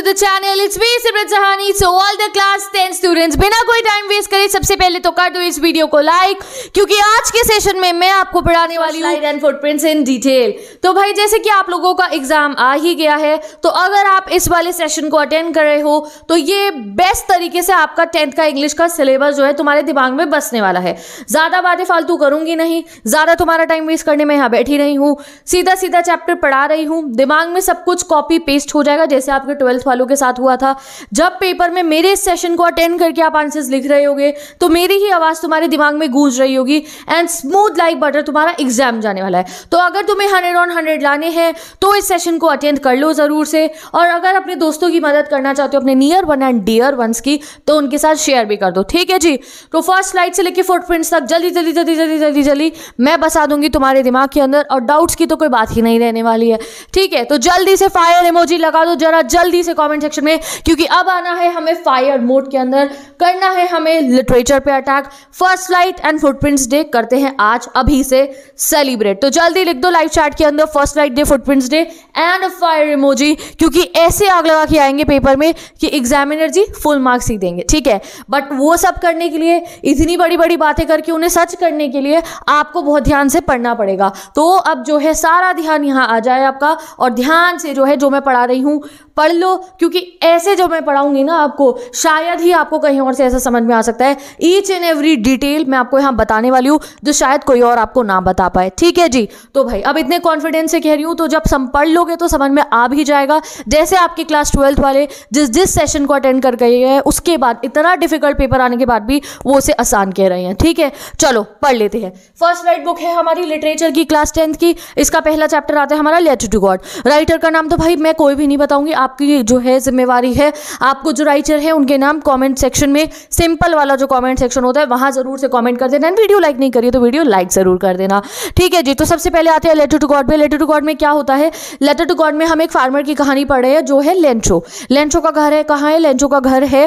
to the channel. It's me, Simran Sahani. So all the class 10 students, बिना कोई time waste करे सबसे पहले तो कर दो इस वीडियो को लाइक क्योंकि आज के सेशन में मैं आपको पढ़ाने वाली light and footprints in detail तो भाई जैसे कि आप लोगों का एग्जाम आ ही गया है तो अगर आप इस वाले सेशन को अटेंड कर रहे हो तो ये बेस्ट तरीके से आपका 10th का इंग्लिश का सिलेबस जो है तुम्हारे दिमाग में बसने वाला है ज़्यादा बातें फालतू करूंगी नहीं ज़्यादा तुम्हारा टाइम वेस्ट करने में यहाँ बैठी रही हूँ सीधा सीधा चैप्टर पढ़ा रही हूँ दिमाग में सब कुछ कॉपी पेस्ट हो जाएगा जैसे आपके ट्वेल्थ वालों के साथ हुआ था जब पेपर में मेरे इस सेशन को अटेंड करके आप आंसर्स लिख रहे होगे तो मेरी ही आवाज़ तुम्हारे दिमाग में गूंज रही होगी एंड स्मूथ लाइक बटर तुम्हारा एग्जाम जाने वाला है तो अगर तुम्हें हंड्रेड ऑन हंड्रेड लाने हैं तो इस सेशन को अटेंड कर लो ज़रूर से और अगर अपने दोस्तों की मदद करना चाहते हो अपने near one and dear ones की तो उनके साथ शेयर भी कर दो ठीक है जी तो फर्स्ट स्लाइड से लेकर फुटप्रिंट्स तक जल्दी जल्दी जल्दी जल्दी जल्दी जल्दी मैं बसा दूंगी तुम्हारे दिमाग के अंदर और डाउट्स की तो कोई बात ही नहीं रहने वाली है ठीक है तो जल्दी से फायर इमोजी लगा दो जरा जल्दी से कमेंट सेक्शन में क्योंकि अब आना है हमें फायर मोड के अंदर करना है हमें लिटरेचर पे attack first light and footprints day करते हैं आज अभी से सेलिब्रेट तो जल्दी लिख दो लाइव चार्ट के अंदर first light day footprints day and fire emoji क्योंकि ऐसे आग लगा के आएंगे पेपर में कि एग्जामिनर जी फुल मार्क्स ही देंगे ठीक है बट वो सब करने के लिए इतनी बड़ी बड़ी बातें करके उन्हें सच करने के लिए आपको बहुत ध्यान से पढ़ना पड़ेगा तो अब जो है सारा ध्यान यहां आ जाए आपका और ध्यान से जो है जो मैं पढ़ा रही हूं पढ़ लो क्योंकि ऐसे जो मैं पढ़ाऊंगी ना आपको शायद ही आपको कहीं और से ऐसा समझ में आ सकता है ईच एंड एवरी डिटेल मैं आपको यहां बताने वाली हूँ जो शायद कोई और आपको ना बता पाए ठीक है जी तो भाई अब इतने कॉन्फिडेंस से कह रही हूं तो जब सम पढ़ लोगे तो समझ में आ भी जाएगा जैसे आपके क्लास ट्वेल्थ वाले जिस जिस सेशन को अटेंड कर गए हैं उसके बाद इतना डिफिकल्ट पेपर आने के बाद भी वो उसे आसान कह रहे हैं ठीक है चलो पढ़ लेते हैं फर्स्ट राइट बुक है हमारी लिटरेचर की क्लास टेंथ की इसका पहला चैप्टर आता है हमारा लेटर टू गॉड राइटर का नाम तो भाई मैं कोई भी नहीं बताऊंगी आप आपकी जो है जिम्मेवारी है आपको जो राइटर है उनके नाम कॉमेंट सेक्शन में सिंपल वाला जो कॉमेंट सेक्शन होता है वहां ज़रूर से कॉमेंट कर देना वीडियो लाइक नहीं करिए तो वीडियो लाइक ज़रूर कर देना ठीक है जी तो सबसे पहले आते हैं लेटर टू गॉड में लेटर टू गॉड में क्या होता है लेटर टू गॉड में हम एक फार्मर की कहानी पढ़ रहे हैं जो है लेंचो लेंचो का घर है कहाँ है लेंचो का घर है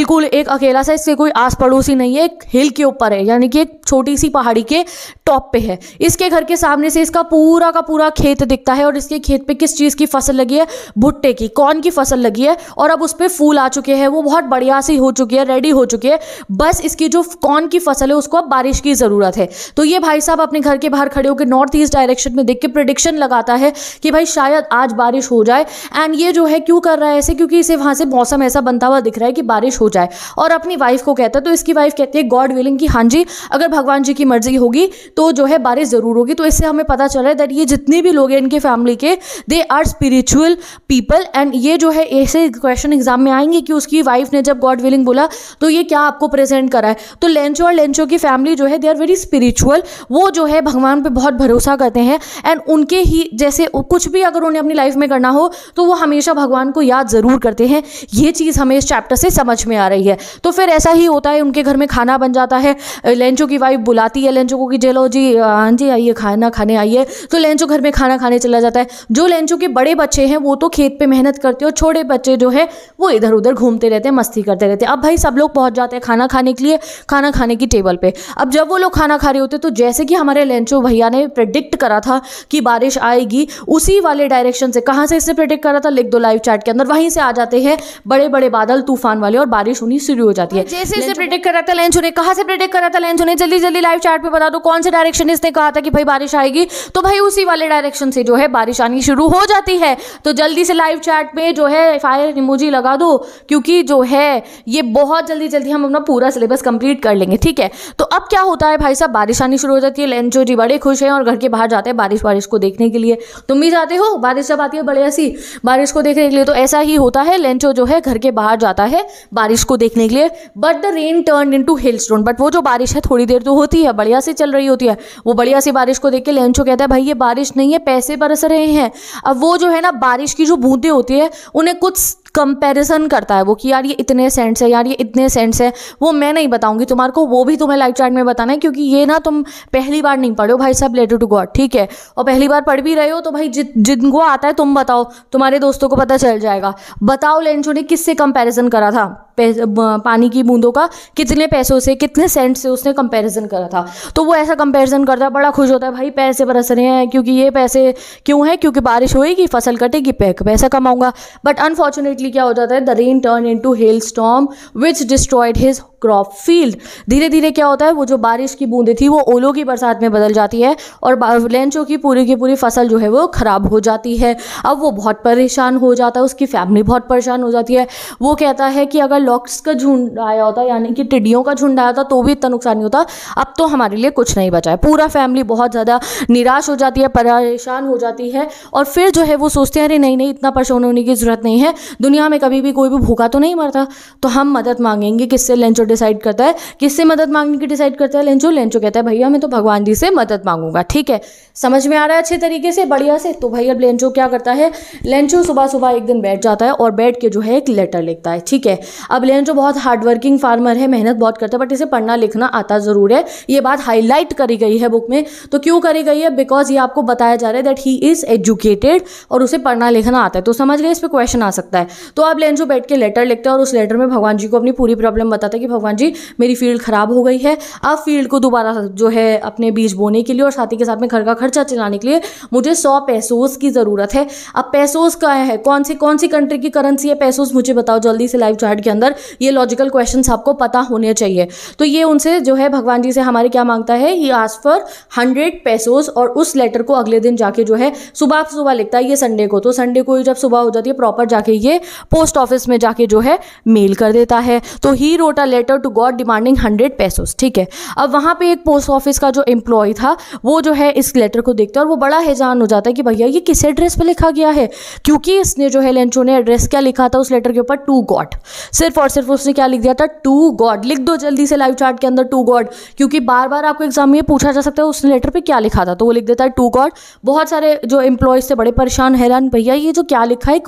बिल्कुल एक अकेला सा इससे कोई आस पड़ोसी नहीं है एक हिल के ऊपर है यानी कि एक छोटी सी पहाड़ी के टॉप पे है इसके घर के सामने से इसका पूरा का पूरा खेत दिखता है और इसके खेत पे किस चीज़ की फसल लगी है भुट्टे की कॉर्न की फसल लगी है और अब उस पर फूल आ चुके हैं वो बहुत बढ़िया सी हो चुकी है रेडी हो चुकी है बस इसकी जो कॉर्न की फसल है उसको अब बारिश की ज़रूरत है तो ये भाई साहब अपने घर के बाहर खड़े होकर नॉर्थ ईस्ट डायरेक्शन में देख के प्रडिक्शन लगाता है कि भाई शायद आज बारिश हो जाए एंड ये जो है क्यों कर रहा है ऐसे क्योंकि इसे वहाँ से मौसम ऐसा बनता हुआ दिख रहा है कि बारिश हो जाए और अपनी वाइफ को कहता है तो इसकी वाइफ कहती है गॉड विलिंग कि हाँ जी अगर भगवान जी की मर्जी होगी तो जो है बारिश ज़रूर होगी तो इससे हमें पता चल रहा है दैट ये जितने भी लोग हैं इनके फैमिली के they are spiritual people and and ये जो है ऐसे क्वेश्चन एग्जाम में आएंगे कि उसकी वाइफ ने जब गॉड विलिंग बोला तो ये क्या आपको प्रेजेंट करा है तो लेंचो और लेंचो की फैमिली जो है दे आर वेरी स्पिरिचुअल वो जो है भगवान पर बहुत भरोसा करते हैं एंड उनके ही जैसे कुछ भी अगर उन्हें अपनी लाइफ में करना हो तो वो हमेशा भगवान को याद ज़रूर करते हैं ये चीज़ हमें इस चैप्टर से समझ में आ रही है तो फिर ऐसा ही होता है उनके घर में खाना बन जाता है लेंचो की वाइफ बुलाती है लेंचो को कि चलो जी हाँ जी आइए खाना खाने आइए तो लेंचो घर में खाना खाने चला जाता है जो लेंचो के बड़े बच्चे हैं वो तो खेत पर मेहनत मेहनत करते हो छोटे बच्चे जो हैं वो इधर उधर घूमते रहते हैं मस्ती करते रहते हैं अब भाई सब लोग पहुँच जाते हैं खाना खाने के लिए खाना खाने की टेबल पर अब जब वो लोग खाना खा रहे होते तो जैसे कि हमारे लेंचो भैया ने प्रडिक्ट करा था कि बारिश आएगी उसी वाले डायरेक्शन से कहाँ से इसने प्रडिक्ट करा था लिख दो लाइव चैट के अंदर वहीं से आ जाते हैं बड़े बड़े बादल तूफान वाले और बारिश होनी शुरू हो जाती है तो जैसे इसे प्रडिक्ट करा था लेंचो ने कहाँ से प्रडिक्ट करा था लेंचो ने जल्दी जल्दी लाइव चैट पे बता दो कौन से डायरेक्शन इसने कहा था कि भाई बारिश आएगी तो भाई उसी वाले डायरेक्शन से जो है बारिश आनी शुरू हो जाती है तो जल्दी से लाइव चैट चैट में जो है फायर इमोजी लगा दो क्योंकि जो है ये बहुत जल्दी जल्दी हम अपना पूरा सिलेबस कंप्लीट कर लेंगे ठीक है तो अब क्या होता है भाई साहब बारिश आनी शुरू हो जाती है लेंचो जी बड़े खुश हैं और घर के बाहर जाते हैं बारिश बारिश को देखने के लिए तुम भी जाते हो बारिश जब आती है बड़े ऐसी बारिश को देखने के लिए तो ऐसा ही होता है लेंचो जो है घर के बाहर जाता है बारिश को देखने के लिए but the rain turn into hail stone but वो जो बारिश है थोड़ी देर तो होती है बढ़िया से चल रही होती है वो बढ़िया सी बारिश को देख के लेंचो कहता है भाई ये बारिश नहीं है पैसे बरस रहे हैं अब वो जो है ना बारिश की जो बूंदे होती है चुकी है उन्हें कुछ कंपैरिजन करता है वो कि यार ये इतने सेंट्स है यार ये इतने सेंट्स है वो मैं नहीं बताऊंगी तुम्हारे को वो भी तुम्हें लाइफ चार्ट में बताना है क्योंकि ये ना तुम पहली बार नहीं पढ़ो भाई सब लेटर टू गॉड ठीक है और पहली बार पढ़ भी रहे हो तो भाई जिन जिनको आता है तुम बताओ तुम्हारे दोस्तों को पता चल जाएगा बताओ लेंचो ने किससे कंपेरिजन करा था पानी की बूंदों का कितने पैसों से कितने सेंट से उसने कंपैरिजन करा था तो वो ऐसा कंपैरिजन करता है बड़ा खुश होता है भाई पैसे बरस रहे हैं क्योंकि ये पैसे क्यों हैं क्योंकि बारिश होएगी फसल कटेगी पैक पैसा कमाऊंगा बट अनफॉर्चुनेटली बेसिकली क्या हो जाता है the rain turn into hail storm which destroyed his crop field धीरे धीरे क्या होता है वो जो बारिश की बूंदें थी वो ओलों की बरसात में बदल जाती है और लेंचों की पूरी की पूरी फसल जो है वो ख़राब हो जाती है अब वो बहुत परेशान हो जाता है उसकी फैमिली बहुत परेशान हो जाती है वो कहता है कि अगर लॉक्स का झुंड आया होता यानी कि टिड्डियों का झुंड आया होता तो भी इतना नुकसान नहीं होता अब तो हमारे लिए कुछ नहीं बचा है पूरा फैमिली बहुत ज़्यादा निराश हो जाती है परेशान हो जाती है और फिर जो है वो सोचते हैं अरे नहीं नहीं इतना परेशान होने की ज़रूरत नहीं है दुनिया में कभी भी कोई भी भूखा तो नहीं मरता तो हम मदद मांगेंगे किससे लेंचो डिसाइड करता है किससे मदद मांगने की डिसाइड करता है लेंचो लेंचो कहता है भैया मैं तो भगवान जी से मदद मांगूंगा ठीक है समझ में आ रहा है अच्छे तरीके से बढ़िया से तो भैया लेंचो क्या करता है लेंचो सुबह सुबह एक दिन बैठ जाता है और बैठ के जो है एक लेटर लिखता है ठीक है अब लेंचो बहुत हार्डवर्किंग फार्मर है मेहनत बहुत करता है बट इसे पढ़ना लिखना आता ज़रूर है ये बात हाईलाइट करी गई है बुक में तो क्यों करी गई है बिकॉज ये आपको बताया जा रहा है दैट ही इज़ एजुकेटेड और उसे पढ़ना लिखना आता है तो समझ गए इस पर क्वेश्चन आ सकता है तो आप लेंचो बैठ के लेटर लिखते हैं और उस लेटर में भगवान जी को अपनी पूरी प्रॉब्लम बताता है कि भगवान जी मेरी फील्ड ख़राब हो गई है अब फील्ड को दोबारा जो है अपने बीज बोने के लिए और साथ ही के साथ में घर का खर्चा चलाने के लिए मुझे सौ पैसोस की ज़रूरत है अब पैसोस का है कौन सी कौन सी कंट्री की करेंसी है पैसोस मुझे बताओ जल्दी से लाइव चार्ट के अंदर ये लॉजिकल क्वेश्चन आपको पता होने चाहिए तो ये उनसे जो है भगवान जी से हमारे क्या मांगता है ही आज फॉर हंड्रेड पैसोस और उस लेटर को अगले दिन जाके जो है सुबह सुबह लिखता है ये संडे को तो संडे को जब सुबह हो जाती है प्रॉपर जाके ये पोस्ट ऑफिस में जाके जो है मेल कर देता है तो he wrote a letter letter to God demanding hundred pesos ठीक है अब वहाँ पे एक पोस्ट ऑफिस का जो एम्प्लॉय था वो जो है इस लेटर को देखता है और वो बड़ा हैजान हो जाता है कि भैया ये किस एड्रेस पर लिखा गया है क्योंकि इसने जो है लेंचो ने एड्रेस क्या लिखा था उस लेटर के ऊपर टू गॉड सिर्फ और सिर्फ उसने क्या लिख दिया था टू गॉड लिख दो जल्दी से लाइव चार्ट के अंदर टू गॉड क्योंकि बार बार आपको एग्जाम में पूछा जा सकता है उसने लेटर पर क्या लिखा था तो वो लिख देता है टू गॉड बहुत सारे जो एम्प्लॉयज थे बड़े परेशान हैरान भैया ये जो क्या लिखा है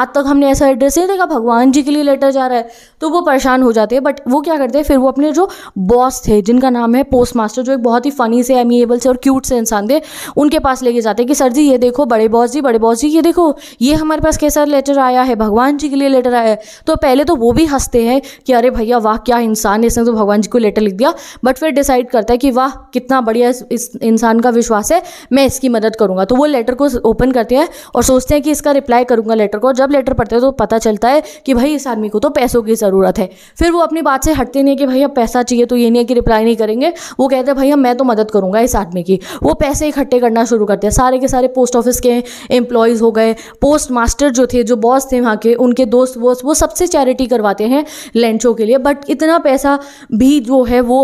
आज तक हमने ऐसा एड्रेस नहीं देखा भगवान जी के लिए लेटर जा रहा है तो वो परेशान हो जाते हैं बट वो क्या करते हैं फिर वो अपने जो बॉस थे जिनका नाम है पोस्ट मास्टर जो एक बहुत ही फ़नी से एमिएबल से और क्यूट से इंसान थे उनके पास लेके जाते हैं कि सर जी ये देखो बड़े बॉस जी बड़े बॉस जी ये देखो ये हमारे पास कैसा लेटर आया है भगवान जी के लिए लेटर आया है तो पहले तो वो भी हंसते हैं कि अरे भैया वाह क्या इंसान है इसने तो भगवान जी को लेटर लिख दिया बट फिर डिसाइड करता है कि वाह कितना बढ़िया इस इंसान का विश्वास है मैं इसकी मदद करूंगा तो वो लेटर को ओपन करते हैं और सोचते हैं कि इसका रिप्लाई करूंगा लेटर को जब लेटर पढ़ते हैं तो पता चलता है कि भाई इस आदमी को तो पैसों की ज़रूरत है फिर वो अपनी बात से से हटते नहीं कि भैया पैसा चाहिए तो ये नहीं है कि रिप्लाई नहीं करेंगे वो कहते हैं भैया मैं तो मदद करूंगा इस आदमी की वो पैसे इकट्ठे करना शुरू करते हैं सारे के सारे पोस्ट ऑफिस के एम्प्लॉयज़ हो गए पोस्ट मास्टर जो थे जो बॉस थे वहाँ के उनके दोस्त वोस्त वो सबसे चैरिटी करवाते हैं लंचों के लिए बट इतना पैसा भी जो है वो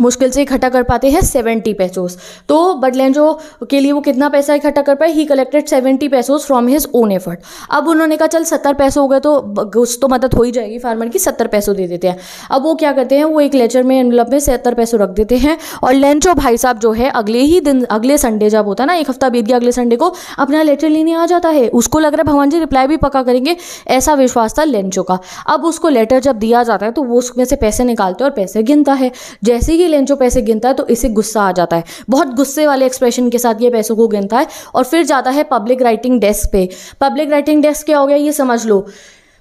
मुश्किल से इकट्ठा कर पाते हैं सेवेंटी पैसोस तो बडलेंजो के लिए वो कितना पैसा इकट्ठा कर पाए he collected seventy pesos from his own effort अब उन्होंने कहा चल सत्तर पैसों हो गए तो उस तो मदद हो ही जाएगी फार्मर की सत्तर पैसों दे देते हैं अब वो क्या करते हैं वो एक लेचर में एनवलप मतलब में सत्तर पैसों रख देते हैं और लेंचो भाई साहब जो है अगले ही दिन अगले संडे जब होता ना एक हफ्ता बीत गया अगले संडे को अपना लेटर लेने आ जाता है उसको लग रहा है भगवान जी रिप्लाई भी पक्का करेंगे ऐसा विश्वास था लेंचो का अब उसको लेटर जब दिया जाता है तो वो उसमें से पैसे निकालते हैं और पैसे गिनता है जैसे ही के लेंचो पैसे गिनता है तो इसे गुस्सा आ जाता है बहुत गुस्से वाले एक्सप्रेशन के साथ ये पैसों को गिनता है और फिर जाता है पब्लिक राइटिंग डेस्क पे पब्लिक राइटिंग डेस्क क्या हो गया ये समझ लो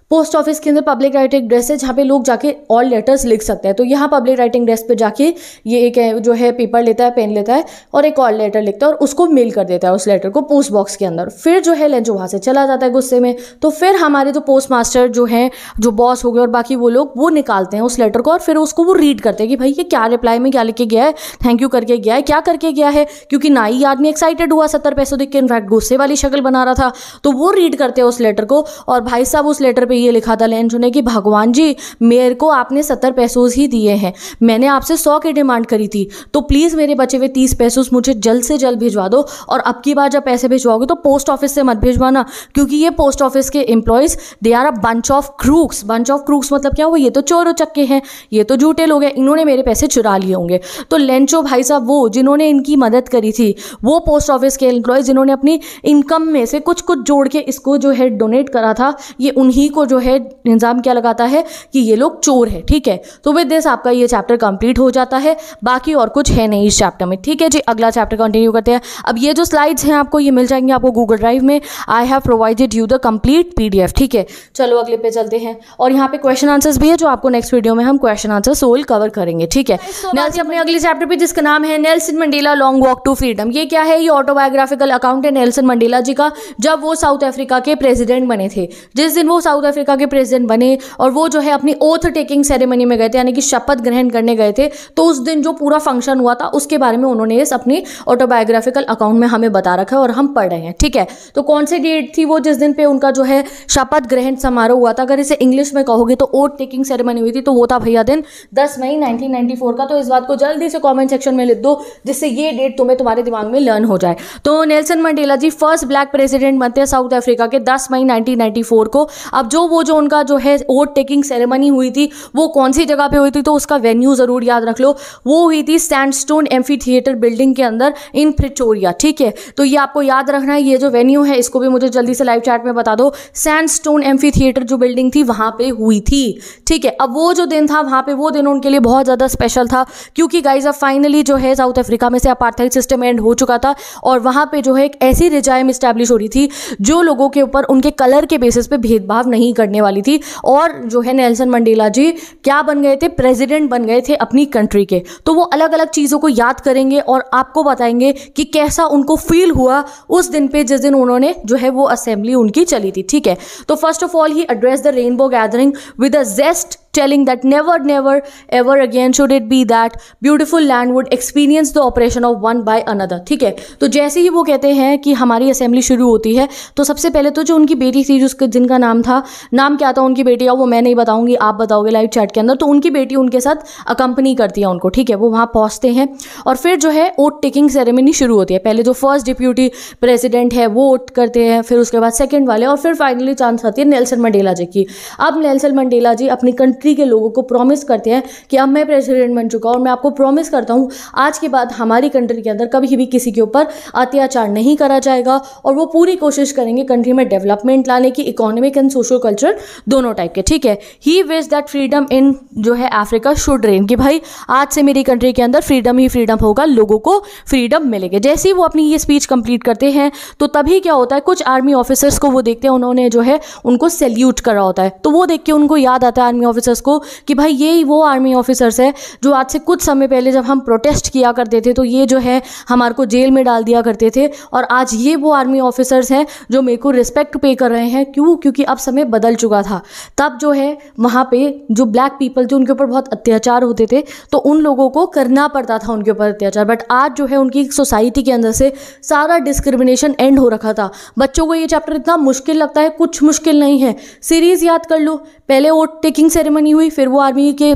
पोस्ट ऑफिस के अंदर पब्लिक राइटिंग ड्रेस है जहाँ पे लोग जाके ऑल लेटर्स लिख सकते हैं तो यहाँ पब्लिक राइटिंग ड्रेस पे जाके ये एक जो है पेपर लेता है पेन लेता है और एक ऑल लेटर लिखता है और उसको मेल कर देता है उस लेटर को पोस्ट बॉक्स के अंदर फिर जो है लंच वहाँ से चला जाता है गुस्से में तो फिर हमारे जो पोस्ट मास्टर जो हैं जो बॉस हो गए और बाकी वो लोग वो निकालते हैं उस लेटर को और फिर उसको वो रीड करते हैं कि भाई ये क्या रिप्लाई में क्या लिख के गया है थैंक यू करके गया है क्या करके गया है क्योंकि ना ही आदमी एक्साइटेड हुआ सत्तर पैसों देख के इनफैक्ट गुस्से वाली शक्ल बना रहा था तो वो रीड करते हैं उस लेटर को और भाई साहब उस लेटर पर ये लिखा था लेन चुने कि भगवान जी मेरे को आपने सत्तर पैसोज ही दिए हैं मैंने आपसे सौ की डिमांड करी थी तो प्लीज़ मेरे बचे हुए तीस पैसोज मुझे जल्द से जल्द भिजवा दो और अब की बार जब पैसे भिजवाओगे तो पोस्ट ऑफिस से मत भिजवाना क्योंकि ये पोस्ट ऑफिस के employees they are a bunch of crooks bunch of crooks मतलब क्या हुआ ये तो चोर उचक्के हैं ये तो झूठे लोग हैं इन्होंने मेरे पैसे चुरा लिए होंगे तो लेंचो भाई साहब वो जिन्होंने इनकी मदद करी थी वो पोस्ट ऑफिस के एम्प्लॉयज़ जिन्होंने अपनी इनकम में से कुछ कुछ जोड़ के इसको जो है डोनेट करा था ये उन्हीं को जो है निज़ाम क्या लगाता है कि ये लोग चोर है ठीक है तो विद दिस आपका ये चैप्टर कंप्लीट हो जाता है बाकी और कुछ है नहीं इस चैप्टर में ठीक है जी अगला चैप्टर कंटिन्यू करते हैं अब ये जो स्लाइड्स हैं आपको ये मिल जाएंगे आपको गूगल ड्राइव में I have provided you the complete P ठीक है चलो अगले पे चलते हैं और यहाँ पे क्वेश्चन आंसर्स भी है जो आपको नेक्स्ट वीडियो में हम क्वेश्चन आंसर सोल कवर करेंगे ठीक है नेल्स तो अपने अगले चैप्टर पर जिसका नाम है Nelson Mandela long walk to freedom ये क्या है ये ऑटोबायोग्राफिकल अकाउंट है नेल्सन मंडेला जी का जब वो साउथ अफ्रीका के प्रेसिडेंट बने थे जिस दिन वो साउथ अफ्रीका के प्रेसिडेंट बने और वो जो है अपनी ओथ टेकिंग सेरेमनी में गए थे यानी कि शपथ ग्रहण करने गए थे तो उस दिन जो पूरा फंक्शन हुआ था उसके बारे में उन्होंने इस अपनी ऑटोबायोग्राफिकल अकाउंट में हमें बता रखा है और हम पढ़ रहे हैं ठीक है तो कौन सी डेट थी वो जिस दिन पे उनका जो है शपथ ग्रहण समारोह हुआ था अगर इसे इंग्लिश में कहोगे तो ओथ टेकिंग सेरेमनी हुई थी तो वो था भैया दिन दस मई नाइनटीन का तो इस बात को जल्दी से कॉमेंट सेक्शन में लिख दो जिससे ये डेट तुम्हें तुम्हारे दिमाग में लर्न हो जाए तो Nelson Mandela ji first black president बनते हैं साउथ अफ्रीका के दस मई नाइनटीन को अब जो वो जो उनका जो है वोट टेकिंग सेरेमनी हुई थी वो कौन सी जगह पे हुई थी तो उसका वेन्यू ज़रूर याद रख लो वो हुई थी सैंडस्टोन एम्फी थिएटर बिल्डिंग के अंदर इन प्रिटोरिया ठीक है तो ये आपको याद रखना है ये जो वेन्यू है इसको भी मुझे जल्दी से लाइव चैट में बता दो सैंड एम्फी थिएटर जो बिल्डिंग थी वहां पर हुई थी ठीक है अब वो जो दिन था वहां पर वो दिन उनके लिए बहुत ज़्यादा स्पेशल था क्योंकि गाइज अब फाइनली जो है साउथ अफ्रीका में से अपार्थाइड सिस्टम एंड हो चुका था और वहां पर जो है एक ऐसी रिजाइम स्टैब्लिश हो रही थी जो लोगों के ऊपर उनके कलर के बेसिस पे भेदभाव नहीं नहीं करने वाली थी और जो है नेल्सन मंडेला जी क्या बन गए थे प्रेसिडेंट बन गए थे अपनी कंट्री के तो वो अलग अलग चीज़ों को याद करेंगे और आपको बताएंगे कि कैसा उनको फील हुआ उस दिन पे जिस दिन उन्होंने जो है वो असेंबली उनकी चली थी ठीक है तो first of all he address the rainbow gathering with a jest telling that never, never, ever again should it be that beautiful land would experience the operation of one by another ठीक है तो जैसे ही वो कहते हैं कि हमारी assembly शुरू होती है तो सबसे पहले तो जो उनकी बेटी थी जिसका जिनका नाम था नाम क्या था उनकी बेटी का वो मैं नहीं बताऊंगी आप बताओगे लाइव चैट के अंदर तो उनकी बेटी उनके साथ अकंपनी करती है उनको ठीक है वो वहाँ पहुँचते हैं और फिर जो है वोट टेकिंग सेरेमनी शुरू होती है पहले जो फर्स्ट डिप्यूटी प्रेसिडेंट है वो वोट करते हैं फिर उसके बाद सेकेंड वाले और फिर फाइनली चांस आती है नेल्सन मंडेला जी की अब नेल्सन मंडेला जी अपनी कंट्री कंट्री के लोगों को प्रॉमिस करते हैं कि अब मैं प्रेसिडेंट बन चुका हूँ और मैं आपको प्रॉमिस करता हूँ आज के बाद हमारी कंट्री के अंदर कभी भी किसी के ऊपर अत्याचार नहीं करा जाएगा और वो पूरी कोशिश करेंगे कंट्री में डेवलपमेंट लाने की इकोनॉमिक एंड सोशल कल्चर दोनों टाइप के ठीक है he wages that freedom in जो है अफ्रीका शुड रेन कि भाई आज से मेरी कंट्री के अंदर फ्रीडम ही फ्रीडम होगा लोगों को फ्रीडम मिलेगी जैसे ही वो अपनी ये स्पीच कंप्लीट करते हैं तो तभी क्या होता है कुछ आर्मी ऑफिसर्स को वो देखते हैं उन्होंने जो है उनको सैल्यूट करा होता है तो वो देख के उनको याद आता है आर्मी ऑफिसर ऑफिसर्स को कि भाई ये वो आर्मी ऑफिसर्स है जो आज से कुछ समय पहले जब हम प्रोटेस्ट किया करते थे तो ये जो है हमारे को जेल में डाल दिया करते थे और आज ये वो आर्मी ऑफिसर्स हैं जो मेरे को रिस्पेक्ट पे कर रहे हैं क्यों क्योंकि अब समय बदल चुका था तब जो है वहाँ पे जो ब्लैक पीपल थे उनके ऊपर बहुत अत्याचार होते थे तो उन लोगों को करना पड़ता था उनके ऊपर अत्याचार बट आज जो है उनकी सोसाइटी के अंदर से सारा डिस्क्रिमिनेशन एंड हो रखा था बच्चों को ये चैप्टर इतना मुश्किल लगता है कुछ मुश्किल नहीं है सीरीज़ याद कर लो पहले वोट टेकिंग सेरेमनी हुई फिर वो आर्मी के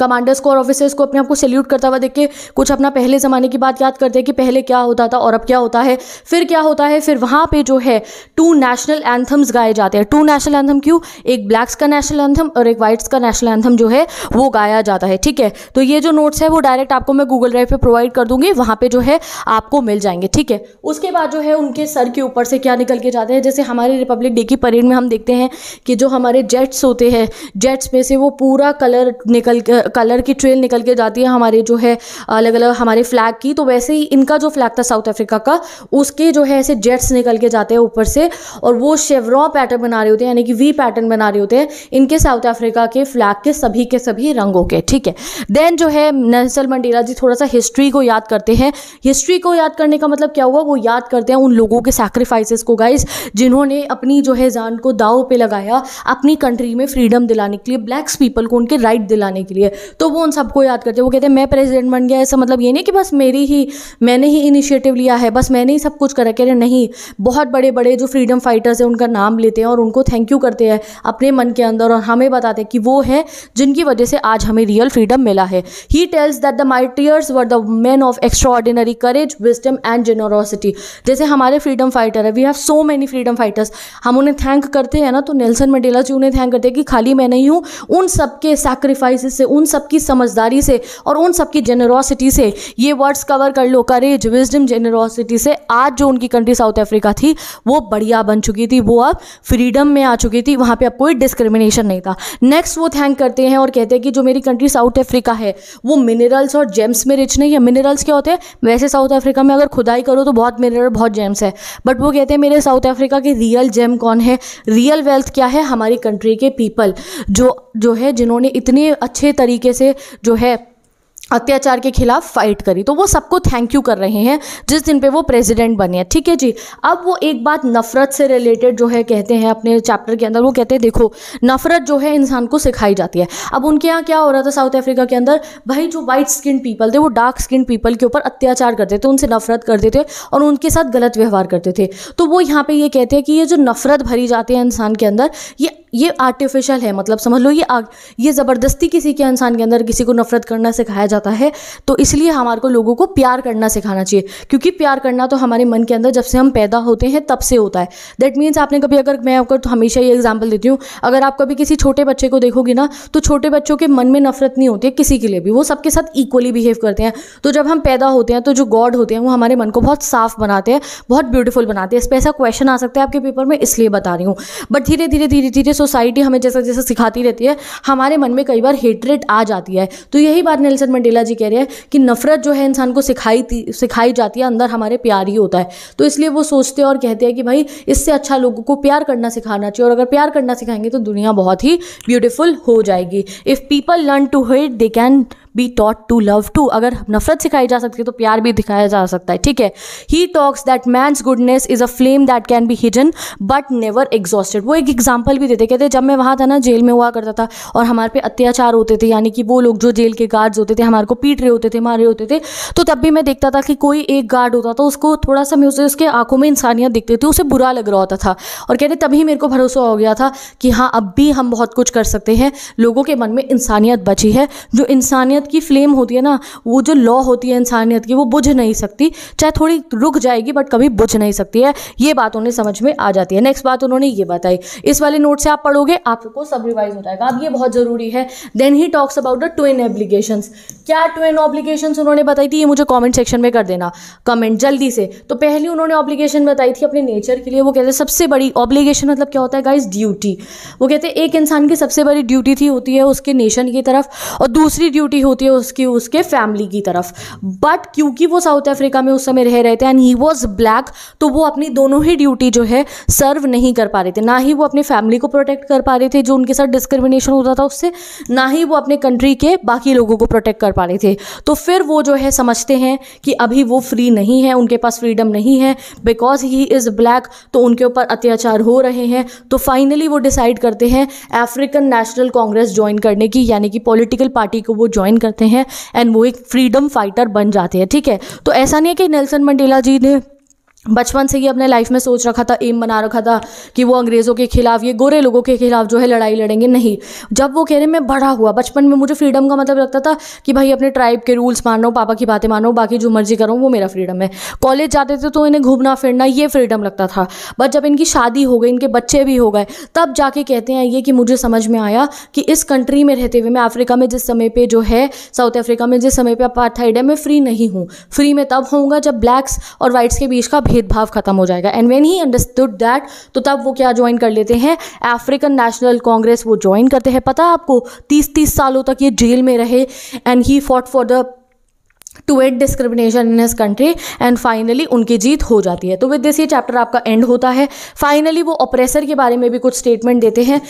कमांडर्स को और ऑफिसर्स को अपने आप को सैल्यूट करता हुआ देख के कुछ अपना पहले ज़माने की बात याद करते हैं कि पहले क्या होता था और अब क्या होता है फिर क्या होता है फिर वहाँ पे जो है टू नेशनल एंथम्स गाए जाते हैं टू नेशनल एंथम क्यों एक ब्लैक्स का नेशनल एंथम और एक वाइट्स का नेशनल एंथम जो है वो गाया जाता है ठीक है तो ये जो नोट्स है वो डायरेक्ट आपको मैं गूगल ड्राइव पर प्रोवाइड कर दूँगी वहाँ पर जो है आपको मिल जाएंगे ठीक है उसके बाद जो है उनके सर के ऊपर से क्या निकल के जाते हैं जैसे हमारे रिपब्लिक डे की परेड में हम देखते हैं कि जो हमारे जेट्स होते हैं जेट्स में से वो पूरा कलर निकल कलर की ट्रेल निकल के जाती है हमारे जो है अलग अलग हमारे फ्लैग की तो वैसे ही इनका जो फ्लैग था साउथ अफ्रीका का उसके जो है ऐसे जेट्स निकल के जाते हैं ऊपर से और वो शेवरॉ पैटर्न बना रहे होते हैं यानी कि वी पैटर्न बना रहे होते हैं इनके साउथ अफ्रीका के फ्लैग के सभी के सभी रंगों के ठीक है देन जो है नैसल मंडेला जी थोड़ा सा हिस्ट्री को याद करते हैं हिस्ट्री को याद करने का मतलब क्या हुआ वो याद करते हैं उन लोगों के सैक्रिफाइसेस को गाइज जिन्होंने अपनी जो है जान को दाव पे लगाया अपनी कंट्री में फ्रीडम दिलाने के लिए ब्लैक्स पीपल को उनके राइट दिलाने के लिए रही है तो वो उन सबको याद करते हैं वो कहते हैं मैं प्रेसिडेंट बन गया ऐसा मतलब ये नहीं कि बस मेरी ही मैंने ही इनिशिएटिव लिया है बस मैंने ही सब कुछ करा कह रहे नहीं बहुत बड़े बड़े जो फ्रीडम फाइटर्स हैं उनका नाम लेते हैं और उनको थैंक यू करते हैं अपने मन के अंदर और हमें बताते हैं कि वो है जिनकी वजह से आज हमें रियल फ्रीडम मिला है he tells that the mightiest were the men of extraordinary courage wisdom and generosity जैसे हमारे फ्रीडम फाइटर है we have so many freedom fighters हम उन्हें थैंक करते हैं ना तो नेल्सन मंडेला जी उन्हें थैंक करते हैं कि खाली मैं नहीं हूँ उन सबके सेक्रीफाइसेस से उन सब की समझदारी से और उन सब की जेनरॉसिटी से ये वर्ड्स कवर कर लो करेज विजडम जेनरॉसिटी से आज जो उनकी कंट्री साउथ अफ्रीका थी वो बढ़िया बन चुकी थी वो अब फ्रीडम में आ चुकी थी वहाँ पर अब कोई डिस्क्रिमिनेशन नहीं था नेक्स्ट वो थैंक करते हैं और कहते हैं कि जो मेरी कंट्री साउथ अफ्रीका है वो मिनरल्स और जेम्स में रिच नहीं है मिनरल्स क्या होते हैं वैसे साउथ अफ्रीका में अगर खुदाई करो तो बहुत मिनरल बहुत जेम्स है बट वो कहते हैं मेरे साउथ अफ्रीका के रियल जेम कौन है रियल वेल्थ क्या है हमारी कंट्री के पीपल जो जो है जिन्होंने इतने अच्छे तरीके से जो है अत्याचार के खिलाफ फाइट करी तो वो सबको थैंक यू कर रहे हैं जिस दिन पे वो प्रेसिडेंट बने हैं ठीक है जी अब वो एक बात नफ़रत से रिलेटेड जो है कहते हैं अपने चैप्टर के अंदर वो कहते हैं देखो नफ़रत जो है इंसान को सिखाई जाती है अब उनके यहाँ क्या हो रहा था साउथ अफ्रीका के अंदर भाई जो वाइट स्किन पीपल थे वो डार्क स्किन पीपल के ऊपर अत्याचार करते थे उनसे नफ़रत करते थे और उनके साथ गलत व्यवहार करते थे तो वो यहाँ पर ये कहते हैं कि ये जो नफ़रत भरी जाती है इंसान के अंदर ये ये आर्टिफिशियल है मतलब समझ लो ये आग ये ज़बरदस्ती किसी के इंसान के अंदर किसी को नफ़रत करना सिखाया जाता है तो इसलिए हमारे को लोगों को प्यार करना सिखाना चाहिए क्योंकि प्यार करना तो हमारे मन के अंदर जब से हम पैदा होते हैं तब से होता है दैट मीन्स आपने कभी अगर मैं अगर तो हमेशा ये एग्जाम्पल देती हूँ अगर आप कभी किसी छोटे बच्चे को देखोगे ना तो छोटे बच्चों के मन में नफरत नहीं होती है किसी के लिए भी वो सबके साथ इक्वली बिहेव करते हैं तो जब हम पैदा होते हैं तो जो गॉड होते हैं वो हमारे मन को बहुत साफ बनाते हैं बहुत ब्यूटीफुल बनाते हैं इस पर ऐसा क्वेश्चन आ सकता है आपके पेपर में इसलिए बता रही हूँ बट धीरे धीरे धीरे धीरे सोसाइटी हमें जैसा जैसा सिखाती रहती है हमारे मन में कई बार हेटरेट आ जाती है तो यही बात नेल्सन मंडेला जी कह रहे हैं कि नफरत जो है इंसान को सिखाई सिखाई जाती है अंदर हमारे प्यार ही होता है तो इसलिए वो सोचते हैं और कहते हैं कि भाई इससे अच्छा लोगों को प्यार करना सिखाना चाहिए और अगर प्यार करना सिखाएंगे तो दुनिया बहुत ही ब्यूटिफुल हो जाएगी if people learn to hate they can be taught to love too अगर नफरत सिखाई जा सकती है तो प्यार भी दिखाया जा सकता है ठीक है he talks that man's goodness is a flame that can be hidden but never exhausted वो एक एग्जाम्पल भी देते कहते जब मैं वहाँ था ना जेल में हुआ करता था और हमारे पे अत्याचार होते थे यानी कि वो लोग जो जेल के गार्ड्स होते थे हमारे को पीट रहे होते थे मार रहे होते थे तो तब भी मैं देखता था कि कोई एक गार्ड होता था उसको थोड़ा सा मैं उसे उसके आंखों में इंसानियत दिखती थी उसे बुरा लग रहा होता था और कहते तभी मेरे को भरोसा हो गया था कि हाँ अब भी हम बहुत कुछ कर सकते हैं लोगों के मन में इंसानियत बची है जो इंसानियत इंसानियत की फ्लेम होती है ना वो जो लॉ होती है इंसानियत की वो बुझ नहीं सकती चाहे थोड़ी रुक जाएगी बट कभी बुझ नहीं सकती है ये बात उन्हें समझ में आ जाती है नेक्स्ट बात उन्होंने ये बताई इस वाले नोट से आप पढ़ोगे आपको सब रिवाइज हो जाएगा अब ये बहुत ज़रूरी है then he talks about the twin application क्या ट्विन ऑब्लिगेशंस उन्होंने बताई थी ये मुझे कॉमेंट सेक्शन में कर देना कमेंट जल्दी से तो पहली उन्होंने ऑब्लिगेशन बताई थी अपने नेचर के लिए वो कहते सबसे बड़ी ऑब्लिगेशन मतलब क्या होता है गाइज ड्यूटी वो कहते एक इंसान की सबसे बड़ी ड्यूटी थी होती है उसके नेशन की तरफ और दूसरी ड्यूटी होती है उसकी उसके फैमिली की तरफ बट क्योंकि वो साउथ अफ्रीका में उस समय रह रहे थे एंड ही वॉज ब्लैक तो वो अपनी दोनों ही ड्यूटी जो है सर्व नहीं कर पा रहे थे ना ही वो अपनी फैमिली को प्रोटेक्ट कर पा रहे थे जो उनके साथ डिस्क्रिमिनेशन होता था उससे ना ही वो अपने कंट्री के बाकी लोगों को प्रोटेक्ट कर पा रहे थे तो फिर वो जो है समझते हैं कि अभी वो फ्री नहीं है उनके पास फ्रीडम नहीं है बिकॉज ही इज़ ब्लैक तो उनके ऊपर अत्याचार हो रहे हैं तो फाइनली वो डिसाइड करते हैं अफ्रीकन नेशनल कांग्रेस ज्वाइन करने की यानी कि पॉलिटिकल पार्टी को वो ज्वाइन करते हैं एंड वो एक फ्रीडम फाइटर बन जाते हैं ठीक है तो ऐसा नहीं है कि नेल्सन मंडेला जी ने बचपन से ही अपने लाइफ में सोच रखा था एम बना रखा था कि वो अंग्रेज़ों के खिलाफ ये गोरे लोगों के खिलाफ जो है लड़ाई लड़ेंगे नहीं जब वो कह रहे मैं बड़ा हुआ बचपन में मुझे फ्रीडम का मतलब लगता था कि भाई अपने ट्राइब के रूल्स मानो पापा की बातें मानो बाकी जो मर्जी करो वो मेरा फ्रीडम है कॉलेज जाते थे तो इन्हें घूमना फिरना ये फ्रीडम लगता था बट जब इनकी शादी हो गई इनके बच्चे भी हो गए तब जाके कहते हैं ये कि मुझे समझ में आया कि इस कंट्री में रहते हुए मैं अफ्रीका में जिस समय पर जो है साउथ अफ्रीका में जिस समय पर अपार्थाइड है मैं फ्री नहीं हूँ फ्री में तब होऊंगा जब ब्लैक्स और वाइट्स के बीच का भेदभाव खत्म हो जाएगा and when he understood that तो तब वो क्या ज्वाइन कर लेते हैं अफ्रीकन नेशनल कांग्रेस वो ज्वाइन करते हैं पता है आपको तीस तीस सालों तक ये जेल में रहे and he fought for the to eight discrimination in his country and finally उनकी जीत हो जाती है तो विद दिस ये चैप्टर आपका एंड होता है फाइनली वो ऑपरेसर के बारे में भी कुछ स्टेटमेंट देते हैं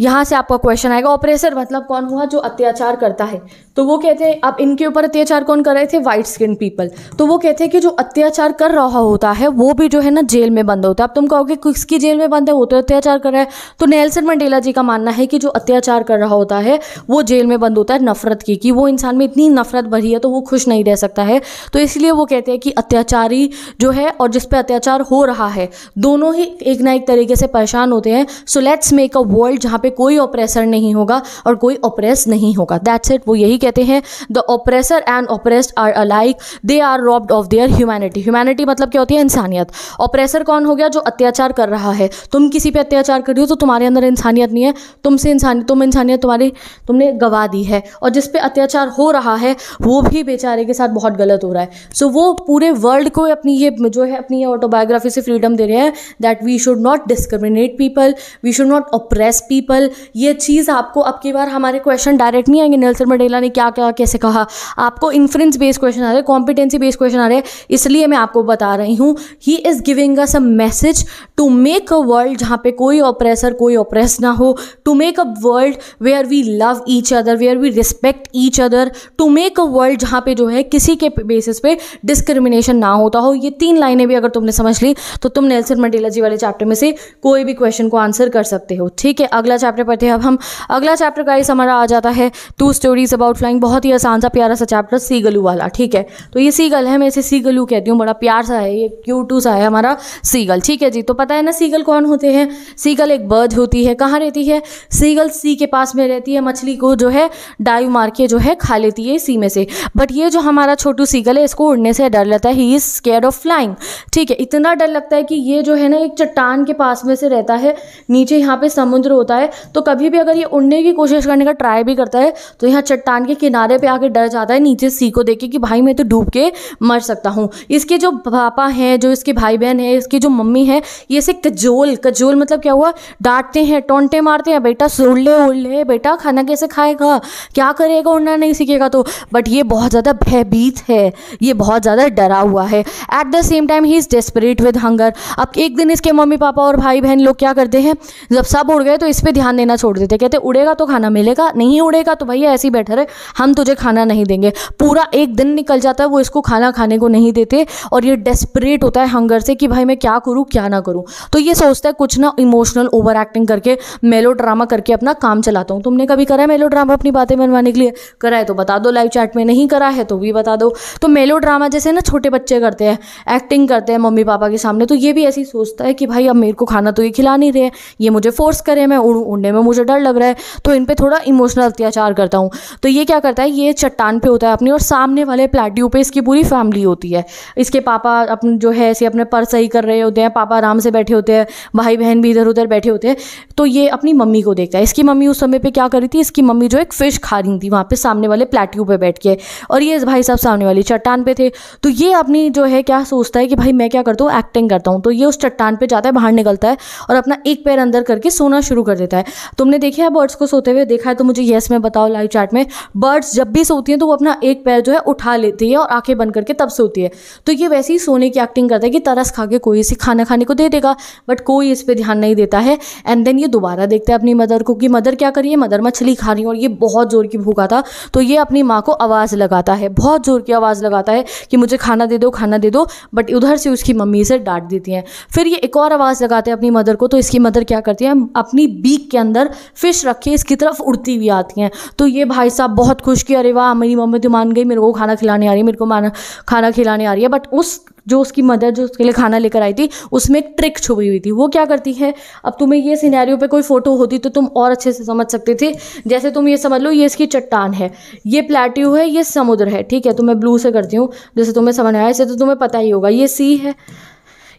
यहाँ से आपका क्वेश्चन आएगा ऑपरेसर मतलब कौन हुआ जो अत्याचार करता है तो वो कहते हैं अब इनके ऊपर अत्याचार कौन कर रहे थे वाइट स्किन पीपल तो वो कहते हैं कि जो अत्याचार कर रहा होता है वो भी जो है ना जेल में बंद होता है अब तुम कहोगे किसकी जेल में बंद है वो तो अत्याचार कर रहा है तो नेल्सन मंडेला जी का मानना है कि जो अत्याचार कर रहा होता है वो जेल में बंद होता है नफरत की कि वो इंसान में इतनी नफरत भरी है तो वो खुश नहीं रह कह सकता है तो इसलिए वो कहते हैं कि अत्याचारी जो है और जिस पे अत्याचार हो रहा है दोनों ही एक ना एक तरीके से परेशान होते हैं so let's make a world जहाँ पे कोई ऑपरेसर नहीं होगा और कोई ऑपरेस नहीं होगा दैट्स इट वो यही कहते हैं the oppressor and oppressed are alike they are robbed of their humanity humanity मतलब क्या होती है इंसानियत ऑपरेसर कौन हो गया जो अत्याचार कर रहा है तुम किसी पर अत्याचार कर रही हो तो तुम्हारे अंदर इंसानियत नहीं है तुमसे इंसान तुम इंसानियत तुम्हारी तुमने गवा दी है और जिस पे अत्याचार हो रहा है वो भी बेचारे के के साथ बहुत गलत हो रहा है सो so, वो पूरे वर्ल्ड को अपनी ये जो है अपनी ऑटोबायोग्राफी से फ्रीडम दे रहे हैं that we should not discriminate people we should not oppress people ये चीज़ आपको अब की बार हमारे क्वेश्चन डायरेक्ट नहीं आएंगे नेल्सन मंडेला ने क्या क्या कैसे कहा आपको इन्फ्रेंस बेस्ड क्वेश्चन आ रहे हैं कॉम्पिटेंसी बेस्ड क्वेश्चन आ रहे हैं इसलिए मैं आपको बता रही हूँ he is giving us a message to make a world जहाँ पे कोई ऑपरेसर कोई ऑपरेस ना हो to make a world where we love each other where we respect each other to make a world जहाँ पे जो है में किसी के बेसिस पे डिस्क्रिमिनेशन ना होता हो ये तीन लाइनें भी अगर तुमने समझ ली तो तुम नेल्सन मंडेला जी वाले चैप्टर में से कोई भी क्वेश्चन को आंसर कर सकते हो ठीक है अगला चैप्टर पढ़ते हैं अब हम अगला चैप्टर गाइस हमारा आ जाता है टू स्टोरीज अबाउट फ्लाइंग बहुत ही आसान सा प्यारा सा चैप्टर सीगलू वाला ठीक है तो ये सीगल है मैं इसे सीगलू कहती हूँ बड़ा प्यार सा है ये क्यूटू सा है हमारा सीगल ठीक है जी तो पता है ना सीगल कौन होते हैं सीगल एक बर्ड होती है कहाँ रहती है सीगल सी के पास में रहती है मछली को जो है डाइव मार के जो है खा लेती है सी में से बट ये जो हमारा छोटू सीगल है इसको उड़ने से डर लगता है he is scared of flying ठीक है इतना डर लगता है कि ये जो है ना एक चट्टान के पास में से रहता है नीचे यहाँ पे समुद्र होता है तो कभी भी अगर ये उड़ने की कोशिश करने का ट्राई भी करता है तो यहाँ चट्टान के किनारे पर आके डर जाता है नीचे सी को देखे कि भाई मैं तो डूब के मर सकता हूँ इसके जो पापा हैं जो इसके भाई बहन है इसकी जो मम्मी है ये इसे कजोल कजोल मतलब क्या हुआ डांटते हैं टोंटे मारते हैं बेटा उड़ ले उड़ ले बेटा खाना कैसे खाएगा क्या करेगा उड़ना नहीं सीखेगा तो बट ये बहुत ज़्यादा भय भयभीत है ये बहुत ज़्यादा डरा हुआ है at the same time he is desperate with hunger अब एक दिन इसके मम्मी पापा और भाई बहन लोग क्या करते हैं जब सब उड़ गए तो इस पर ध्यान देना छोड़ देते कहते उड़ेगा तो खाना मिलेगा नहीं उड़ेगा तो भैया ऐसे ही बैठा रहे हम तुझे खाना नहीं देंगे पूरा एक दिन निकल जाता है वो इसको खाना खाने को नहीं देते और ये डेस्परेट होता है हंगर से कि भाई मैं क्या करूँ क्या ना करूँ तो ये सोचता है कुछ ना इमोशनल ओवर एक्टिंग करके मेलो ड्रामा करके अपना काम चलाता हूँ तुमने कभी करा है मेलो ड्रामा अपनी बातें बनवाने के लिए करा है तो बता दो लाइव चैट में नहीं करा है तो भी भी बता दो तो मेलो ड्रामा जैसे ना छोटे बच्चे करते हैं एक्टिंग करते हैं मम्मी पापा के सामने तो ये भी ऐसी सोचता है कि भाई अब मेरे को खाना तो ये खिला नहीं रहे ये मुझे फोर्स करे मैं उड़ उड़ने में मुझे डर लग रहा है तो इन पर थोड़ा इमोशनल अत्याचार करता हूँ तो ये क्या करता है ये चट्टान पर होता है अपनी और सामने वाले प्लाट्यू पर इसकी पूरी फैमिली होती है इसके पापा अपने जो है ऐसे अपने पर सही कर रहे होते हैं पापा आराम से बैठे होते हैं भाई बहन भी इधर उधर बैठे होते हैं तो ये अपनी मम्मी को देखता है इसकी मम्मी उस समय पर क्या करी थी इसकी मम्मी जो एक फ़िश खा रही थी वहाँ पर सामने वाले प्लेट्यू पर बैठ के और ये भाई भाई साहब सामने वाली चट्टान पे थे तो ये अपनी जो है क्या सोचता है कि भाई मैं क्या करता हूँ एक्टिंग करता हूँ तो ये उस चट्टान पर जाता है बाहर निकलता है और अपना एक पैर अंदर करके सोना शुरू कर देता है तुमने देखा है बर्ड्स को सोते हुए देखा है तो मुझे येस में बताओ लाइव चैट में बर्ड्स जब भी सोती हैं तो वो अपना एक पैर जो है उठा लेती है और आंखें बंद करके तब सोती है तो ये वैसे ही सोने की एक्टिंग करता है कि तरस खा के कोई इसे खाना खाने को दे देगा बट कोई इस पर ध्यान नहीं देता है एंड देन ये दोबारा देखता है अपनी मदर को कि मदर क्या करिए मदर मछली खा रही है और ये बहुत ज़ोर की भूखा था तो ये अपनी माँ को आवाज़ लगाता है बहुत बहुत ज़ोर की आवाज़ लगाता है कि मुझे खाना दे दो खाना दे दो बट उधर से उसकी मम्मी से डांट देती हैं फिर ये एक और आवाज़ लगाते हैं अपनी मदर को तो इसकी मदर क्या करती है अपनी बीक के अंदर फिश रख के इसकी तरफ उड़ती हुई आती हैं तो ये भाई साहब बहुत खुश कि अरे वाह मेरी मम्मी तो मान गई मेरे को खाना खिलाने आ रही है मेरे को खाना खिलाने आ रही है बट उस जो उसकी मदर जो उसके लिए खाना लेकर आई थी उसमें एक ट्रिक छुपी हुई थी वो क्या करती है अब तुम्हें ये सिनेरियो पे कोई फ़ोटो होती तो तुम और अच्छे से समझ सकते थे जैसे तुम ये समझ लो ये इसकी चट्टान है ये प्लेट्यू है ये समुद्र है ठीक है तो मैं ब्लू से करती हूँ जैसे तुम्हें समझ आया इसे तो तुम्हें पता ही होगा ये सी है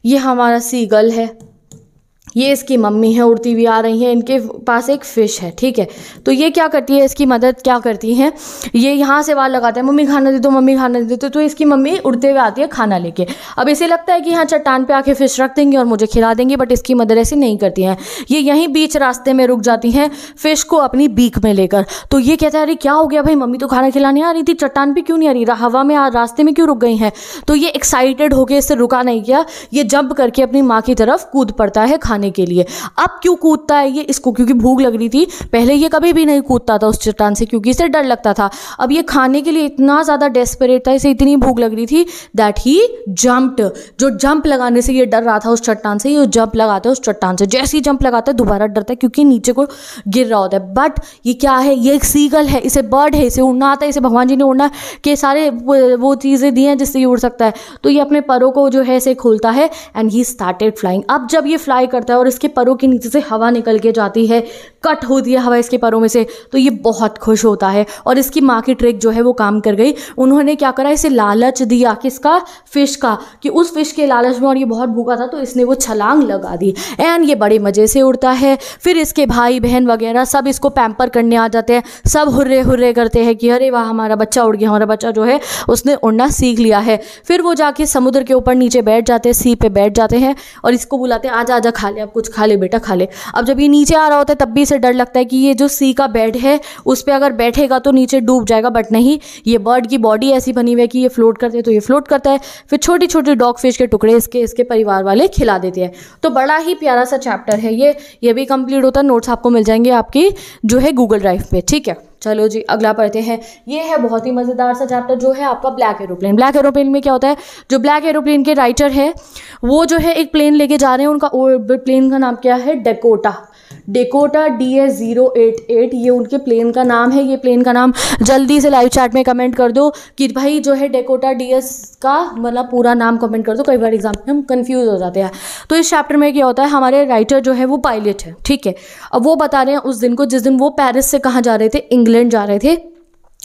ये हमारा सी गल है ये इसकी मम्मी है उड़ती हुई आ रही है इनके पास एक फ़िश है ठीक है तो ये क्या करती है इसकी मदद क्या करती हैं ये यहाँ से वाल लगाता है मम्मी खाना दे दो मम्मी खाना दे दो तो इसकी मम्मी उड़ते हुए आती है खाना लेके अब इसे लगता है कि यहाँ चट्टान पे आके फ़िश रख देंगी और मुझे खिला देंगी बट इसकी मदद ऐसी नहीं करती हैं ये यहीं बीच रास्ते में रुक जाती हैं फ़िश को अपनी बीक में लेकर तो ये कहता है अरे क्या हो गया भाई मम्मी तो खाना खिलाने आ रही थी चट्टान पर क्यों नहीं आ रही हवा में रास्ते में क्यों रुक गई हैं तो ये एक्साइटेड होकर इससे रुका नहीं गया ये जंप करके अपनी माँ की तरफ कूद पड़ता है खाने के लिए अब क्यों कूदता है ये इसको क्योंकि भूख लग रही थी पहले ये कभी भी नहीं कूदता था उस चट्टान से क्योंकि इसे डर लगता था अब ये खाने के लिए इतना ज़्यादा डेस्परेट था इसे इतनी भूख लग रही थी दैट ही जम्प्ट जो जंप लगाने से ये डर रहा था उस चट्टान से ये जंप लगाता है उस चट्टान से जैसे ही जंप लगाता है दोबारा डरता है क्योंकि नीचे को गिर रहा होता है बट ये क्या है ये एक सीगल है इसे बर्ड है इसे उड़ना आता है इसे भगवान जी ने उड़ना के सारे वो चीज़ें दी हैं जिससे ये उड़ सकता है तो ये अपने परों को जो है इसे खोलता है एंड ही स्टार्टेड फ्लाइंग अब जब ये फ्लाई कर करता है और इसके परों के नीचे से हवा निकल के जाती है कट होती है हवा इसके परों में से तो ये बहुत खुश होता है और इसकी माँ की ट्रिक जो है वो काम कर गई उन्होंने क्या करा इसे लालच दिया किसका फिश का कि उस फिश के लालच में और ये बहुत भूखा था तो इसने वो छलांग लगा दी एंड ये बड़े मज़े से उड़ता है फिर इसके भाई बहन वगैरह सब इसको पैम्पर करने आ जाते हैं सब हुर्रे हुर्रे करते हैं कि अरे वाह हमारा बच्चा उड़ गया हमारा बच्चा जो है उसने उड़ना सीख लिया है फिर वो जाके समुद्र के ऊपर नीचे बैठ जाते हैं सी पे बैठ जाते हैं और इसको बुलाते हैं आजा आजा खा ले अब कुछ खा ले बेटा खा ले अब जब ये नीचे आ रहा होता है तब भी इसे डर लगता है कि ये जो सी का बेड है उस पर अगर बैठेगा तो नीचे डूब जाएगा बट नहीं ये बर्ड की बॉडी ऐसी बनी हुई है कि ये फ्लोट करते हैं तो ये फ्लोट करता है फिर छोटी छोटी डॉग फिश के टुकड़े इसके इसके परिवार वाले खिला देते हैं तो बड़ा ही प्यारा सा चैप्टर है ये ये भी कंप्लीट होता है नोट्स आपको मिल जाएंगे आपकी जो है गूगल ड्राइव पर ठीक है चलो जी अगला पढ़ते हैं ये है बहुत ही मज़ेदार सा चैप्टर जो है आपका ब्लैक एरोप्लेन ब्लैक एरोप्लेन में क्या होता है जो ब्लैक एरोप्लेन के राइटर है वो जो है एक प्लेन लेके जा रहे हैं उनका प्लेन का नाम क्या है Dakota Dakota D S zero eight eight ये उनके प्लेन का नाम है ये प्लेन का नाम जल्दी से लाइव चैट में कमेंट कर दो कि भाई जो है डेकोटा डी एस का मतलब पूरा नाम कमेंट कर दो कई बार एग्जाम में हम कन्फ्यूज़ हो जाते हैं तो इस चैप्टर में क्या होता है हमारे राइटर जो है वो पायलट है ठीक है अब वो बता रहे हैं उस दिन को जिस दिन वो पैरिस से कहाँ जा रहे थे इंग्लैंड जा रहे थे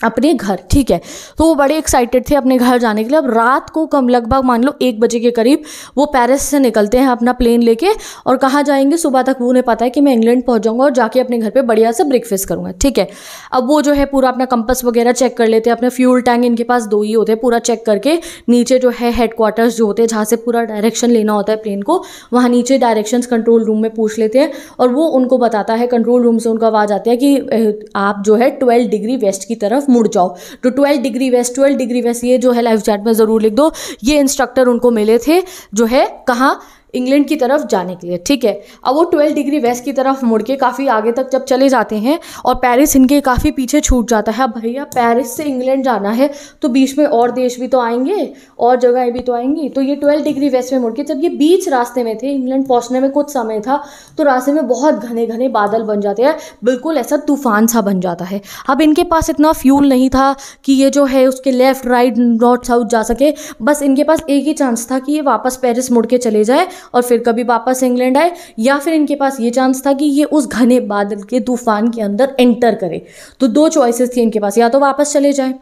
अपने घर ठीक है तो वो बड़े एक्साइटेड थे अपने घर जाने के लिए अब रात को कम लगभग मान लो एक बजे के करीब वो पेरिस से निकलते हैं अपना प्लेन लेके और कहाँ जाएंगे सुबह तक वो उन्हें पता है कि मैं इंग्लैंड पहुँच जाऊँगा और जाके अपने घर पे बढ़िया से ब्रेकफास्ट करूँगा ठीक है अब वो जो है पूरा अपना कंपस वगैरह चेक कर लेते हैं अपने फ्यूल टैंक इनके पास दो ही होते हैं पूरा चेक करके नीचे जो है हेड क्वार्टर्स जो होते हैं जहाँ से पूरा डायरेक्शन लेना होता है प्लेन को वहाँ नीचे डायरेक्शन कंट्रोल रूम में पूछ लेते हैं और वो उनको बताता है कंट्रोल रूम से उनको आवाज़ आती है कि आप जो है ट्वेल्व डिग्री वेस्ट की तरफ तरफ मुड़ जाओ तो twelve degree west twelve degree west ये जो है लाइफ चैट में ज़रूर लिख दो ये इंस्ट्रक्टर उनको मिले थे जो है कहाँ इंग्लैंड की तरफ जाने के लिए ठीक है अब वो ट्वेल्व डिग्री वेस्ट की तरफ मुड़ के काफ़ी आगे तक जब चले जाते हैं और पेरिस इनके काफ़ी पीछे छूट जाता है अब भैया पेरिस से इंग्लैंड जाना है तो बीच में और देश भी तो आएंगे और जगहें भी तो आएंगी तो ये ट्वेल्व डिग्री वेस्ट में मुड़ के जब ये बीच रास्ते में थे इंग्लैंड पहुँचने में कुछ समय था तो रास्ते में बहुत घने घने बादल बन जाते हैं बिल्कुल ऐसा तूफान सा बन जाता है अब इनके पास इतना फ्यूल नहीं था कि ये जो है उसके लेफ्ट राइट नॉर्थ साउथ जा सके बस इनके पास एक ही चांस था कि ये वापस पेरिस मुड़ के चले जाए और फिर कभी वापस इंग्लैंड आए या फिर इनके पास ये चांस था कि ये उस घने बादल के तूफान के अंदर एंटर करे तो दो चॉइसेस थी इनके पास या तो वापस चले जाए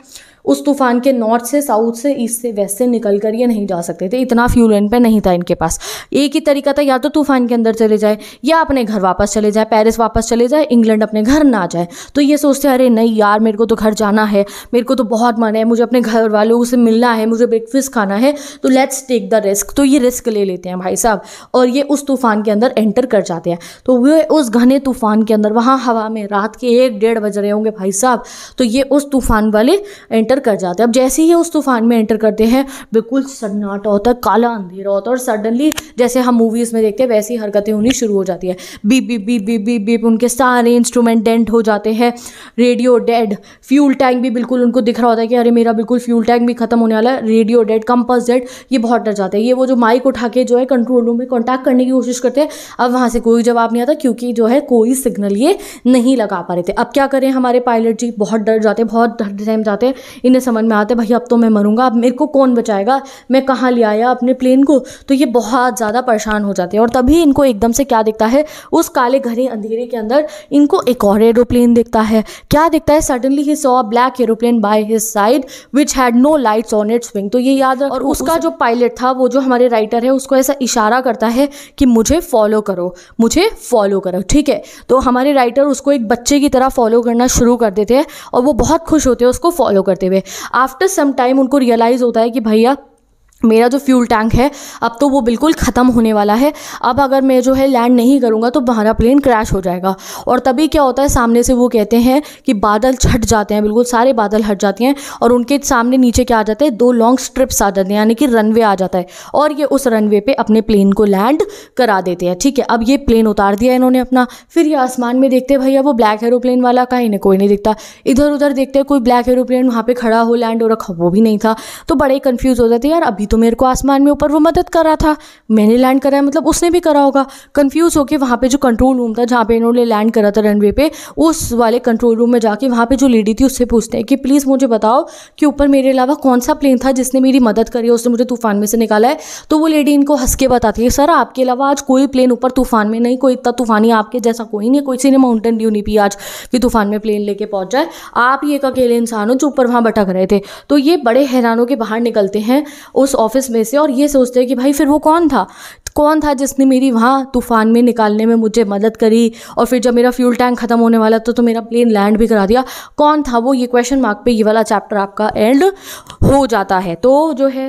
उस तूफान के नॉर्थ से साउथ से ईस्ट से वेस्ट से निकल कर ये नहीं जा सकते थे इतना फ्यूल इन पर नहीं था इनके पास एक ही तरीका था या तो तूफान के अंदर चले जाए या अपने घर वापस चले जाए पेरिस वापस चले जाए इंग्लैंड अपने घर ना जाए तो ये सोचते अरे नहीं यार मेरे को तो घर जाना है मेरे को तो बहुत मन है मुझे अपने घर वालों से मिलना है मुझे ब्रेकफास्ट खाना है तो लेट्स टेक द रिस्क तो ये रिस्क ले लेते हैं भाई साहब और ये उस तूफान के अंदर एंटर कर जाते हैं तो वे उस घने तूफान के अंदर वहाँ हवा में रात के एक डेढ़ बज रहे होंगे भाई साहब तो ये उस तूफान वाले एंटर एंटर कर जाते हैं अब जैसे ही उस तूफान में एंटर करते हैं बिल्कुल सन्नाटा होता है काला अंधेरा होता है और सडनली जैसे हम मूवीज़ में देखते हैं वैसी ही हरकतें होनी शुरू हो जाती है beep beep beep beep beep beep उनके सारे इंस्ट्रूमेंट डेंट हो जाते हैं रेडियो डेड फ्यूल टैंक भी बिल्कुल उनको दिख रहा होता है कि अरे मेरा बिल्कुल फ्यूल टैंक भी खत्म होने वाला है रेडियो डेड कंपस डेड ये बहुत डर जाते हैं ये वो जो माइक उठा के जो है कंट्रोल रूम में कॉन्टैक्ट करने की कोशिश करते हैं अब वहाँ से कोई जवाब नहीं आता क्योंकि जो है कोई सिग्नल ये नहीं लगा पा रहे थे अब क्या करें हमारे पायलट जी बहुत डर जाते हैं बहुत डर जाते हैं इन्हें समझ में आता है अब तो मैं मरूंगा अब मेरे को कौन बचाएगा मैं कहाँ ले आया अपने प्लेन को तो ये बहुत ज़्यादा परेशान हो जाते हैं और तभी इनको एकदम से क्या दिखता है उस काले घने अंधेरे के अंदर इनको एक और एरोप्लेन दिखता है क्या दिखता है suddenly he saw black aeroplane by his side which had no lights on its wing तो ये याद और उसका जो पायलट था वो जो हमारे राइटर है उसको ऐसा इशारा करता है कि मुझे फॉलो करो मुझे फॉलो करो ठीक है तो हमारे राइटर उसको एक बच्चे की तरह फॉलो करना शुरू कर देते हैं और वो बहुत खुश होते हैं उसको फॉलो करते करते हुए आफ्टर सम टाइम उनको रियलाइज़ होता है कि भैया मेरा जो फ्यूल टैंक है अब तो वो बिल्कुल ख़त्म होने वाला है अब अगर मैं जो है लैंड नहीं करूँगा तो हमारा प्लेन क्रैश हो जाएगा और तभी क्या होता है सामने से वो कहते हैं कि बादल छट जाते हैं बिल्कुल सारे बादल हट जाते हैं और उनके सामने नीचे क्या आ जाता है दो लॉन्ग स्ट्रिप्स आ जाते हैं यानी कि रनवे आ जाता है और ये उस रनवे पर अपने प्लेन को लैंड करा देते हैं ठीक है अब ये प्लेन उतार दिया इन्होंने अपना फिर ये आसमान में देखते हैं भैया वो ब्लैक एरोप्लेन वाला कहीं ना कोई नहीं दिखता इधर उधर देखते हैं कोई ब्लैक एरोप्लेन वहाँ पर खड़ा हो लैंड हो रखा वो भी नहीं था तो बड़े कन्फ्यूज़ हो जाते यार अभी तो तो मेरे को आसमान में ऊपर वो मदद कर रहा था मैंने लैंड करा है मतलब उसने भी करा होगा कन्फ्यूज़ होकर वहाँ पर जो कंट्रोल रूम था जहाँ पर इन्होंने लैंड करा था रनवे पर उस वाले कंट्रोल रूम में जाके वहाँ पर जो लेडी थी उससे पूछते हैं कि प्लीज़ मुझे बताओ कि ऊपर मेरे अलावा कौन सा प्लेन था जिसने मेरी मदद करी है उसने मुझे तूफान में से निकाला है तो वो लेडी इनको हंस के बताती है सर आपके अलावा आज कोई प्लेन ऊपर तूफान में नहीं कोई इतना तूफानी आपके जैसा कोई नहीं कोई ने माउंटेन ड्यू नहीं पी आज कि तूफान में प्लेन लेके पहुँच जाए आप ही एक अकेले इंसान हो जो ऊपर वहाँ भटक रहे थे तो ये बड़े हैरानों के बाहर निकलते हैं उस ऑफिस में से और ये सोचते हैं कि भाई फिर वो कौन था कौन था जिसने मेरी वहाँ तूफान में निकालने में मुझे मदद करी और फिर जब मेरा फ्यूल टैंक ख़त्म होने वाला था तो मेरा प्लेन लैंड भी करा दिया कौन था वो ये क्वेश्चन मार्क पे ये वाला चैप्टर आपका एंड हो जाता है तो जो है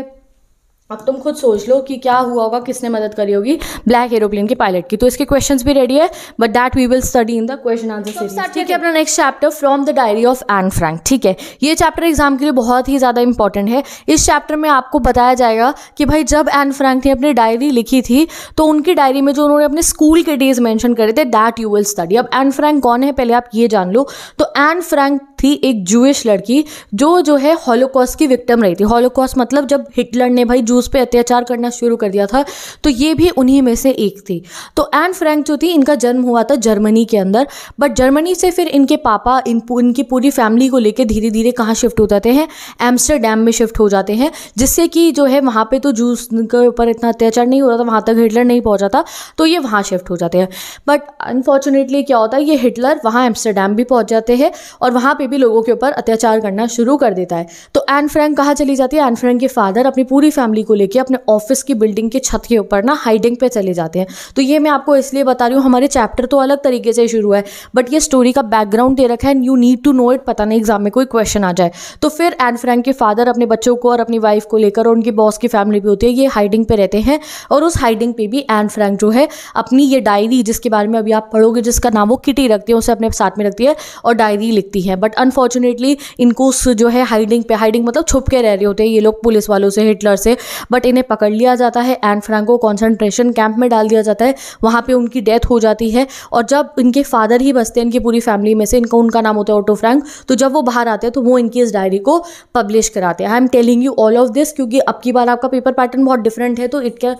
अब तुम खुद सोच लो कि क्या हुआ होगा किसने मदद करी होगी ब्लैक एरोप्लेन के पायलट की तो इसके क्वेश्चंस भी रेडी है but that we will study in the question answer series ठीक है अपना next chapter from the diary of Anne Frank ठीक है ये चैप्टर एग्जाम के लिए बहुत ही ज़्यादा इंपॉर्टेंट है इस चैप्टर में आपको बताया जाएगा कि भाई जब एन फ्रैंक ने अपनी डायरी लिखी थी तो उनकी डायरी में जो उन्होंने अपने स्कूल के डेज मैंशन करे थे दैट यू विल स्टडी अब एन फ्रैंक कौन है पहले आप ये जान लो तो एन फ्रैंक थी एक जूश लड़की जो जो है हॉलोकॉस्ट की विक्टम रही थी हॉलोकॉस्ट मतलब जब हिटलर ने भाई उस पर अत्याचार करना शुरू कर दिया था तो ये भी उन्हीं में से एक थी तो एन फ्रैंक जो थी इनका जन्म हुआ था जर्मनी के अंदर बट जर्मनी से फिर इनके पापा इन इनकी पूरी फैमिली को लेकर धीरे धीरे कहाँ शिफ्ट हो जाते हैं एम्स्टरडेम में शिफ्ट हो जाते हैं जिससे कि जो है वहाँ पर तो जूस के ऊपर इतना अत्याचार नहीं हो रहा था वहाँ तक हिटलर नहीं पहुँचा था तो ये वहाँ शिफ्ट हो जाते हैं बट अनफॉर्चुनेटली क्या होता है ये हिटलर वहाँ एम्स्टरडेम भी पहुँच जाते हैं और वहाँ पर भी लोगों के ऊपर अत्याचार करना शुरू कर देता है तो एन फ्रैंक कहाँ चली जाती है एन फ्रैंक के फादर अपनी पूरी फैमिली को लेकर अपने ऑफिस की बिल्डिंग के छत के ऊपर ना हाइडिंग पे चले जाते हैं तो ये मैं आपको इसलिए बता रही हूँ हमारे चैप्टर तो अलग तरीके से शुरू है बट ये स्टोरी का बैकग्राउंड दे रखा है you need to know it पता नहीं एग्जाम में कोई क्वेश्चन आ जाए तो फिर एन फ्रैंक के फादर अपने बच्चों को और अपनी वाइफ को लेकर और उनके बॉस की फैमिली भी होती है ये हाइडिंग पे रहते हैं और उस हाइडिंग पे भी एन फ्रैंक जो है अपनी ये डायरी जिसके बारे में अभी आप पढ़ोगे जिसका नाम वो किटी रखती है उसे अपने साथ में रखती है और डायरी लिखती है बट अनफॉर्चुनेटली इनको उस जो है हाइडिंग पे हाइडिंग मतलब छुप के रह रहे होते हैं ये लोग पुलिस वालों से हिटलर से बट इन्हें पकड़ लिया जाता है एंड फ्रैंको कॉन्सेंट्रेशन कैंप में डाल दिया जाता है वहाँ पर उनकी डेथ हो जाती है और जब इनके फादर ही बसते हैं इनकी पूरी फैमिली में से इनका उनका नाम होता है ऑटो फ्रैंक तो जब वो बाहर आते हैं तो वो इनकी इस डायरी को पब्लिश कराते हैं I am telling you all of this क्योंकि अब की बार आपका पेपर पैटर्न बहुत डिफरेंट है तो इट के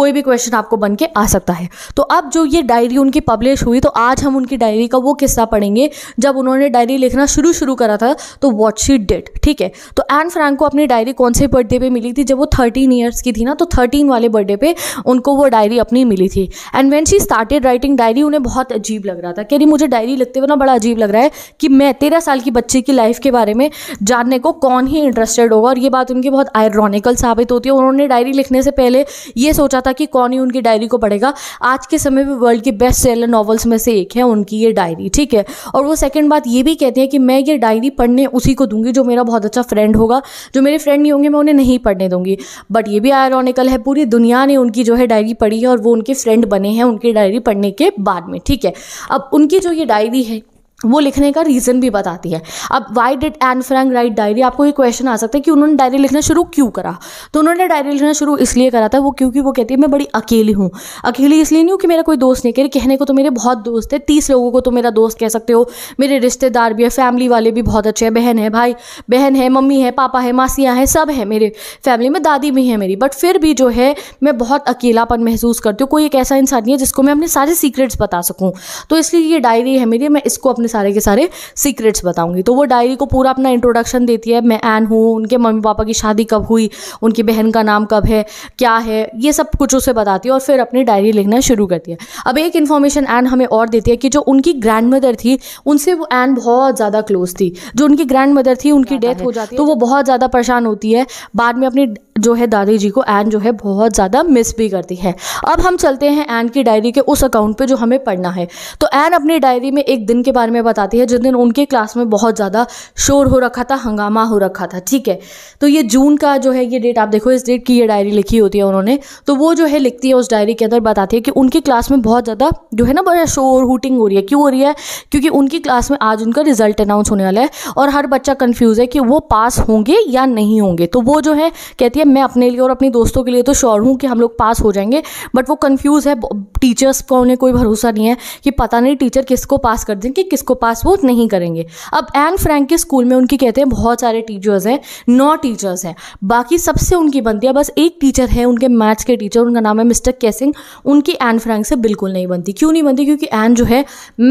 कोई भी क्वेश्चन आपको बन के आ सकता है तो अब जो ये डायरी उनकी पब्लिश हुई तो आज हम उनकी डायरी का वो किस्सा पढ़ेंगे जब उन्होंने डायरी लिखना शुरू शुरू करा था तो वॉट शी डेट ठीक है तो एन फ्रैंक को अपनी डायरी कौन से बर्थडे पर मिली थी जब वो थर्टीन ईयर्स की थी ना तो थर्टीन वाले बर्थडे पे उनको वो डायरी अपनी मिली थी and when she started writing diary उन्हें बहुत अजीब लग रहा था कह रही मुझे डायरी लिखते हुए ना बड़ा अजीब लग रहा है कि मैं तेरह साल की बच्चे की लाइफ के बारे में जानने को कौन ही इंटरेस्टेड होगा और ये बात उनकी बहुत आयरॉनिकल साबित होती है उन्होंने डायरी लिखने से पहले ये सोचा था कि कौन ही उनकी डायरी को पढ़ेगा आज के समय में वर्ल्ड के बेस्ट सेलर नॉवल्स में से एक है उनकी ये डायरी ठीक है और वो सेकंड बात ये भी कहती हैं कि मैं ये डायरी पढ़ने उसी को दूंगी जो मेरा बहुत अच्छा फ्रेंड होगा जो मेरे फ्रेंड नहीं होंगे मैं उन्हें नहीं पढ़ने दूंगी बट ये भी आयरॉनिकल है पूरी दुनिया ने उनकी जो है डायरी पढ़ी है और वो उनके फ्रेंड बने हैं उनकी डायरी पढ़ने के बाद में ठीक है अब उनकी जो ये डायरी है वो लिखने का रीज़न भी बताती है अब why did Anne Frank write diary आपको ये क्वेश्चन आ सकता है कि उन्होंने डायरी लिखना शुरू क्यों करा तो उन्होंने डायरी लिखना शुरू इसलिए करा था वो क्योंकि वो कहती है मैं बड़ी अकेली हूँ अकेली इसलिए नहीं हूँ कि मेरा कोई दोस्त नहीं कह कहने को तो मेरे बहुत दोस्त है तीस लोगों को तो मेरा दोस्त कह सकते हो मेरे रिश्तेदार भी है फैमिली वाले भी बहुत अच्छे हैं बहन है भाई बहन है मम्मी है पापा है मासियाँ हैं सब है मेरे फैमिली में दादी भी है मेरी बट फिर भी जो है मैं बहुत अकेलापन महसूस करती हूँ कोई एक ऐसा इंसान नहीं है जिसको मैं अपने सारे सीक्रेट्स बता सकूँ तो इसलिए ये डायरी है मेरी मैं इसको अपने सारे के सारे सीक्रेट्स बताऊंगी तो वो डायरी को पूरा अपना इंट्रोडक्शन देती है मैं एन हूँ उनके मम्मी पापा की शादी कब हुई उनकी बहन का नाम कब है क्या है ये सब कुछ उसे बताती है और फिर अपनी डायरी लिखना शुरू करती है अब एक इन्फॉर्मेशन एन हमें और देती है कि जो उनकी ग्रैंड मदर थी उनसे वो एन बहुत ज़्यादा क्लोज थी जो उनकी ग्रैंड मदर थी उनकी डेथ हो जाती तो वो बहुत ज़्यादा परेशान होती है बाद में अपनी जो है दादी जी को एन जो है बहुत ज़्यादा मिस भी करती है अब हम चलते हैं एन की डायरी के उस अकाउंट पे जो हमें पढ़ना है तो एन अपनी डायरी में एक दिन के बारे में बताती है जिस दिन उनके क्लास में बहुत ज़्यादा शोर हो रखा था हंगामा हो रखा था ठीक है तो ये जून का जो है ये डेट आप देखो इस डेट की ये डायरी लिखी होती है उन्होंने तो वो जो है लिखती है उस डायरी के अंदर बताती है कि उनकी क्लास में बहुत ज़्यादा जो है ना बड़ा शोर हुटिंग हो रही है क्यों हो रही है क्योंकि उनकी क्लास में आज उनका रिजल्ट अनाउंस होने वाला है और हर बच्चा कन्फ्यूज़ है कि वो पास होंगे या नहीं होंगे तो वो जो है कहती है मैं अपने लिए और अपने दोस्तों के लिए तो श्योर हूँ कि हम लोग पास हो जाएंगे बट वो कन्फ्यूज़ है टीचर्स का उन्हें कोई भरोसा नहीं है कि पता नहीं टीचर किसको पास कर देंगे किसको पास वो नहीं करेंगे अब एन फ्रैंक के स्कूल में उनकी कहते हैं बहुत सारे टीचर्स हैं नौ टीचर्स हैं बाकी सबसे उनकी बनती है बस एक टीचर है उनके मैथ्स के टीचर उनका नाम है मिस्टर कैसिंग उनकी एन फ्रैंक से बिल्कुल नहीं बनती क्यों नहीं बनती क्योंकि एन जो है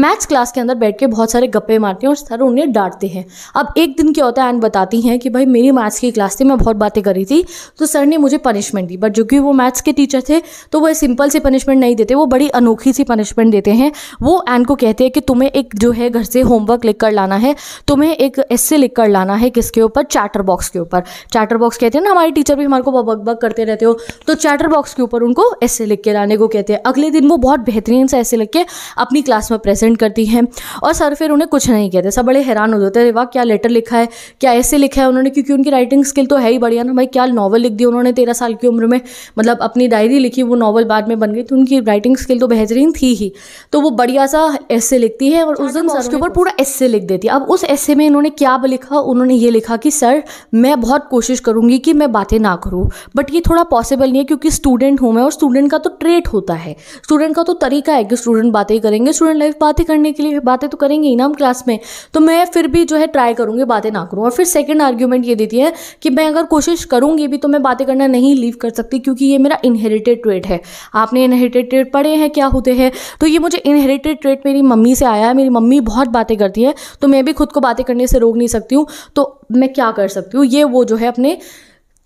मैथ्स क्लास के अंदर बैठ के बहुत सारे गप्पे मारते हैं और सर उन्हें डांटते हैं अब एक दिन क्या होता है एन बताती हैं कि भाई मेरी मैथ्स की क्लास थी मैं बहुत बातें करी थी तो सर ने मुझे पनिशमेंट दी बट जो कि वो मैथ्स के टीचर थे तो वो सिंपल सी पनिशमेंट नहीं देते वो बड़ी अनोखी सी पनिशमेंट देते हैं वो एन को कहते हैं कि तुम्हें एक जो है घर से होमवर्क लिख कर लाना है तुम्हें एक एस लिख कर लाना है किसके ऊपर चैटर बॉक्स के ऊपर चैटर बॉक्स कहते हैं ना हमारे टीचर भी हमारे को बग बग करते रहते हो तो चैटर बॉक्स के ऊपर उनको एस लिख के लाने को कहते हैं अगले दिन वो बहुत बेहतरीन से ऐसे लिख के अपनी क्लास में प्रेजेंट करती हैं और सर फिर उन्हें कुछ नहीं कहते सब बड़े हैरान हो जाते हैं वाह क्या लेटर लिखा है क्या ऐसे लिखा है उन्होंने क्योंकि उनकी राइटिंग स्किल तो है ही बढ़िया ना भाई क्या नॉवल नावल लिख दी उन्होंने तेरह साल की उम्र में मतलब अपनी डायरी लिखी वो नावल बाद में बन गई तो उनकी राइटिंग स्किल तो बेहतरीन थी ही तो वो बढ़िया सा ऐसे लिखती है और उस दिन उसके ऊपर पूरा ऐसे लिख देती है अब उस ऐसे में इन्होंने क्या लिखा उन्होंने ये लिखा कि सर मैं बहुत कोशिश करूँगी कि मैं बातें ना करूँ बट ये थोड़ा पॉसिबल नहीं है क्योंकि स्टूडेंट हूँ मैं और स्टूडेंट का तो ट्रेट होता है स्टूडेंट का तो तरीका है कि स्टूडेंट बातें करेंगे स्टूडेंट लाइफ बातें करने के लिए बातें तो करेंगे ही ना हम क्लास में तो मैं फिर भी जो है ट्राई करूँगी बातें ना करूँ और फिर सेकेंड आर्ग्यूमेंट ये देती है कि मैं अगर कोशिश करूँगी भी तो मैं बातें करना नहीं लीव कर सकती क्योंकि ये मेरा इनहेरिटेड ट्रेट है आपने इनहेरिटेड ट्रेट पढ़े हैं क्या होते हैं तो ये मुझे इनहेरिटेड ट्रेट मेरी मम्मी से आया है मेरी मम्मी बहुत बातें करती है तो मैं भी खुद को बातें करने से रोक नहीं सकती हूँ तो मैं क्या कर सकती हूँ ये वो जो है अपने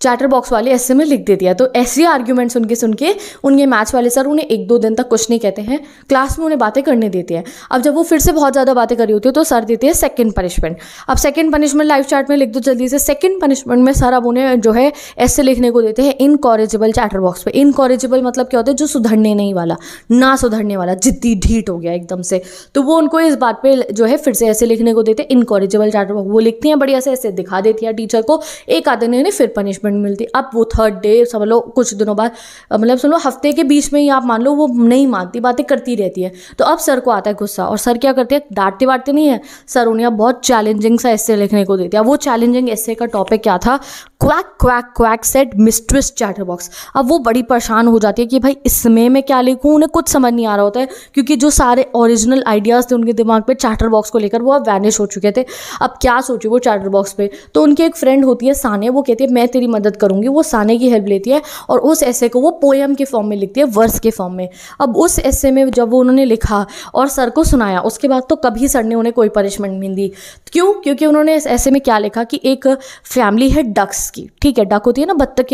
चैटर बॉक्स वाले ऐसे में लिख दे दिया तो ऐसे आर्ग्यूमेंट्स उनके सुन के उनके मैथ्स वाले सर उन्हें एक दो दिन तक कुछ नहीं कहते हैं क्लास में उन्हें बातें करने देते हैं अब जब वो फिर से बहुत ज़्यादा बातें करी होती है तो सर देते हैं सेकंड पनिशमेंट अब सेकंड पनिशमेंट लाइफ चार्ट में लिख दो जल्दी से सेकंड पनिशमेंट में सर अब उन्हें जो है ऐसे लिखने को देते हैं इनकॉरेजिबल चैटर बॉक्स पर इनकॉरेजिबल मतलब क्या होता है जो सुधरने नहीं वाला ना सुधरने वाला जिद्दी ढीट हो गया एकदम से तो वो उनको इस बात पर जो है फिर से ऐसे लिखने को देते हैं इनकॉरेजिबल चैटर बॉक्स वो लिखती हैं बढ़िया से ऐसे दिखा देती है टीचर को एक आधे ने फिर पनिशमेंट पनिशमेंट मिलती अब वो थर्ड डे समझ लो कुछ दिनों बाद मतलब सुन लो हफ्ते के बीच में ही आप मान लो वो नहीं मानती बातें करती रहती है तो अब सर को आता है गुस्सा और सर क्या करते हैं डांटते वाटते नहीं है सर उन्हें अब बहुत चैलेंजिंग सा ऐसे लिखने को देते हैं वो चैलेंजिंग ऐसे का टॉपिक क्या था quack quack quack said mistress chatterbox अब वो बड़ी परेशान हो जाती है कि भाई इसमें मैं क्या लिखूँ उन्हें कुछ समझ नहीं आ रहा होता है क्योंकि जो सारे ओरिजिनल आइडियाज़ थे उनके दिमाग पे चैटर बॉक्स को लेकर वो अब वैनिश हो चुके थे अब क्या सोचे वो चैटर बॉक्स पे तो उनकी एक फ्रेंड होती है सानिया वो कहती है मैं तेरी मदद करूँगी वो साने की हेल्प लेती है और उस ऐसे को वो पोएम के फॉर्म में लिखती है वर्स के फॉर्म में अब उस ऐसे में जब वो उन्होंने लिखा और सर को सुनाया उसके बाद तो कभी सर ने उन्हें कोई पनिशमेंट नहीं दी क्यों क्योंकि उन्होंने ऐसे में क्या लिखा कि एक फैमिली है डक्स की ठीक है डक होती है ना बत्तख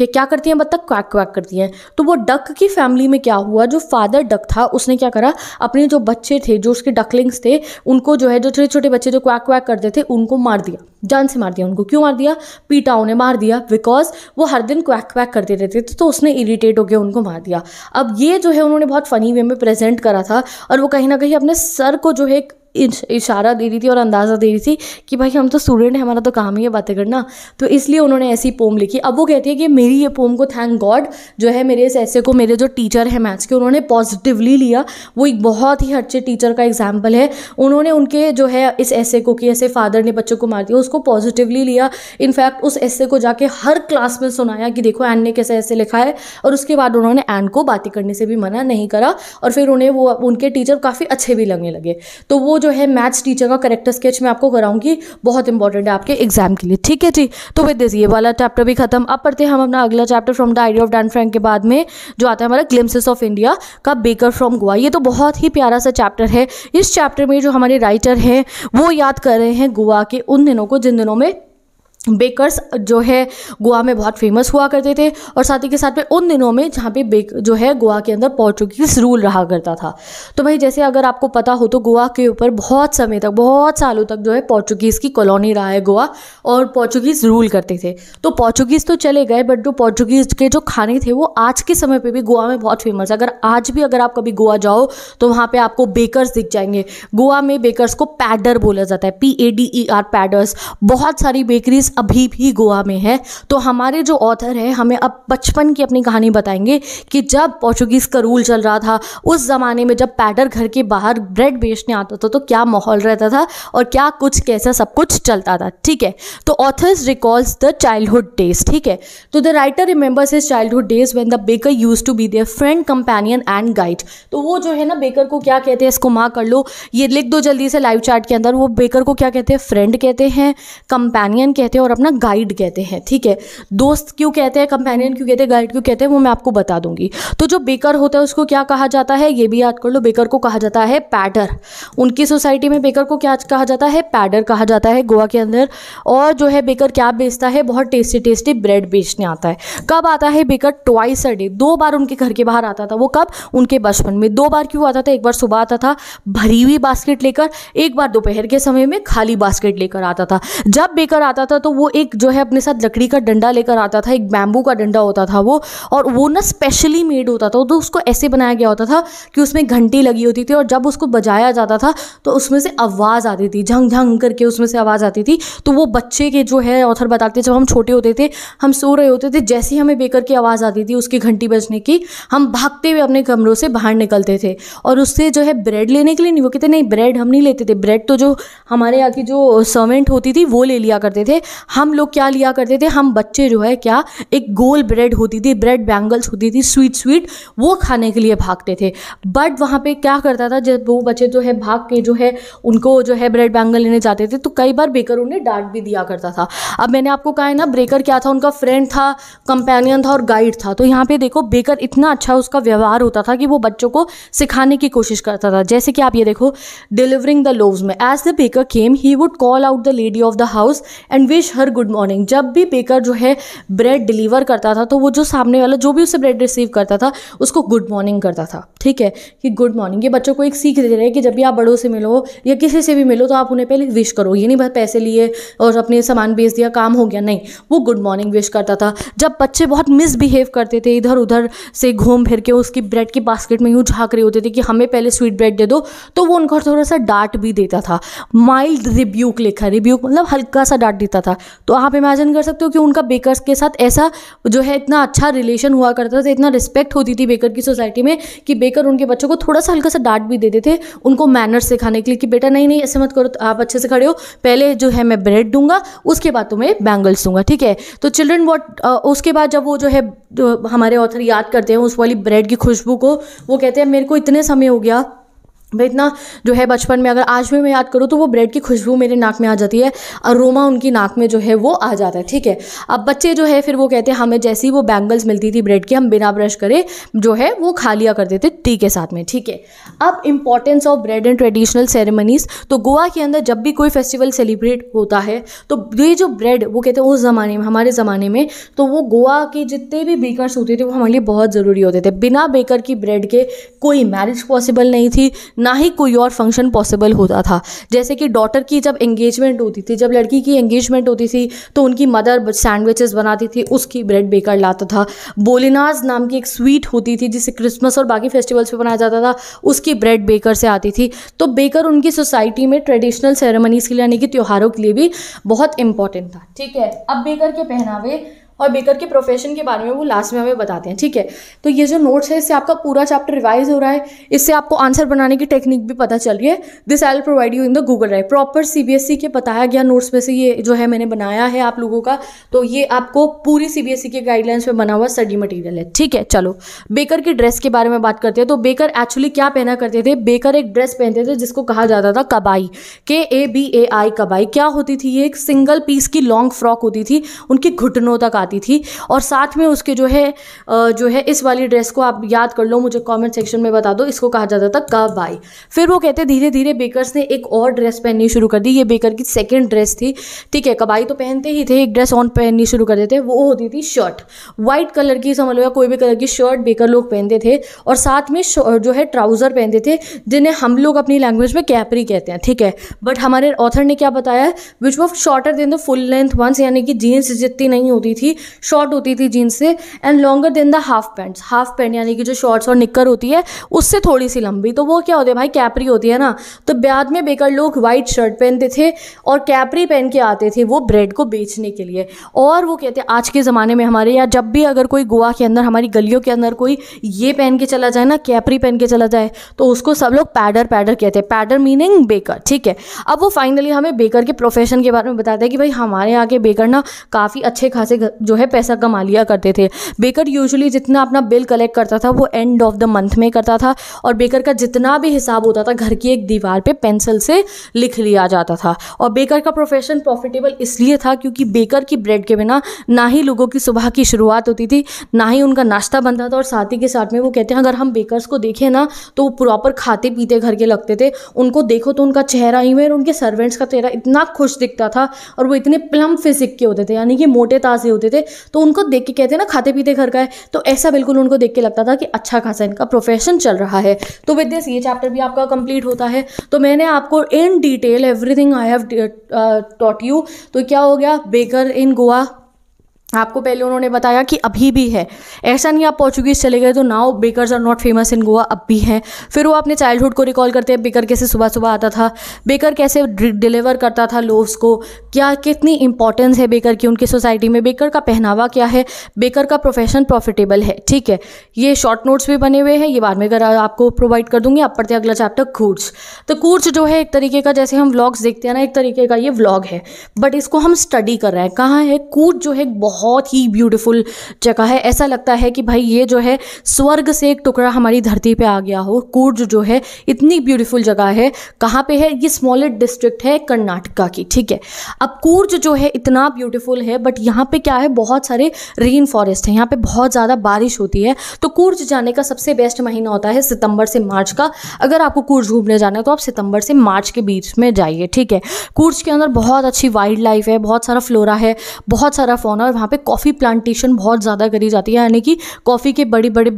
के क्या करती हैं बत्तख क्वैक क्वैक करती हैं तो वो डक की फैमिली में क्या हुआ जो फादर डक था उसने क्या करा अपने जो बच्चे थे जो उसके डकलिंग्स थे उनको जो है जो छोटे छोटे बच्चे जो क्वैक क्वैक करते थे उनको मार दिया जान से मार दिया उनको क्यों मार दिया पीटा उन्हें मार दिया दिया बिकॉज वो हर दिन क्वैक क्वैक करते रहते थे तो उसने इरीटेट होकर उनको मार दिया अब ये जो है उन्होंने बहुत फ़नी वे में प्रेजेंट करा था और वो कहीं ना कहीं अपने सर को जो है इशारा दे रही थी और अंदाज़ा दे रही थी कि भाई हम तो स्टूडेंट हैं हमारा तो काम ही है बातें करना तो इसलिए उन्होंने ऐसी पोम लिखी अब वो कहती है कि मेरी ये पोम को थैंक गॉड जो है मेरे इस ऐसे को मेरे जो टीचर हैं मैथ्स के उन्होंने पॉजिटिवली लिया वो एक बहुत ही अच्छे टीचर का एग्जाम्पल है उन्होंने उनके जो है इस ऐसे को कि ऐसे फादर ने बच्चों को मार दिया उसको पॉजिटिवली लिया इनफैक्ट उस ऐसे को जाके हर क्लास में सुनाया कि देखो एन ने कैसे ऐसे लिखा है और उसके बाद उन्होंने एन को बातें करने से भी मना नहीं करा और फिर उन्हें वो उनके टीचर काफ़ी अच्छे भी लगने लगे तो वो जो है मैथ्स टीचर का करेक्टर स्केच मैं आपको कराऊंगी बहुत इंपॉर्टेंट है आपके एग्जाम के लिए ठीक है जी तो विद दिस ये वाला चैप्टर भी खत्म अब पढ़ते हैं हम अपना अगला chapter from the diary of Anne Frank के बाद में जो आता है हमारा ग्लिम्सिस ऑफ इंडिया का बेकर फ्रॉम गोवा ये तो बहुत ही प्यारा सा चैप्टर है इस चैप्टर में जो हमारे राइटर हैं वो याद कर रहे हैं गोवा के उन दिनों को जिन दिनों में बेकर्स जो है गोवा में बहुत फेमस हुआ करते थे और साथ ही के साथ में उन दिनों में जहाँ पे बेक जो है गोवा के अंदर पोर्चुगीज रूल रहा करता था तो भाई जैसे अगर आपको पता हो तो गोवा के ऊपर बहुत समय तक बहुत सालों तक जो है पोर्चुगीज़ की कॉलोनी रहा है गोवा और पोर्चुगीज़ रूल करते थे तो पोर्चुगीज़ तो चले गए बट जो पोर्चुगीज़ के जो खाने थे वो आज के समय पर भी गोवा में बहुत फेमस है अगर आज भी अगर आप कभी गोवा जाओ तो वहाँ पर आपको बेकर्स दिख जाएंगे गोवा में बेकरस को पैडर बोला जाता है P A D E R पैडर्स बहुत सारी बेकरीज अभी भी गोवा में है तो हमारे जो ऑथर है हमें अब बचपन की अपनी कहानी बताएंगे कि जब पोर्चुगीज़ का रूल चल रहा था उस ज़माने में जब पैडर घर के बाहर ब्रेड बेचने आता था तो क्या माहौल रहता था और क्या कुछ कैसा सब कुछ चलता था ठीक है तो authors recalls the childhood days ठीक है तो the writer remembers his childhood days when the baker use to be their friend companion and guide तो वो जो है ना बेकर को क्या कहते हैं इसको माँ कर लो ये लिख दो जल्दी से लाइव चैट के अंदर वो बेकर को क्या कहते हैं फ्रेंड कहते हैं कंपेनियन कहते हैं कहते हैं और अपना गाइड कहते हैं ठीक है दोस्त क्यों कहते हैं कंपेनियन क्यों कहते हैं गाइड क्यों कहते हैं वो मैं आपको बता दूंगी तो जो बेकर होता है उसको क्या कहा जाता है ये भी याद कर लो बेकर को कहा जाता है पैडर उनकी सोसाइटी में बेकर को क्या कहा जाता है पैडर कहा जाता है गोवा के अंदर और जो है बेकर क्या बेचता है बहुत टेस्टी टेस्टी ब्रेड बेचने आता है कब आता है बेकर ट्वाइस अ डे दो बार उनके घर के बाहर आता था वो कब उनके बचपन में दो बार क्यों आता था एक बार सुबह आता था भरी हुई बास्केट लेकर एक बार दोपहर के समय में खाली बास्केट लेकर आता था जब बेकर आता था तो वो एक जो है अपने साथ लकड़ी का डंडा लेकर आता था एक बैम्बू का डंडा होता था वो और वो ना स्पेशली मेड होता था तो उसको ऐसे बनाया गया होता था कि उसमें घंटी लगी होती थी और जब उसको बजाया जाता था तो उसमें से आवाज़ आती थी झंग झंग करके उसमें से आवाज़ आती थी तो वो बच्चे के जो है ऑथर बताते जब हम छोटे होते थे हम सो रहे होते थे जैसे ही हमें बेकर की आवाज़ आती थी उसकी घंटी बजने की हम भागते हुए अपने कमरों से बाहर निकलते थे और उससे जो है ब्रेड लेने के लिए नहीं वो कहते नहीं ब्रेड हम नहीं लेते थे ब्रेड तो जो हमारे यहाँ की जो सर्वेंट होती थी वो ले लिया करते थे हम लोग क्या लिया करते थे हम बच्चे जो है क्या एक गोल ब्रेड होती थी ब्रेड बैंगल्स होती थी स्वीट स्वीट वो खाने के लिए भागते थे बट वहाँ पे क्या करता था जब वो बच्चे जो है भाग के जो है उनको जो है ब्रेड बैंगल लेने जाते थे तो कई बार बेकर उन्हें डांट भी दिया करता था अब मैंने आपको कहा है ना ब्रेकर क्या था उनका फ्रेंड था कंपेनियन था और गाइड था तो यहाँ पे देखो बेकर इतना अच्छा उसका व्यवहार होता था कि वो बच्चों को सिखाने की कोशिश करता था जैसे कि आप ये देखो डिलीवरिंग द लोव्स में as the baker came he would call out the lady of the house and wish wish her good morning जब भी बेकर जो है ब्रेड डिलीवर करता था तो वो जो सामने वाला जो भी उसे ब्रेड रिसीव करता था उसको गुड मॉर्निंग करता था ठीक है कि गुड मॉर्निंग ये बच्चों को एक सीख दे रहे हैं कि जब भी आप बड़ों से मिलो या किसी से भी मिलो तो आप उन्हें पहले विश करो ये नहीं बस पैसे लिए और अपने सामान बेच दिया काम हो गया नहीं वो गुड मॉर्निंग विश करता था जब बच्चे बहुत मिसबिहेव करते थे इधर उधर से घूम फिर के उसकी ब्रेड की बास्केट में यूँ झाँक रहे होते थे कि हमें पहले स्वीट ब्रेड दे दो तो वो उनका थोड़ा सा डांट भी देता था माइल्ड रिब्यूक लिखा रिब्यूक मतलब हल्का सा डांट देता था था तो आप इमेजिन कर सकते हो कि उनका बेकर्स के साथ ऐसा जो है इतना अच्छा रिलेशन हुआ करता था इतना रिस्पेक्ट होती थी बेकर की सोसाइटी में कि बेकर उनके बच्चों को थोड़ा सा हल्का सा डांट भी देते थे उनको मैनर्स सिखाने के लिए कि बेटा नहीं नहीं ऐसे मत करो आप अच्छे से खड़े हो पहले जो है मैं ब्रेड दूंगा उसके बाद तुम्हें बैंगल्स दूंगा ठीक है तो चिल्ड्रन वॉट उसके बाद जब वो जो है जो हमारे ऑथर याद करते हैं उस वाली ब्रेड की खुशबू को वो कहते हैं मेरे को इतने समय हो गया मैं इतना जो है बचपन में अगर आज भी मैं याद करूँ तो वो ब्रेड की खुशबू मेरे नाक में आ जाती है अरोमा उनकी नाक में जो है वो आ जाता है ठीक है अब बच्चे जो है फिर वो कहते हैं हमें जैसी वो बैंगल्स मिलती थी ब्रेड की हम बिना ब्रश करे जो है वो खा लिया करते थे टी के साथ में ठीक है अब importance of bread and traditional ceremonies तो गोवा के अंदर जब भी कोई फेस्टिवल सेलिब्रेट होता है तो ये जो ब्रेड वो कहते हैं उस ज़माने में हमारे ज़माने में तो वो गोवा के जितने भी बेकर्स होते थे वो हमारे लिए बहुत ज़रूरी होते थे बिना बेकर की ब्रेड के कोई मैरिज पॉसिबल नहीं थी ना ही कोई और फंक्शन पॉसिबल होता था जैसे कि डॉटर की जब एंगेजमेंट होती थी जब लड़की की एंगेजमेंट होती थी तो उनकी मदर सैंडविचेस बनाती थी उसकी ब्रेड बेकर लाता था बोलिनाज नाम की एक स्वीट होती थी जिसे क्रिसमस और बाकी फेस्टिवल्स पर बनाया जाता था उसकी ब्रेड बेकर से आती थी तो बेकर उनकी सोसाइटी में ट्रेडिशनल सेरेमनीज़ के लिए यानी कि त्यौहारों के लिए भी बहुत इंपॉर्टेंट था ठीक है अब बेकर के पहनावे और बेकर के प्रोफेशन के बारे में वो लास्ट में हमें बताते हैं ठीक है तो ये जो नोट्स है इससे आपका पूरा चैप्टर रिवाइज हो रहा है इससे आपको आंसर बनाने की टेक्निक भी पता चल रही है this I provide you in the Google drive proper CBSE के बताया गया नोट्स में से ये जो है मैंने बनाया है आप लोगों का तो ये आपको पूरी सीबीएसई e के गाइडलाइंस में बना हुआ स्टडी मटीरियल है ठीक है चलो बेकर की ड्रेस के बारे में बात करते हैं तो बेकर एक्चुअली क्या पहना करते थे बेकर एक ड्रेस पहनते थे जिसको कहा जाता था कबाई के ए बी ए आई कबाई क्या होती थी ये एक सिंगल पीस की लॉन्ग फ्रॉक होती थी उनके घुटनों तक आती थी और साथ में उसके जो है जो है इस वाली ड्रेस को आप याद कर लो मुझे कमेंट सेक्शन में बता दो इसको कहा जाता था का बाई फिर वो कहते धीरे धीरे बेकर्स ने एक और ड्रेस पहननी शुरू कर दी ये बेकर की सेकेंड ड्रेस थी ठीक है कबाई तो पहनते ही थे एक ड्रेस ऑन पहननी शुरू कर देते वो होती थी शर्ट व्हाइट कलर की समझ लो या कोई भी कलर की शर्ट बेकर लोग पहनते थे और साथ में जो है ट्राउज़र पहनते थे जिन्हें हम लोग अपनी लैंग्वेज में कैपरी कहते हैं ठीक है बट हमारे ऑथर ने क्या बताया विच वो shorter than the full length ones यानी कि जीन्स जितनी नहीं होती थी शॉर्ट होती थी जीन्स से and longer than the half pants half pant यानी कि जो शॉर्ट्स और निक्कर होती है उससे थोड़ी सी लंबी तो वो क्या होती है भाई कैपरी होती है ना तो ब्याज में बेकर लोग वाइट शर्ट पहनते थे और कैपरी पहन के आते थे वो ब्रेड को बेचने के लिए और वो कहते हैं आज के ज़माने में हमारे यहाँ जब भी अगर कोई गोवा के अंदर हमारी गलियों के अंदर कोई ये पहन के चला जाए ना कैपरी पहन के चला जाए तो उसको सब लोग पैडर पैडर कहते हैं पैडर मीनिंग बेकर ठीक है अब वो फाइनली हमें बेकर के प्रोफेशन के बारे में बताते हैं कि भाई हमारे यहाँ के बेकर ना काफ़ी अच्छे खासे जो है पैसा कमा लिया करते थे बेकर यूजुअली जितना अपना बिल कलेक्ट करता था वो एंड ऑफ द मंथ में करता था और बेकर का जितना भी हिसाब होता था घर की एक दीवार पे पेंसिल से लिख लिया जाता था और बेकर का प्रोफेशन प्रॉफिटेबल इसलिए था क्योंकि बेकर की ब्रेड के बिना ना ही लोगों की सुबह की शुरुआत होती थी ना ही उनका नाश्ता बनता था और साथ ही के साथ में वो कहते हैं अगर हम बेकरस को देखें ना तो वो प्रॉपर खाते पीते घर के लगते थे उनको देखो तो उनका चेहरा ही में और उनके सर्वेंट्स का चेहरा इतना खुश दिखता था और वो इतने प्लम फिजिक के होते थे यानी कि मोटे ताजे होते थे थे तो उनको देख के कहते हैं ना खाते पीते घर का है तो ऐसा बिल्कुल उनको देख के लगता था कि अच्छा खासा इनका प्रोफेशन चल रहा है तो विद दिस ये चैप्टर भी आपका कंप्लीट होता है तो मैंने आपको in detail everything I have taught you तो क्या हो गया बेकर इन गोवा आपको पहले उन्होंने बताया कि अभी भी है ऐसा नहीं आप पोर्चुगीज़ चले गए तो now bakers are not famous in Goa अब भी हैं फिर वो अपने चाइल्डहुड को रिकॉल करते हैं बेकर कैसे सुबह सुबह आता था बेकर कैसे डिलीवर करता था लोव्स को क्या कितनी इंपॉर्टेंस है बेकर की उनकी सोसाइटी में बेकर का पहनावा क्या है बेकर का प्रोफेशन प्रॉफिटेबल है ठीक है ये शॉर्ट नोट्स भी बने हुए हैं ये बाद में अगर आपको प्रोवाइड कर दूंगी आप पढ़ते अगला चैप्टर कूर्स तो कूर्स जो है एक तरीके का जैसे हम व्लॉग्स देखते हैं ना एक तरीके का ये व्लॉग है बट इसको हम स्टडी कर रहे हैं कहाँ है कूर्स जो है बहुत बहुत ही ब्यूटीफुल जगह है ऐसा लगता है कि भाई ये जो है स्वर्ग से एक टुकड़ा हमारी धरती पे आ गया हो कूर्ज जो है इतनी ब्यूटीफुल जगह है कहाँ पे है ये स्मॉलेट डिस्ट्रिक्ट है कर्नाटका की ठीक है अब कूर्ज जो है इतना ब्यूटीफुल है बट यहाँ पे क्या है बहुत सारे रेन फॉरेस्ट है यहाँ पे बहुत ज़्यादा बारिश होती है तो कूर्ज जाने का सबसे बेस्ट महीना होता है सितंबर से मार्च का अगर आपको कूर्ज घूमने जाना है तो आप सितंबर से मार्च के बीच में जाइए ठीक है कूर्ज के अंदर बहुत अच्छी वाइल्ड लाइफ है बहुत सारा फ्लोरा है बहुत सारा फोना और वहाँ पर पे कॉफ़ी प्लांटेशन बहुत ज़्यादा करी जाती है यानी कि कॉफ़ी के बड़े बड़े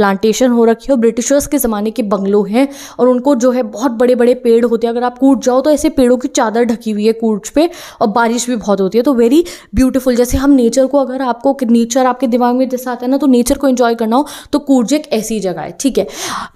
प्लांटेशन हो रखे हो ब्रिटिशर्स के ज़माने के बंगलों हैं और उनको जो है बहुत बड़े बड़े पेड़ होते हैं अगर आप कूट जाओ तो ऐसे पेड़ों की चादर ढकी हुई है कूट पे और बारिश भी बहुत होती है तो वेरी ब्यूटीफुल जैसे हम नेचर को अगर आपको नेचर आपके दिमाग में जैसे आता है ना तो नेचर को इन्जॉय करना हो तो कूर्ज एक ऐसी जगह है ठीक है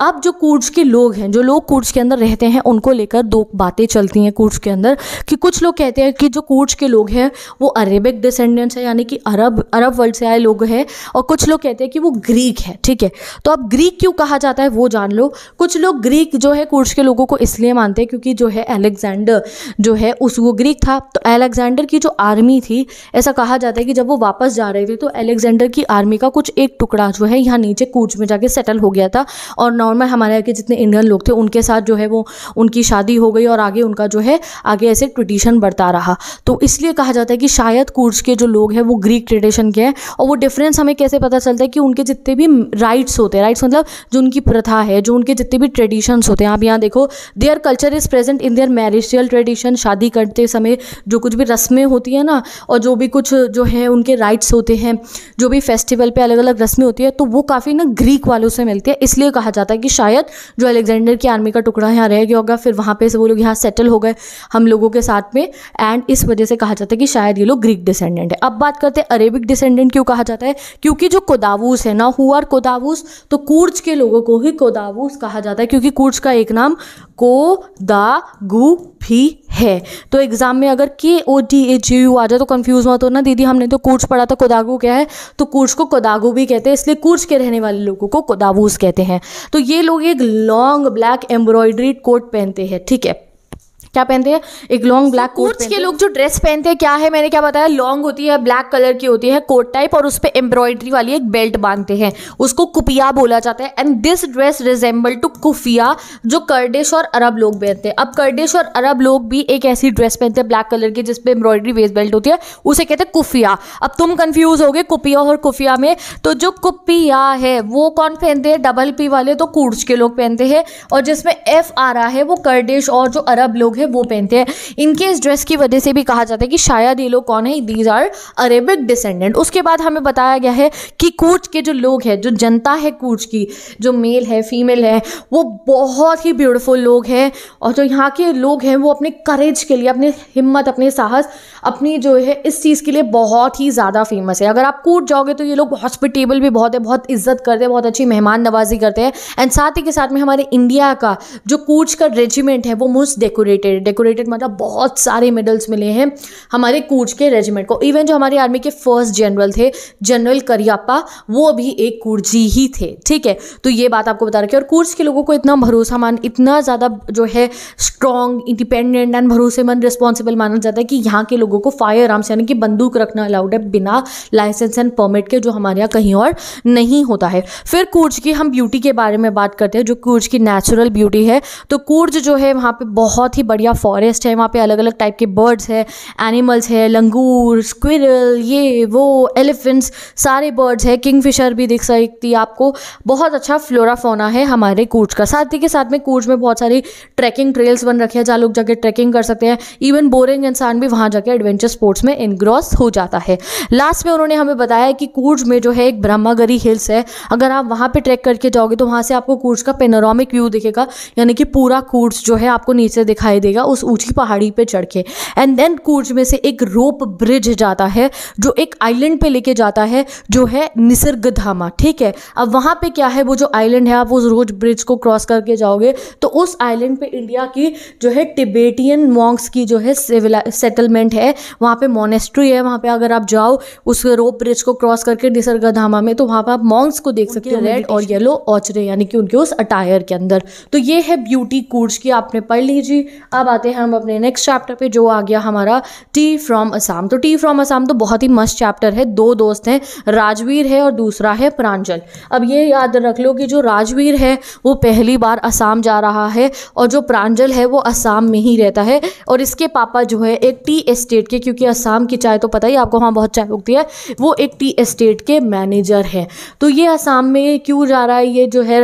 अब जो कूर्ज के लोग हैं जो लोग कूर्ज के अंदर रहते हैं उनको लेकर दो बातें चलती हैं कूर्ज के अंदर कि कुछ लोग कहते हैं कि जो कूर्ज के लोग हैं वो अरेबिक डिसेंडेंट्स हैं यानी यानी कि अरब अरब वर्ल्ड से आए लोग हैं और कुछ लोग कहते हैं कि वो ग्रीक है ठीक है तो अब ग्रीक क्यों कहा जाता है वो जान लो कुछ लोग ग्रीक जो है कुर्श के लोगों को इसलिए मानते हैं क्योंकि जो है अलेक्जेंडर जो है उस वो ग्रीक था तो अलेक्जेंडर की जो आर्मी थी ऐसा कहा जाता है कि जब वो वापस जा रहे थे तो अलेक्जेंडर की आर्मी का कुछ एक टुकड़ा जो है यहाँ नीचे कूच में जाके सेटल हो गया था और नॉर्मल हमारे यहाँ के जितने इंडियन लोग थे उनके साथ जो है वो उनकी शादी हो गई और आगे उनका जो है आगे ऐसे ट्रेडिशन बढ़ता रहा तो इसलिए कहा जाता है कि शायद कूर्स के जो लोग हैं वो वो ग्रीक ट्रेडिशन के हैं और वो डिफरेंस हमें कैसे पता चलता है कि उनके जितने भी राइट्स होते हैं राइट्स मतलब जो उनकी प्रथा है जो उनके जितने भी ट्रेडिशंस होते हैं आप यहाँ देखो their culture is present in their marital tradition शादी करते समय जो कुछ भी रस्में होती हैं ना और जो भी कुछ जो है उनके राइट्स होते हैं जो भी फेस्टिवल पर अलग अलग रस्में होती है तो वो काफ़ी ना ग्रीक वालों से मिलती है इसलिए कहा जाता है कि शायद जो अलेक्जेंडर की आर्मी का टुकड़ा यहाँ रह गया होगा फिर वहाँ पर से वो लोग यहाँ सेटल हो गए हम लोगों के साथ में एंड इस वजह से कहा जाता है कि शायद ये लोग ग्रीक डिसेंडेंट है अब बात करते हैं अरेबिक डिसेंडेंट क्यों कहा जाता है क्योंकि जो कोदावूस है ना हु आर कोदावूस तो कूर्च के लोगों को ही कोदावूस कहा जाता है क्योंकि कूर्च का एक नाम को दा गु भी है तो एग्जाम में अगर के O D A ji you आ जाए तो कंफ्यूज मत होना दीदी हमने तो कूर्च पढ़ा था कोदागू क्या है तो कूर्च को कोदागू भी कहते हैं इसलिए कूर्च के रहने वाले लोगों को कोदावूस कहते हैं तो ये लोग एक लॉन्ग ब्लैक एम्ब्रॉयड्रीड कोट पहनते हैं ठीक है क्या पहनते हैं एक लॉन्ग ब्लैक कोट के लोग जो ड्रेस पहनते हैं क्या है मैंने क्या बताया लॉन्ग होती है ब्लैक कलर की होती है कोट टाइप और उस पर एम्ब्रॉयडरी वाली एक बेल्ट बांधते हैं उसको कुपिया बोला जाता है and this dress resemble to kufiya जो कर्डिश और अरब लोग पहनते हैं अब कर्डिश और अरब लोग भी एक ऐसी ड्रेस पहनते हैं ब्लैक कलर की जिसपे एम्ब्रॉयडरी वेस्ट बेल्ट होती है उसे कहते हैं कुफिया अब तुम कन्फ्यूज हो गए कुपिया और कुफिया में तो जो कुपिया है वो कौन पहनते हैं डबल पी वाले तो कूर्स के लोग पहनते हैं और जिसमें एफ आ रहा है वो कर्डिश और जो अरब लोग हैं है वो पहनते हैं इनके इस ड्रेस की वजह से भी कहा जाता है कि शायद ये लोग कौन है दीज आर अरेबिक डिसेंडेंट उसके बाद हमें बताया गया है कि कूच के जो लोग हैं जो जनता है कूच की जो मेल है फीमेल है वो बहुत ही ब्यूटीफुल लोग हैं और जो यहाँ के लोग हैं वो अपने करेज के लिए अपने हिम्मत अपने साहस अपनी जो है इस चीज़ के लिए बहुत ही ज़्यादा फेमस है अगर आप कूट जाओगे तो ये लोग हॉस्पिटेबल भी बहुत है बहुत इज्जत करते हैं बहुत अच्छी मेहमान नवाजी करते हैं एंड साथ ही के साथ में हमारे इंडिया का जो कूच का रेजिमेंट है वो मोस्ट डेकोरेटेड डेकोरेटेड मतलब बहुत सारे मेडल्स मिले हैं हमारे कूच के रेजिमेंट को इवन जो हमारी आर्मी के फर्स्ट जनरल थे जनरल करियप्पा वो भी एक कुर्जी ही थे ठीक है तो ये बात आपको बता रखी है और कूच के लोगों को इतना भरोसा मान इतना ज़्यादा जो है स्ट्रॉन्ग इंडिपेंडेंट एंड भरोसेमंद रिस्पॉन्सिबल माना जाता है कि यहाँ के लोगों को फायर आर्म्स यानी कि बंदूक रखना अलाउड है बिना लाइसेंस एंड परमिट के जो हमारे यहाँ कहीं और नहीं होता है फिर कूर्ज की हम ब्यूटी के बारे में बात करते हैं जो कूर्ज की नेचुरल ब्यूटी है तो कूर्ज जो है वहाँ पर बहुत ही बढ़िया बढ़िया फॉरेस्ट है वहाँ पे अलग अलग टाइप के बर्ड्स है एनिमल्स है लंगूर स्क्विरल ये वो एलिफेंट्स सारे बर्ड्स है किंगफिशर भी दिख सकती है आपको बहुत अच्छा फ्लोरा फोना है हमारे कूच का साथ ही के साथ में कूच में बहुत सारी ट्रैकिंग ट्रेल्स बन रखी है जहाँ लोग जाके ट्रैकिंग कर सकते हैं इवन बोरिंग इंसान भी वहाँ जाके एडवेंचर स्पोर्ट्स में इनग्रॉस हो जाता है लास्ट में उन्होंने हमें बताया कि कूच में जो है एक ब्रह्मागरी हिल्स है अगर आप वहाँ पर ट्रैक करके जाओगे तो वहाँ से आपको कूच का पेनोरामिक व्यू दिखेगा यानी कि पूरा कूच जो है आपको नीचे दिखाई देगा मिलेगा उस ऊंची पहाड़ी पे चढ़ के एंड देन कूर्ज में से एक रोप ब्रिज जाता है जो एक आइलैंड पे लेके जाता है जो है निसर्ग धामा ठीक है अब वहाँ पे क्या है वो जो आइलैंड है आप उस रोज ब्रिज को क्रॉस करके जाओगे तो उस आइलैंड पे इंडिया की जो है टिबेटियन मॉन्क्स की जो है सेटलमेंट है वहाँ पे मोनेस्ट्री है वहाँ पे अगर आप जाओ उस रोप ब्रिज को क्रॉस करके निसर्ग धामा में तो वहाँ पर आप मॉन्क्स को देख सकते हो रेड और येलो औचरे यानी कि उनके उस अटायर के अंदर तो ये है ब्यूटी कूर्स की आपने पढ़ लीजिए अब आते हैं हम अपने नेक्स्ट चैप्टर पे जो आ गया हमारा टी फ्रॉम असम तो टी फ्रॉम असम तो बहुत ही मस्त चैप्टर है दो दोस्त हैं राजवीर है और दूसरा है प्रांजल अब ये याद रख लो कि जो राजवीर है वो पहली बार असम जा रहा है और जो प्रांजल है वो असम में ही रहता है और इसके पापा जो है एक टी एस्टेट के क्योंकि असम की चाय तो पता ही आपको वहाँ बहुत चाय उगती है वो एक टी एस्टेट के मैनेजर है तो ये असम में क्यों जा रहा है ये जो है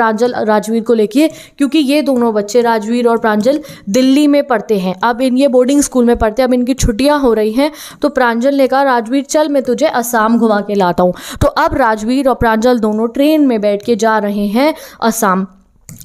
प्रांजल राजवीर को लेके क्योंकि ये दोनों बच्चे राजवीर और प्रांजल दिल्ली में पढ़ते हैं अब इन ये बोर्डिंग स्कूल में पढ़ते हैं अब इनकी छुट्टियाँ हो रही हैं तो प्रांजल ने कहा राजवीर चल मैं तुझे असम घुमा के लाता हूँ तो अब राजवीर और प्रांजल दोनों ट्रेन में बैठ के जा रहे हैं असम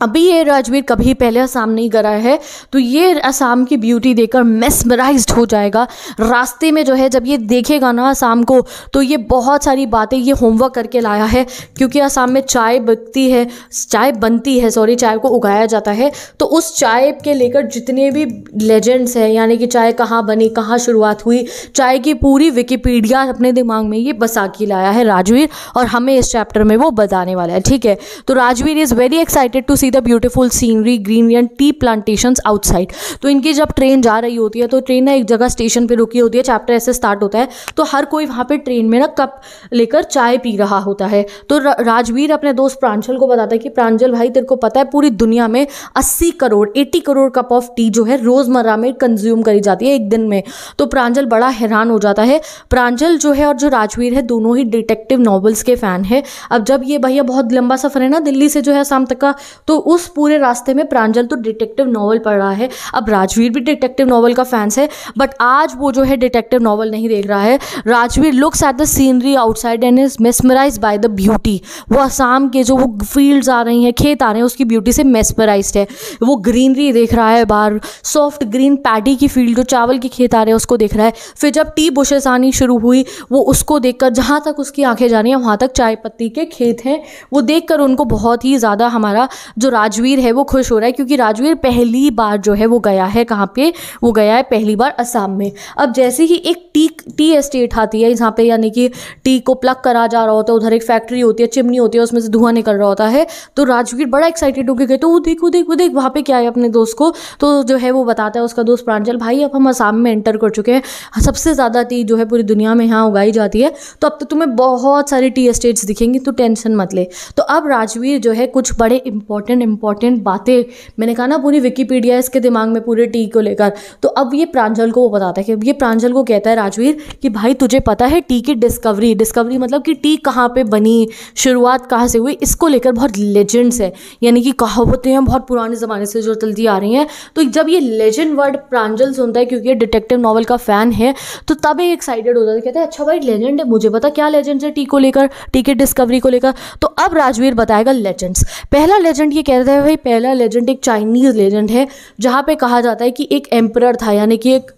अभी ये राजवीर कभी पहले आसाम नहीं गया है तो ये आसाम की ब्यूटी देखकर मेसमराइज हो जाएगा रास्ते में जो है जब ये देखेगा ना आसाम को तो ये बहुत सारी बातें ये होमवर्क करके लाया है क्योंकि आसाम में चाय बनती है चाय बनती है सॉरी चाय को उगाया जाता है तो उस चाय के लेकर जितने भी लेजेंड्स हैं यानी कि चाय कहाँ बनी कहाँ शुरुआत हुई चाय की पूरी विकीपीडिया अपने दिमाग में ये बसा के लाया है राजवीर और हमें इस चैप्टर में वो बताने वाला है ठीक है तो Rajveer is very excited to see see the beautiful scenery greenery and tea plantation outside तो इनकी जब ट्रेन जा रही होती है तो ट्रेन ना एक जगह स्टेशन पर रुकी होती है चैप्टर ऐसे स्टार्ट होता है तो हर कोई वहाँ पर ट्रेन में ना कप लेकर चाय पी रहा होता है तो राजवीर अपने दोस्त प्रांजल को बताता है कि प्रांजल भाई तेरे को पता है पूरी दुनिया में अस्सी crore eighty crore cup of tea जो है रोज़मर्रा में कंज्यूम करी जाती है एक दिन में तो प्रांजल बड़ा हैरान हो जाता है प्रांजल जो है और जो राजवीर है दोनों ही डिटेक्टिव नॉवल्स के फ़ैन है अब जब ये भैया बहुत लंबा सफ़र है ना दिल्ली से जो है शाम तक का तो उस पूरे रास्ते में प्रांजल तो डिटेक्टिव नॉवल पढ़ रहा है अब राजवीर भी डिटेक्टिव नॉवल का फैंस है बट आज वो जो है डिटेक्टिव नॉवल नहीं देख रहा है Rajveer looks at the scenery outside and is mesmerize by the beauty वो आसाम के जो वो फील्ड आ रही हैं खेत आ रहे हैं उसकी ब्यूटी से मेस्मराइज है वो ग्रीनरी देख रहा है बाहर सॉफ्ट ग्रीन पैडी की फील्ड जो चावल के खेत आ रहे हैं उसको देख रहा है फिर जब टी बुशेस आनी शुरू हुई वो उसको देखकर जहाँ तक उसकी आंखें जा रही हैं वहाँ तक चाय पत्ती के खेत हैं वो देखकर उनको बहुत ही ज़्यादा हमारा जो राजवीर है वो खुश हो रहा है क्योंकि राजवीर पहली बार जो है वो गया है कहाँ पे वो गया है पहली बार असम में अब जैसे ही एक टी टी एस्टेट आती है यहाँ पे यानी कि टी को प्लग करा जा रहा होता है उधर एक फैक्ट्री होती है चिमनी होती है उसमें से धुआं निकल रहा होता है तो राजवीर बड़ा एक्साइटेड होकर गए तो वो देखो देखो देख वहाँ पे क्या है अपने दोस्त को तो जो है वो बताता है उसका दोस्त प्रांजल भाई अब हम असम में एंटर कर चुके हैं सबसे ज़्यादा टी जो है पूरी दुनिया में यहाँ उगाई जाती है तो अब तो तुम्हें बहुत सारी टी एस्टेट्स दिखेंगी तो टेंशन मत ले तो अब राजवीर जो है कुछ बड़े इंपॉर्टेंट इंपॉर्टेंट इंपॉर्टेंट बातें मैंने कहा ना पूरी विकीपीडिया इसके दिमाग में पूरे टी को लेकर तो अब ये प्रांजल को वो बताता है कि ये प्रांजल को कहता है राजवीर कि भाई तुझे पता है टी की डिस्कवरी डिस्कवरी मतलब कि टी कहाँ पर बनी शुरुआत कहाँ से हुई इसको लेकर बहुत लेजेंड्स है यानी कि कहावतें हैं बहुत पुराने ज़माने से जो चलती आ रही हैं तो जब ये लेजेंड वर्ड प्रांजल सुनता है क्योंकि ये डिटेक्टिव नॉवल का फ़ैन है तो तब ये एक्साइटेड होता है कहता है अच्छा भाई लेजेंड है मुझे पता क्या लेजेंड्स है टी को लेकर टी की डिस्कवरी को लेकर तो अब राजवीर बताएगा लेजेंड्स पहला लेजेंड ये रहे है भाई पहला लेजेंड एक चाइनीज़ लेजेंड है जहाँ पे कहा जाता है कि एक एम्पर था यानी कि एक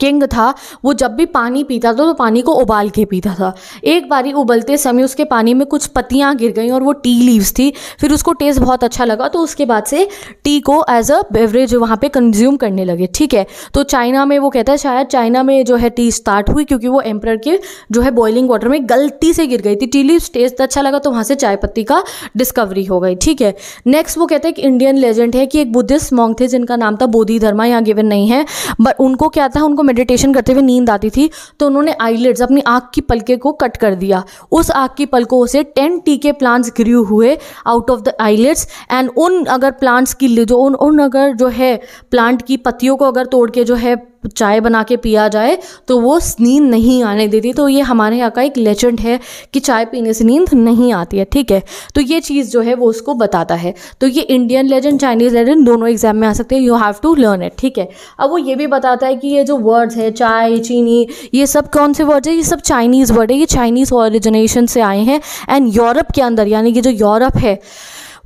किंग था वो जब भी पानी पीता था तो पानी को उबाल के पीता था एक बारी उबलते समय उसके पानी में कुछ पत्तियाँ गिर गई और वो टी लीव्स थी फिर उसको टेस्ट बहुत अच्छा लगा तो उसके बाद से टी को एज अ बेवरेज वहाँ पे कंज्यूम करने लगे ठीक है तो चाइना में वो कहता है शायद चाइना में जो है टी स्टार्ट हुई क्योंकि वो एम्प्रर के जो है बॉइलिंग वाटर में गलती से गिर गई थी टी लीव्स टेस्ट अच्छा लगा तो वहाँ से चाय पत्ती का डिस्कवरी हो गई ठीक है नेक्स्ट वो कहते हैं कि इंडियन लेजेंड है कि एक बुद्धिस्ट मॉन्ग थे जिनका नाम था बोधी धर्मा यहाँ गिवन नहीं है बट उनको क्या था उनको को मेडिटेशन करते हुए नींद आती थी तो उन्होंने आईलेट्स अपनी आँख की पलके को कट कर दिया उस आँख की पलकों से टेन टीके प्लांट्स ग्रू हुए out of the islets and उन अगर प्लांट्स की जो उन उन अगर जो है प्लांट की पत्तियों को अगर तोड़ के जो है चाय बना के पिया जाए तो वो नींद नहीं आने देती तो ये हमारे यहाँ का एक लेजेंड है कि चाय पीने से नींद नहीं आती है ठीक है तो ये चीज़ जो है वो उसको बताता है तो ये इंडियन लेजेंड चाइनीज़ लेजेंड दोनों एग्जाम में आ सकते हैं you have to learn it ठीक है अब वो ये भी बताता है कि ये जो वर्ड्स है चाय चीनी ये सब कौन से वर्ड्स है ये सब चाइनीज़ वर्ड है ये चाइनीज़ ओरिजिनेशन से आए हैं एंड यूरोप के अंदर यानी कि जो यूरोप है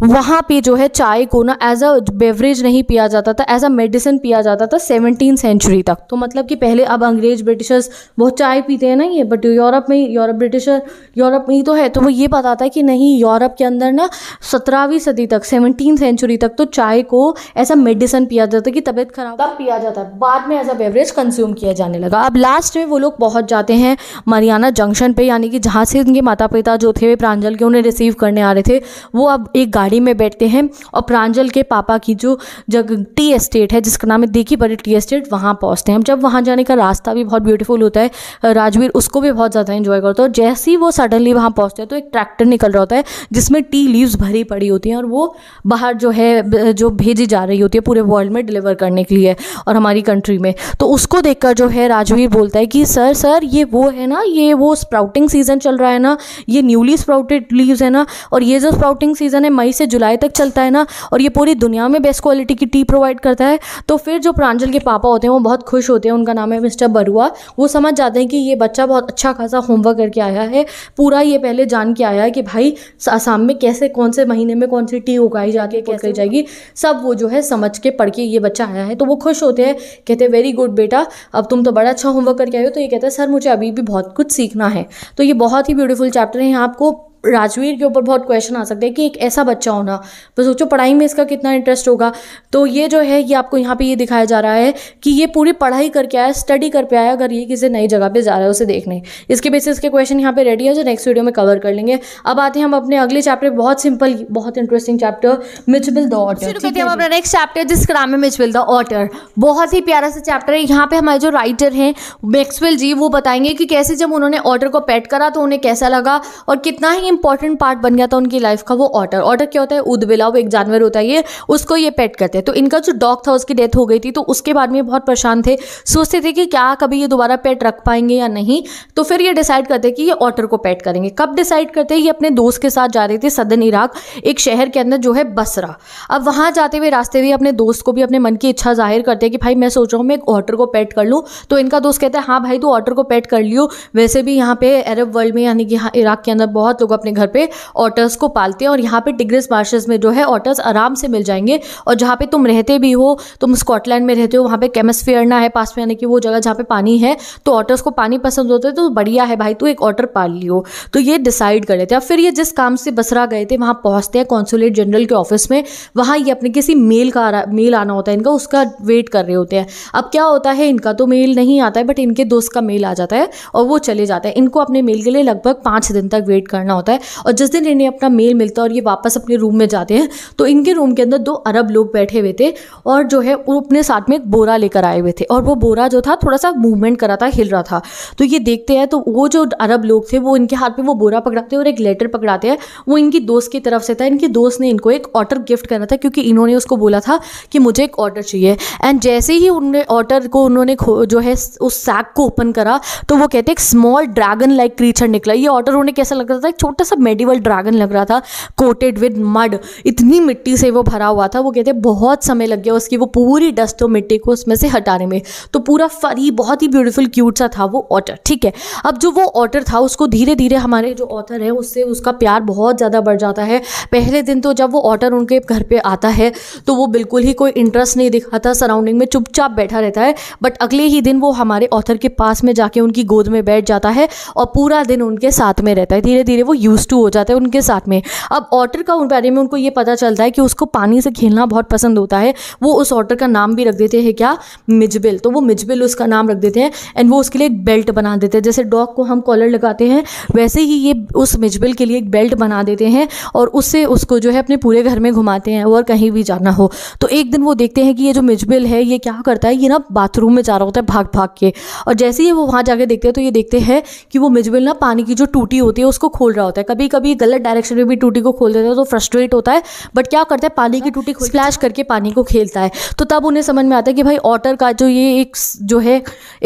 वहाँ पे जो है चाय को ना एज अ बेवरेज नहीं पिया जाता था एज अ मेडिसिन पिया जाता था सेवनटीन सेंचुरी तक तो मतलब कि पहले अब अंग्रेज ब्रिटिशर्स बहुत चाय पीते हैं ना ये बट यूरोप में यूरोप ब्रिटिशर यूरोप में ही तो है तो वो ये बताता है कि नहीं यूरोप के अंदर ना सत्रहवीं सदी तक सेवनटीन सेंचुरी तक तो चाय को एज अ मेडिसिन पिया जाता कि तबीयत खराब तब पिया जाता है बाद में एज अ बेवरेज कंज्यूम किया जाने लगा अब लास्ट में वो लोग पहुँच जाते हैं मरियाना जंक्शन पर यानी कि जहाँ से उनके माता पिता जो थे प्रांजल के उन्हें रिसीव करने आ रहे थे वो अब एक गाड़ी में बैठते हैं और प्रांजल के पापा की जो जग टी एस्टेट है जिसका नाम है देखी बड़ी टी एस्टेट वहाँ पहुँचते हैं जब वहाँ जाने का रास्ता भी बहुत ब्यूटीफुल होता है राजवीर उसको भी बहुत ज़्यादा इन्जॉय करता है और जैसे ही वो सडनली वहाँ पहुँचते हैं तो एक ट्रैक्टर निकल रहा होता है जिसमें टी लीव्स भरी पड़ी होती हैं और वो बाहर जो है जो भेजी जा रही होती है पूरे वर्ल्ड में डिलीवर करने के लिए और हमारी कंट्री में तो उसको देखकर जो है राजवीर बोलता है कि सर सर ये वो है ना ये वो स्प्राउटिंग सीज़न चल रहा है ना ये न्यूली स्प्राउटेड लीव्स है ना और ये जो स्प्राउटिंग सीज़न है मई से जुलाई तक चलता है ना और ये पूरी दुनिया में बेस्ट क्वालिटी की टी प्रोवाइड करता है तो फिर जो प्रांजल के पापा होते हैं वो बहुत खुश होते हैं उनका नाम है मिस्टर बरुआ वो समझ जाते हैं कि ये बच्चा बहुत अच्छा खासा होमवर्क करके आया है पूरा ये पहले जान के आया है कि भाई आसाम में कैसे कौन से महीने में कौन सी टी उगाई जाती है कैसे जाएगी सब वो जो है समझ के पढ़ के ये बच्चा आया है तो वो खुश होते हैं कहते हैं वेरी गुड बेटा अब तुम तो बड़ा अच्छा होमवर्क करके आए हो तो ये कहता है सर मुझे अभी भी बहुत कुछ सीखना है तो ये बहुत ही ब्यूटीफुल चैप्टर है आपको राजवीर के ऊपर बहुत क्वेश्चन आ सकते हैं कि एक ऐसा बच्चा होना तो सोचो पढ़ाई में इसका कितना इंटरेस्ट होगा तो ये जो है ये आपको यहाँ पे ये दिखाया जा रहा है कि ये पूरी पढ़ाई करके आया स्टडी कर पे आया अगर ये किसी नई जगह पे जा रहा है उसे देखने इसके बेसिस के क्वेश्चन यहाँ पे रेडी है जो नेक्स्ट वीडियो में कवर कर लेंगे अब आते हैं हम अपने अगले चैप्टर बहुत सिंपल बहुत interesting chapter Mijbil the otter शुरू करते हैं अपना नेक्स्ट चैप्टर जिसका नाम है मिचबिल द ऑटर बहुत ही प्यारा सा चैप्टर है यहाँ पे हमारे जो राइटर हैं मैक्सवेल जी वो बताएंगे कि कैसे जब उन्होंने ऑटर को पैट करा तो उन्हें कैसा लगा और कितना ही इंपॉर्टेंट पार्ट बन गया था उनकी लाइफ का वो ऑटर ऑटर क्या होता है उदबिलाव एक जानवर होता है ये उसको ये पेट करते हैं तो इनका जो डॉग था उसकी डेथ हो गई थी तो उसके बाद में बहुत परेशान थे सोचते थे कि क्या कभी ये दोबारा पेट रख पाएंगे या नहीं तो फिर ये डिसाइड करते कि ये ऑटर को पेट करेंगे कब डिसाइड करते ये अपने दोस्त के साथ जा रहे थे सदन इराक एक शहर के अंदर जो है बसरा अब वहां जाते हुए रास्ते हुए अपने दोस्त को भी अपने मन की इच्छा जाहिर करते हैं कि भाई मैं सोच रहा हूँ मैं एक ऑटर को पेट कर लूँ तो इनका दोस्त कहता है हाँ भाई तू ऑटर को पेट कर लियो वैसे भी यहाँ पे अरब वर्ल्ड में यानी कि इराक के अंदर बहुत लोग अपने घर पे ऑटर्स को पालते हैं और यहाँ पे टिग्रिस मार्शेस में जो है ऑटर्स आराम से मिल जाएंगे और जहाँ पे तुम रहते भी हो तुम स्कॉटलैंड में रहते हो वहाँ पे केमस्फेयर ना है पास में यानी कि वो जगह जहाँ पे पानी है तो ऑटर्स को पानी पसंद होता है तो बढ़िया है भाई तू एक ऑटर पाल लियो तो ये डिसाइड कर लेते हैं फिर ये जिस काम से बसरा गए थे वहाँ पहुँचते हैं कॉन्सुलेट जनरल के ऑफिस में वहाँ ये अपने किसी मेल का मेल आना होता है इनका उसका वेट कर रहे होते हैं अब क्या होता है इनका तो मेल नहीं आता है बट इनके दोस्त का मेल आ जाता है और वो चले जाते हैं इनको अपने मेल के लिए लगभग पाँच दिन तक वेट करना होता है है और जिस दिन इन्हें अपना मेल मिलता है और ये वापस अपने रूम में जाते हैं तो इनके रूम के अंदर दो अरब लोग बैठे हुए थे और जो है वो अपने साथ में एक बोरा लेकर आए हुए थे और वो बोरा जो था थोड़ा सा मूवमेंट करा था हिल रहा था तो ये देखते हैं तो वो जो अरब लोग थे वो इनके हाथ में वो बोरा पकड़ाते हैं और एक लेटर पकड़ाते हैं वो इनकी दोस्त की तरफ से था इनके दोस्त ने इनको एक ऑर्डर गिफ्ट करना था क्योंकि इन्होंने उसको बोला था कि मुझे एक ऑर्डर चाहिए एंड जैसे ही उन्होंने ऑर्डर को उन्होंने जो है उस सैक को ओपन करा तो वो कहते एक स्मॉल ड्रैगन लाइक क्रीचर निकला ये ऑर्डर उन्हें कैसा लग रहा था एक छोटा का सब मेडिवल ड्रैगन लग रहा था कोटेड विद मड इतनी मिट्टी से वो भरा हुआ था वो कहते बहुत समय लग गया उसकी वो पूरी डस्ट और मिट्टी को उसमें से हटाने में तो पूरा फरी बहुत ही ब्यूटीफुल क्यूट सा था वो ऑटर ठीक है अब जो वो ऑटर था उसको धीरे धीरे हमारे जो ऑथर है उससे उसका प्यार बहुत ज़्यादा बढ़ जाता है पहले दिन तो जब वो ऑटर उनके घर पर आता है तो वो बिल्कुल ही कोई इंटरेस्ट नहीं दिखाता सराउंडिंग में चुपचाप बैठा रहता है बट अगले ही दिन वो हमारे ऑथर के पास में जाके उनकी गोद में बैठ जाता है और पूरा दिन उनके साथ में रहता है धीरे धीरे वो यूज़ टू हो जाते हैं उनके साथ में अब ऑटर का बारे में उनको ये पता चलता है कि उसको पानी से खेलना बहुत पसंद होता है वो उस ऑटर का नाम भी रख देते हैं क्या मिजबिल तो वो मिजबिल उसका नाम रख देते हैं एंड वो उसके लिए एक बेल्ट बना देते हैं जैसे डॉग को हम कॉलर लगाते हैं वैसे ही ये उस मिजबिल के लिए एक बेल्ट बना देते हैं और उससे उसको जो है अपने पूरे घर में घुमाते हैं और कहीं भी जाना हो तो एक दिन वो देखते हैं कि ये जो मिजबिल है ये क्या करता है ये ना बाथरूम में जा रहा होता है भाग भाग के और जैसे ही वो वहाँ जाके देखते हैं तो ये देखते हैं कि वो मिजबिल ना पानी की जो टूटी होती है उसको खोल रहा होता है होता है कभी कभी गलत डायरेक्शन में भी टूटी को खोल देता है तो फ्रस्ट्रेट होता है बट क्या करता है पानी की टूटी स्प्लैश करके पानी को खेलता है तो तब उन्हें समझ में आता है कि भाई ऑटर का जो ये एक जो है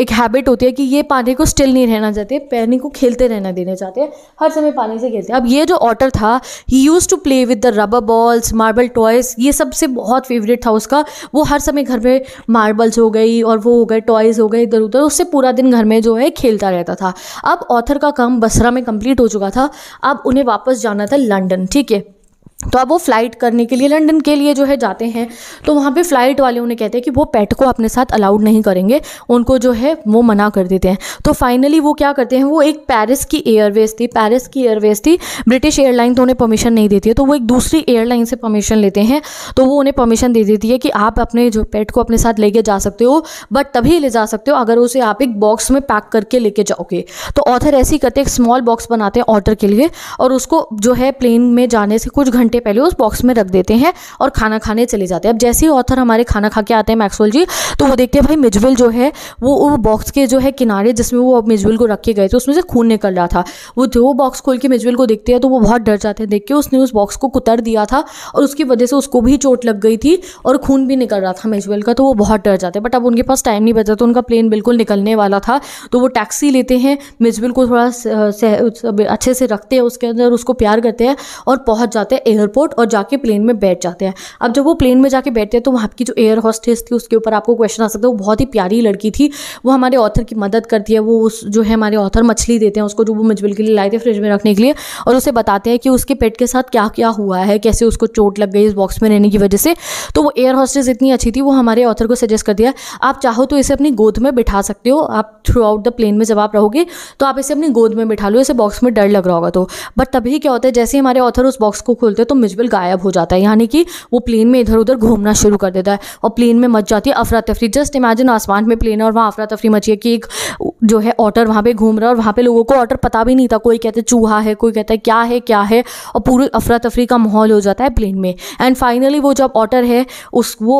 एक हैबिट होती है कि ये पानी को स्टिल नहीं रहना चाहते पानी को खेलते रहना देना चाहते हैं हर समय पानी से खेलते हैं अब ये जो ऑटर था he use to play with the rubber balls marble toys ये सबसे बहुत फेवरेट था उसका वो हर समय घर में मार्बल्स हो गई और वो हो गए टॉयज़ हो गए इधर उधर उससे पूरा दिन घर में जो है खेलता रहता था अब ऑथर का काम बसरा में कंप्लीट हो चुका था अब उन्हें वापस जाना था लंडन ठीक है तो अब वो फ़्लाइट करने के लिए लंदन के लिए जो है जाते हैं तो वहाँ पे फ़्लाइट वाले उन्हें कहते हैं कि वो पेट को अपने साथ अलाउड नहीं करेंगे उनको जो है वो मना कर देते हैं तो फाइनली वो क्या करते हैं वो एक पेरिस की एयरवेज थी पेरिस की एयरवेज थी ब्रिटिश एयरलाइन तो उन्हें परमिशन नहीं देती है तो वो एक दूसरी एयरलाइन से परमिशन लेते हैं तो वो उन्हें परमिशन दे देती है कि आप अपने जो पेट को अपने साथ लेके जा सकते हो बट तभी ले जा सकते हो अगर उसे आप एक बॉक्स में पैक करके लेके जाओगे तो ऑथर ऐसे ही करते एक स्मॉल बॉक्स बनाते हैं ऑर्डर के लिए और उसको जो है प्लेन में जाने से कुछ घंटे घंटे पहले उस बॉक्स में रख देते हैं और खाना खाने चले जाते हैं अब जैसे ही ऑथर हमारे खाना खा के आते हैं मैक्सवेल जी तो वो देखते हैं भाई मिजवेल जो है वो वो बॉक्स के जो है किनारे जिसमें वो मिजवेल को रखे गए थे उसमें से खून निकल रहा था वो जो बॉक्स खोल के मिजवेल को देखते हैं तो वो बहुत डर जाते हैं देख के उसने उस बॉक्स को कुतर दिया था और उसकी वजह से उसको भी चोट लग गई थी और खून भी निकल रहा था मिजवेल का तो वो बहुत डर जाते हैं बट अब उनके पास टाइम नहीं बचा तो उनका प्लेन बिल्कुल निकलने वाला था तो वो टैक्सी लेते हैं मिजवेल को थोड़ा अच्छे से रखते हैं उसके अंदर उसको प्यार करते हैं और पहुँच जाते हैं एयरपोर्ट और जाके प्लेन में बैठ जाते हैं अब जब वो प्लेन में जाके बैठते हैं तो वहाँ की जो एयर हॉस्टेस थी उसके ऊपर आपको क्वेश्चन आ सकता है वो बहुत ही प्यारी लड़की थी वो हमारे ऑथर की मदद करती है वो उस जो है हमारे ऑथर मछली देते हैं उसको जो वो मजबिल के लिए लाए थे फ्रिज में रखने के लिए और उसे बताते हैं कि उसके पेट के साथ क्या क्या हुआ है कैसे उसको चोट लग गई इस बॉक्स में रहने की वजह से तो वो एयर हॉस्टेस इतनी अच्छी थी वो हमारे ऑथर को सजेस्ट कर दिया आप चाहो तो इसे अपनी गोद में बिठा सकते हो आप थ्रू आउट द प्लेन में जब आप रहोगे तो आप इसे अपनी गोद में बिठा लो इसे बॉक्स में डर लग रहा होगा तो बट तभी क्या होता है जैसे हमारे ऑथर उस बॉक्स को खोलते तो मिजबिल गायब हो जाता है यानी कि वो प्लेन में इधर उधर घूमना शुरू कर देता है और प्लेन में मच जाती है अफरा तफरी जस्ट इमेजिन आसमान में प्लेन है और वहाँ अफरा तफरी मची है कि एक जो है ऑटर वहाँ पर घूम रहा है और वहाँ पर लोगों को ऑटर पता भी नहीं था कोई कहते चूहा है कोई कहता है क्या है क्या है और पूरी अफरा तफरी का माहौल हो जाता है प्लेन में एंड फाइनली वो जब ऑटर है उस वो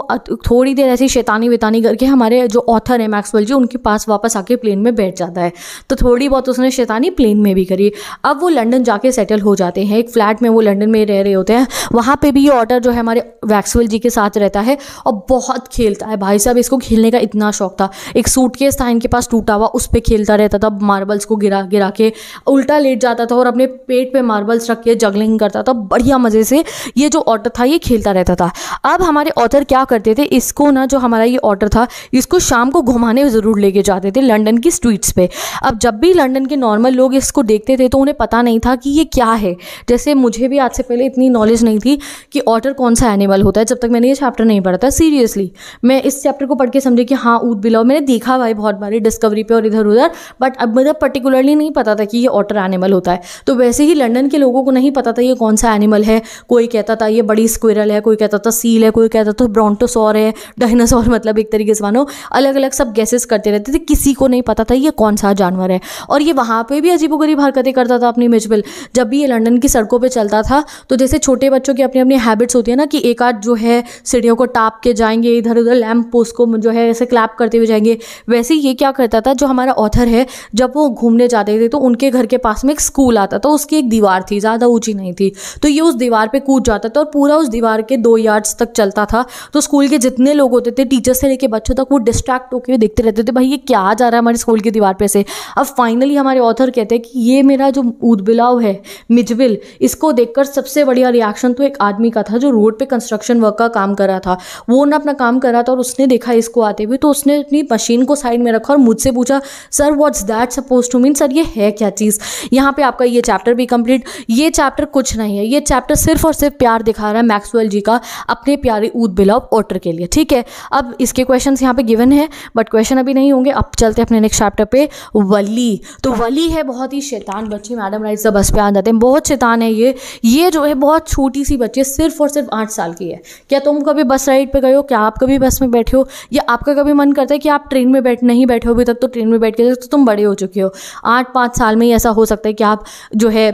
थोड़ी देर ऐसी शैतानी वेतानी करके हमारे जो ऑथर है मैक्सवेल जी उनके पास वापस आके प्लेन में बैठ जाता है तो थोड़ी बहुत उसने शैतानी प्लेन में भी करी अब वो लंदन जाके सेटल हो जाते हैं एक फ्लैट में वो लंदन में रह रहे होते हैं वहाँ पे भी ये ऑर्डर जो है हमारे वैक्सवेल जी के साथ रहता है और बहुत खेलता है भाई साहब इसको खेलने का इतना शौक था एक सूट केस था इनके पास टूटा हुआ उस पर खेलता रहता था मार्बल्स को गिरा गिरा के उल्टा लेट जाता था और अपने पेट पर मार्बल्स रख के जगलिंग करता था बढ़िया मज़े से ये जो ऑर्डर था ये खेलता रहता था अब हमारे ऑथर क्या करते थे इसको ना जो हमारा ये ऑर्डर था इसको शाम को घुमाने ज़रूर लेके जाते थे लंडन की स्ट्रीट्स पे अब जब भी लंडन के नॉर्मल लोग इसको देखते थे तो उन्हें पता नहीं था कि ये क्या है जैसे मुझे भी आज से पहले इतनी इतनी नॉलेज नहीं थी कि ऑटर कौन सा एनिमल होता है जब तक मैंने ये चैप्टर नहीं पढ़ा था सीरियसली मैं इस चैप्टर को पढ़ के समझे कि हाँ ऊद बिलाओ मैंने देखा भाई बहुत बारी डिस्कवरी पर और इधर उधर बट अब मुझे पर्टिकुलरली नहीं पता था कि ये ऑटर एनिमल होता है तो वैसे ही लंडन के लोगों को नहीं पता था ये कौन सा एनिमल है कोई कहता था ये बड़ी स्क्वेरल है कोई कहता था सील है कोई कहता था ब्रॉन्टोसॉर है डायनासोर मतलब एक तरीके से मानो अलग अलग सब गैसेस करते रहते थे किसी को नहीं पता था ये कौन सा जानवर है और ये वहाँ पर भी अजीबोगरीब हरकतें करता था अपनी मिजबिल जब भी ये लंडन की सड़कों पर चलता था तो जैसे जैसे छोटे बच्चों की अपनी अपनी हैबिट्स होती है ना कि एक आध जो है सीढ़ियों को टाप के जाएंगे इधर उधर लैम्प पोस्ट को जो है ऐसे क्लैप करते हुए जाएंगे वैसे ये क्या करता था जो हमारा ऑथर है जब वो घूमने जाते थे तो उनके घर के पास में एक स्कूल आता था उसकी एक दीवार थी ज़्यादा ऊँची नहीं थी तो ये उस दीवार पर कूद जाता था और पूरा उस दीवार के दो यार्ड्स तक चलता था तो स्कूल के जितने लोग होते थे टीचर्स से लेके बच्चों तक वो डिस्ट्रैक्ट होकर देखते रहते थे भाई ये क्या जा रहा है हमारे स्कूल की दीवार पर से अब फाइनली हमारे ऑथर कहते हैं कि ये मेरा जो उदबिलाव है मिजबिल इसको देखकर सबसे बड़ी बढ़िया रिएक्शन तो एक आदमी का था जो रोड पे कंस्ट्रक्शन वर्क का काम कर रहा था वो ना अपना काम कर रहा था और उसने देखा इसको आते हुए तो उसने अपनी मशीन को साइड में रखा और मुझसे पूछा sir what's that suppose to mean sir ये है क्या चीज़ यहाँ पे आपका ये चैप्टर भी कंप्लीट ये चैप्टर कुछ नहीं है ये चैप्टर सिर्फ और सिर्फ प्यार दिखा रहा है मैक्सवेल जी का अपने प्यारे ऊद बिलाव ऑटर के लिए ठीक है अब इसके क्वेश्चन यहाँ पे गिवन है बट क्वेश्चन अभी नहीं होंगे अब चलते अपने नेक्स्ट चैप्टर पे वली तो वली है बहुत ही शैतान बच्ची मैडम राइट सब बस पे आ जाते हैं बहुत शैतान है ये ये जो है बहुत बहुत छोटी सी बच्ची है सिर्फ और सिर्फ आठ साल की है क्या तुम कभी बस राइड पर गए हो क्या आप कभी बस में बैठे हो या आपका कभी मन करता है कि आप ट्रेन में बैठ नहीं बैठे हो अभी तक तो ट्रेन में बैठ के तो तुम बड़े हो चुके हो आठ पाँच साल में ही ऐसा हो सकता है कि आप जो है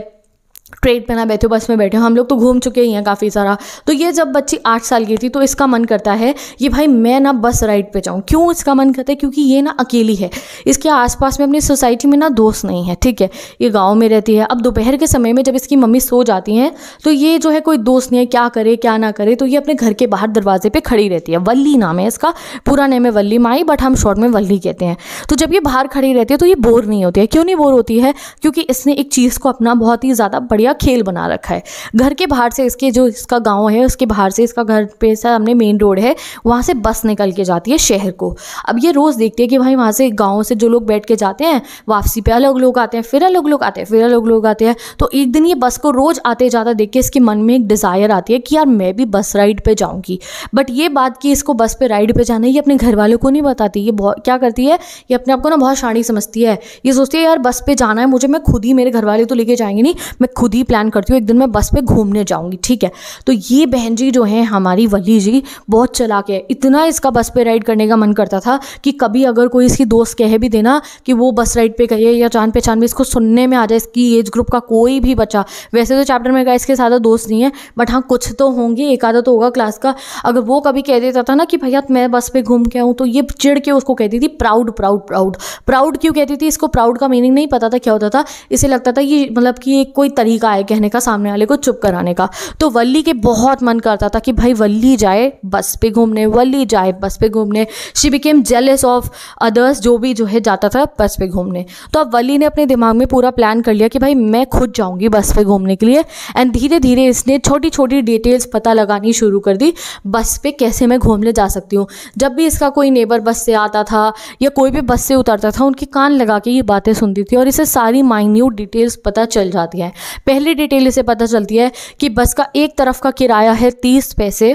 ट्रेन पे ना बैठे हो बस में बैठे हो हम लोग तो घूम चुके ही हैं काफ़ी सारा तो ये जब बच्ची आठ साल की थी तो इसका मन करता है ये भाई मैं ना बस राइड पे जाऊँ क्यों इसका मन करता है क्योंकि ये ना अकेली है इसके आसपास में अपनी सोसाइटी में ना दोस्त नहीं है ठीक है ये गाँव में रहती है अब दोपहर के समय में जब इसकी मम्मी सो जाती हैं तो ये जो है कोई दोस्त नहीं है क्या करे क्या ना करे तो ये अपने घर के बाहर दरवाजे पर खड़ी रहती है वल्ली नाम है इसका पूरा नेम है वल्ली माई बट हम शॉर्ट में वल्ली कहते हैं तो जब ये बाहर खड़ी रहती है तो ये बोर नहीं होती है क्यों नहीं बोर होती है क्योंकि इसने एक चीज़ को अपना बहुत ही ज़्यादा बढ़िया खेल बना रखा है घर के बाहर से इसके जो इसका गाँव है उसके बाहर से इसका घर पे सामने मेन रोड है वहाँ से बस निकल के जाती है शहर को अब ये रोज़ देखती है कि भाई वहाँ से गाँव से जो लोग बैठ के जाते हैं वापसी पे अलग लोग आते हैं फिर अलग लोग आते हैं फिर अलग लोग आते हैं तो एक दिन ये बस को रोज़ आते जाता देख के इसके मन में एक डिज़ायर आती है कि यार मैं भी बस राइड पर जाऊँगी बट ये बात कि इसको बस पर राइड पर जाना है ये अपने घर वालों को नहीं बताती ये क्या करती है ये अपने आप को ना बहुत शाणी समझती है ये सोचती है यार बस पर जाना है मुझे मैं खुद ही मेरे घर वाले तो लेके जाएंगे नहीं मैं खुद खुद ही प्लान करती हूँ एक दिन मैं बस पे घूमने जाऊँगी ठीक है तो ये बहन जी जो है हमारी वली जी बहुत चला के इतना इसका बस पे राइड करने का मन करता था कि कभी अगर कोई इसकी दोस्त कह भी देना कि वो बस राइड पे कहिए या जान पहचान में इसको सुनने में आ जाए इसकी एज ग्रुप का कोई भी बच्चा वैसे तो चैप्टर में कहा इसके ज़्यादा दोस्त नहीं है बट हाँ कुछ तो होंगे एक आधा तो होगा क्लास का अगर वो कभी कह देता था ना कि भैया मैं बस पे घूम के आऊँ तो ये चिड़ के उसको कहती थी प्राउड प्राउड प्राउड प्राउड क्यों कहती थी इसको प्राउड का मीनिंग नहीं पता था क्या होता था इसे लगता था ये मतलब कि एक कोई तरीका तरीका है कहने का सामने वाले को चुप कराने का तो वल्ली के बहुत मन करता था कि भाई वल्ली जाए बस पे घूमने वल्ली जाए बस पे घूमने she became jealous of others जो भी जो है जाता था बस पे घूमने तो अब वल्ली ने अपने दिमाग में पूरा प्लान कर लिया कि भाई मैं खुद जाऊँगी बस पे घूमने के लिए एंड धीरे धीरे इसने छोटी छोटी डिटेल्स पता लगानी शुरू कर दी बस पे कैसे मैं घूमने जा सकती हूँ जब भी इसका कोई नेबर बस से आता था या कोई भी बस से उतरता था उनकी कान लगा के ये बातें सुनती थी और इसे सारी माइन्यूट डिटेल्स पता चल जाती हैं पहली डिटेल इसे पता चलती है कि बस का एक तरफ का किराया है तीस पैसे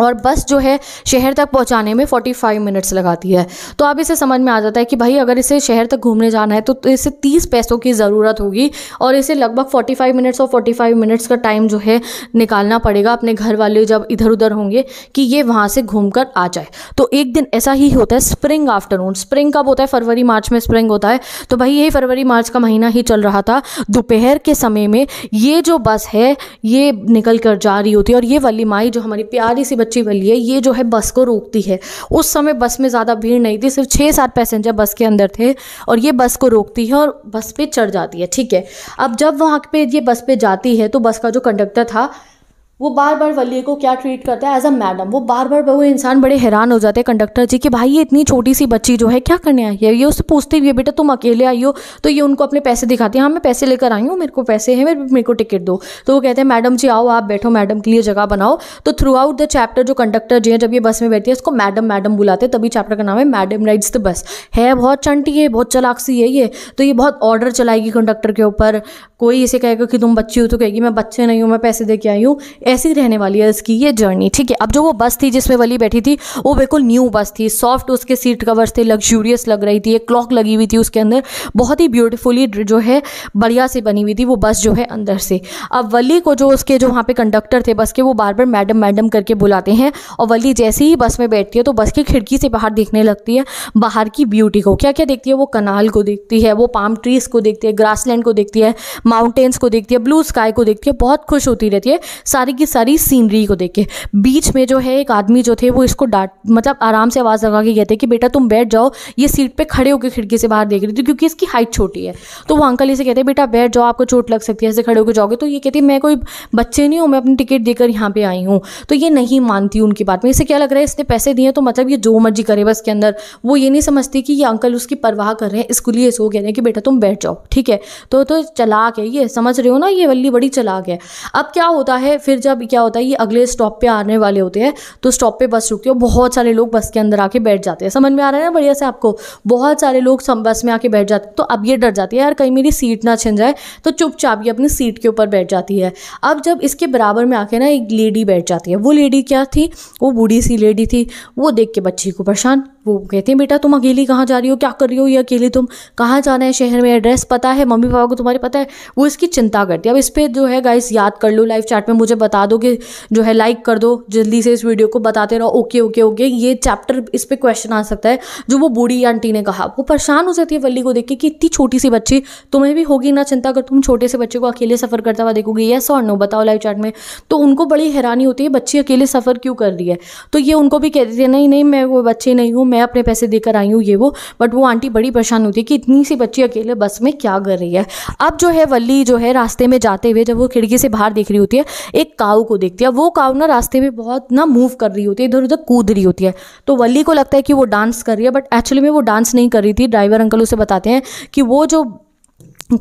और बस जो है शहर तक पहुंचाने में 45 मिनट्स लगाती है तो अब इसे समझ में आ जाता है कि भाई अगर इसे शहर तक घूमने जाना है तो, तो इसे 30 पैसों की ज़रूरत होगी और इसे लगभग 45 मिनट्स और 45 मिनट्स का टाइम जो है निकालना पड़ेगा अपने घर वाले जब इधर उधर होंगे कि ये वहाँ से घूम कर आ जाए तो एक दिन ऐसा ही होता है स्प्रिंग आफ्टरनून स्प्रिंग कब होता है फरवरी मार्च में स्प्रिंग होता है तो भाई यही फरवरी मार्च का महीना ही चल रहा था दोपहर के समय में ये जो बस है ये निकल कर जा रही होती है और ये वली माई जो हमारी प्यारी सी कच्ची वाली है ये जो है बस को रोकती है उस समय बस में ज़्यादा भीड़ नहीं थी सिर्फ छः सात पैसेंजर बस के अंदर थे और ये बस को रोकती है और बस पे चढ़ जाती है ठीक है अब जब वहाँ पे ये बस पे जाती है तो बस का जो कंडक्टर था वो बार बार वलिए को क्या ट्रीट करता है एज अ मैडम वो बार बार वो इंसान बड़े हैरान हो जाते हैं कंडक्टर जी कि भाई ये इतनी छोटी सी बच्ची जो है क्या करने आई है ये उससे पूछते भी है बेटा तुम अकेले आई हो तो ये उनको अपने पैसे दिखाती है हाँ मैं पैसे लेकर आई हूँ मेरे को पैसे हैं मेरे मेरे को टिकट दो तो वो कहते हैं मैडम जी आओ आप बैठो मैडम के लिए जगह बनाओ तो थ्रू आउट द चैप्टर जो कंडक्टर जी है जब ये बस में बैठती है उसको मैडम मैडम बुलाते तभी चैप्टर का नाम है मैडम राइड्स द बस है बहुत चंटी है बहुत चलाक सी है ये तो ये बहुत ऑर्डर चलाएगी कंडक्टर के ऊपर कोई इसे कहेगा कि तुम बच्ची हो तो कहेगी मैं बच्चे नहीं हूँ मैं पैसे दे के आई हूँ ऐसी रहने वाली है इसकी ये जर्नी ठीक है अब जो वो बस थी जिसमें वली बैठी थी वो बिल्कुल न्यू बस थी सॉफ्ट उसके सीट कवर्स थे लग्जूरियस लग रही थी एक क्लॉक लगी हुई थी उसके अंदर बहुत ही ब्यूटीफुली जो है बढ़िया से बनी हुई थी वो बस जो है अंदर से अब वली को जो उसके जो वहाँ पे कंडक्टर थे बस के वो बार बार मैडम मैडम करके बुलाते हैं और वली जैसे ही बस में बैठती है तो बस की खिड़की से बाहर देखने लगती है बाहर की ब्यूटी को क्या क्या देखती है वो कनाल को देखती है वो पाम ट्रीज़ को देखती है ग्रासलैंड को देखती है माउंटेन्स को देखती है ब्लू स्काई को देखती है बहुत खुश होती रहती है सारी की सारी सीनरी को देख के बीच में जो है एक आदमी जो थे वो इसको डांट मतलब आराम से आवाज़ लगा के कहते कि बेटा तुम बैठ जाओ ये सीट पर खड़े होकर खिड़की से बाहर देख रही थी क्योंकि इसकी हाइट छोटी है तो वो अंकल इसे कहते बेटा बैठ जाओ आपको चोट लग सकती है ऐसे खड़े होकर जाओगे तो ये कहती मैं कोई बच्चे नहीं हूँ मैं अपनी टिकट देकर यहाँ पर आई हूँ तो ये नहीं मानती उनकी बात में इसे क्या लग रहा है इसने पैसे दिए तो मतलब ये जो मर्जी करे बस के अंदर वो ये नहीं समझती कि ये अंकल उसकी परवाह कर रहे हैं इसके लिए इसको कह रहे हैं कि बेटा तुम बैठ जाओ ठीक है तो तो चलाक है ये समझ रहे हो ना ये वल्ली बड़ी चलाक है अब क्या होता है फिर जब क्या होता है ये अगले स्टॉप पे आने वाले होते हैं तो स्टॉप पे बस रुकती है बहुत सारे लोग बस के अंदर आके बैठ जाते हैं समझ में आ रहा है ना बढ़िया से आपको बहुत सारे लोग बस में आके बैठ जाते हैं तो अब ये डर जाती है यार कहीं मेरी सीट ना छिन जाए तो चुपचाप ये अपनी सीट के ऊपर बैठ जाती है अब जब इसके बराबर में आके ना एक लेडी बैठ जाती है वो लेडी क्या थी वो बूढ़ी सी लेडी थी वो देख के बच्ची को परेशान वो कहते हैं बेटा तुम अकेली कहाँ जा रही हो क्या कर रही हो ये अकेली तुम कहाँ जाना है शहर में एड्रेस पता है मम्मी पापा को तुम्हारे पता है वो इसकी चिंता करती है अब इस पर जो है गाइस याद कर लो लाइव चैट में मुझे बता दो कि जो है लाइक कर दो जल्दी से इस वीडियो को बताते रहो ओके ओके ओके ये चैप्टर इस पर क्वेश्चन आ सकता है जो वो बूढ़ी आंटी ने कहा वो परेशान हो जाती है वल्ली को देख के कि इतनी छोटी सी बच्ची तुम्हें भी होगी ना चिंता अगर तुम छोटे से बच्चे को अकेले सफ़र करता हुआ देखोगे यस और नो बताओ लाइव चैट में तो उनको बड़ी हैरानी होती है बच्ची अकेले सफ़र क्यों कर रही है तो ये उनको भी कहती है नहीं नहीं मैं वो बच्चे नहीं हूँ मैं अपने पैसे देकर आई हूँ ये वो बट वो आंटी बड़ी परेशान होती है कि इतनी सी बच्ची अकेले बस में क्या कर रही है अब जो है वल्ली जो है रास्ते में जाते हुए जब वो खिड़की से बाहर देख रही होती है एक काउ को देखती है वो काउ ना रास्ते में बहुत ना मूव कर रही होती है इधर उधर कूद रही होती है तो वल्ली को लगता है कि वो डांस कर रही है बट एक्चुअली में वो डांस नहीं कर रही थी ड्राइवर अंकल उसे बताते हैं कि वो जो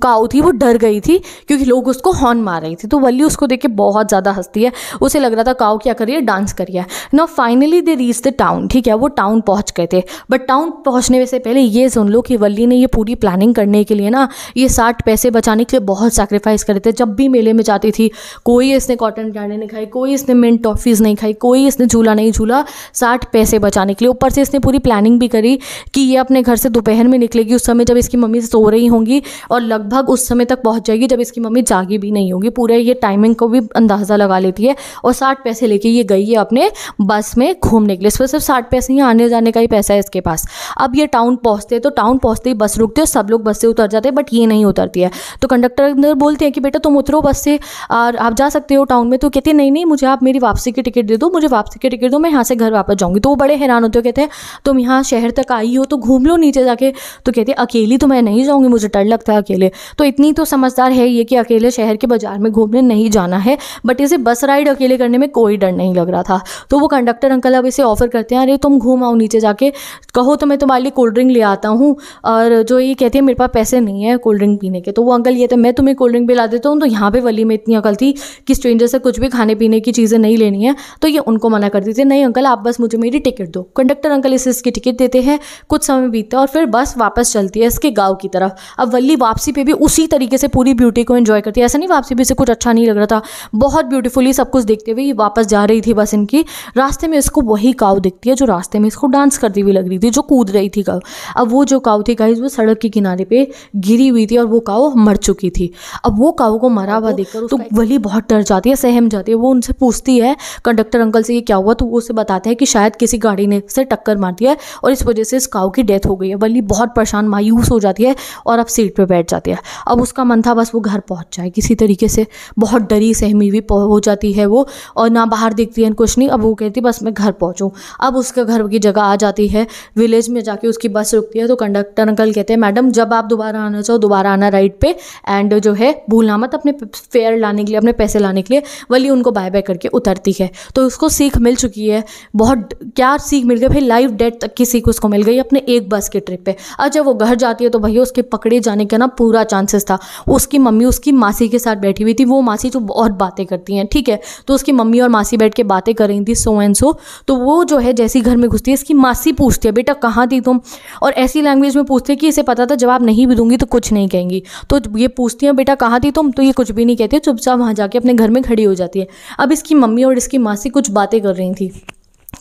काऊ थी वो डर गई थी क्योंकि लोग उसको हॉर्न मार रही थी तो वल्ली उसको देख के बहुत ज़्यादा हंसती है उसे लग रहा था काऊ क्या करिए डांस करिए ना finally they reach the town ठीक है वो टाउन पहुंच गए थे बट टाउन पहुंचने से पहले ये सुन लो कि वल्ली ने ये पूरी प्लानिंग करने के लिए ना ये साठ पैसे बचाने के लिए बहुत सेक्रीफाइस करे थे जब भी मेले में जाती थी कोई इसने कॉटन कैंडी नहीं खाई कोई इसने मिंट टॉफ़ीज़ नहीं खाई कोई इसने झूला नहीं झूला साठ पैसे बचाने के लिए ऊपर से इसने पूरी प्लानिंग भी करी कि ये अपने घर से दोपहर में निकलेगी उस समय जब इसकी मम्मी सो रही होंगी और लगभग उस समय तक पहुंच जाएगी जब इसकी मम्मी जागी भी नहीं होगी पूरे ये टाइमिंग को भी अंदाज़ा लगा लेती है और साठ पैसे लेके ये गई है अपने बस में घूमने के लिए इस पर सिर्फ साठ पैसे ही आने जाने का ही पैसा है इसके पास अब ये टाउन पहुँचते तो टाउन पहुँचते ही बस रुकते हो सब लोग बस से उतर जाते हैं बट ये नहीं उतरती है तो कंडक्टर अंदर बोलते हैं कि बेटा तुम उतरो बस से और आप जा सकते हो टाउन में तो कहते हैं नहीं नहीं मुझे आप मेरी वापसी की टिकट दे दो मुझे वापसी की टिकट दो मैं यहाँ से घर वापस जाऊँगी तो वो बड़े हैरान होते हो कहते हैं तुम यहाँ शहर तक आई हो तो घूम लो नीचे जाके तो कहते अकेली तो मैं नहीं जाऊँगी मुझे डर लगता है अकेले लिए तो इतनी तो समझदार है ये कि अकेले शहर के बाजार में घूमने नहीं जाना है बट इसे बस राइड अकेले करने में कोई डर नहीं लग रहा था तो वो कंडक्टर अंकल अब इसे ऑफ़र करते हैं अरे तुम घूम आओ नीचे जाके कहो तो मैं तुम्हारे लिए कोल्ड ड्रिंक ले आता हूँ और जो ये कहती है मेरे पास पैसे नहीं है कोल्ड ड्रिंक पीने के तो वो अंकल ये तो मैं तुम्हें कोल्ड ड्रिंक भी ला देता हूँ तो यहाँ पर वली में इतनी अकल थी कि स्ट्रेंजर से कुछ भी खाने पीने की चीज़ें नहीं लेनी है तो ये उनको मना कर देते नहीं अंकल आप बस मुझे मेरी टिकट दो कंडक्टर अंकल इसे इसकी टिकट देते हैं कुछ समय बीतता है और फिर बस वापस चलती है इसके गाँव की तरफ अब वली वापसी पे भी उसी तरीके से पूरी ब्यूटी को एंजॉय करती है ऐसा नहीं वापसी भी इसे कुछ अच्छा नहीं लग रहा था बहुत ब्यूटीफुली सब कुछ देखते हुए ये वापस जा रही थी बस इनकी रास्ते में इसको वही काव दिखती है जो रास्ते में इसको डांस करती हुई लग रही थी जो कूद रही थी काव अब वो जो काव थी गाइज वो सड़क के किनारे पर गिरी हुई थी और वो काव मर चुकी थी अब वो काव को मरा हुआ देखकर तो वली बहुत डर जाती है सहम जाती है वो उनसे पूछती है कंडक्टर अंकल से ये क्या हुआ तो वो उसे बताते हैं कि शायद किसी गाड़ी ने से टक्कर मार दिया है और इस वजह से इस काव की डेथ हो गई है वली बहुत परेशान मायूस हो जाती है और अब सीट पर बैठ जाती है जाती है अब उसका मन था बस वो घर पहुंच जाए किसी तरीके से बहुत डरी सहमी हुई हो जाती है वो और ना बाहर दिखती है कुछ नहीं अब वो कहती बस मैं घर पहुँचूँ अब उसके घर की जगह आ जाती है विलेज में जाके उसकी बस रुकती है तो कंडक्टर अंकल कहते हैं मैडम जब आप दोबारा आना चाहो दोबारा आना राइट पर एंड जो है भूलना मत अपने फेयर लाने के लिए अपने पैसे लाने के लिए वली उनको बाय बाय करके उतरती है तो उसको सीख मिल चुकी है बहुत क्या सीख मिल गई भाई लाइफ डेथ तक की सीख उसको मिल गई अपने एक बस के ट्रिप पे अब जब वो घर जाती है तो भैया उसके पकड़े जाने का ना पूरा पूरा चांसेस था उसकी मम्मी उसकी मासी के साथ बैठी हुई थी वो मासी जो तो बहुत बातें करती हैं ठीक है तो उसकी मम्मी और मासी बैठ के बातें कर रही थी सो एंड सो तो वो जो है जैसी घर में घुसती है इसकी मासी पूछती है बेटा कहाँ थी तुम और ऐसी लैंग्वेज में पूछते कि इसे पता था जवाब नहीं भी दूंगी तो कुछ नहीं कहेंगी तो ये पूछती हैं बेटा कहाँ थी तुम तो ये कुछ भी नहीं कहती चुपचाप वहाँ जाके अपने घर में खड़ी हो जाती है अब इसकी मम्मी और इसकी मासी कुछ बातें कर रही थी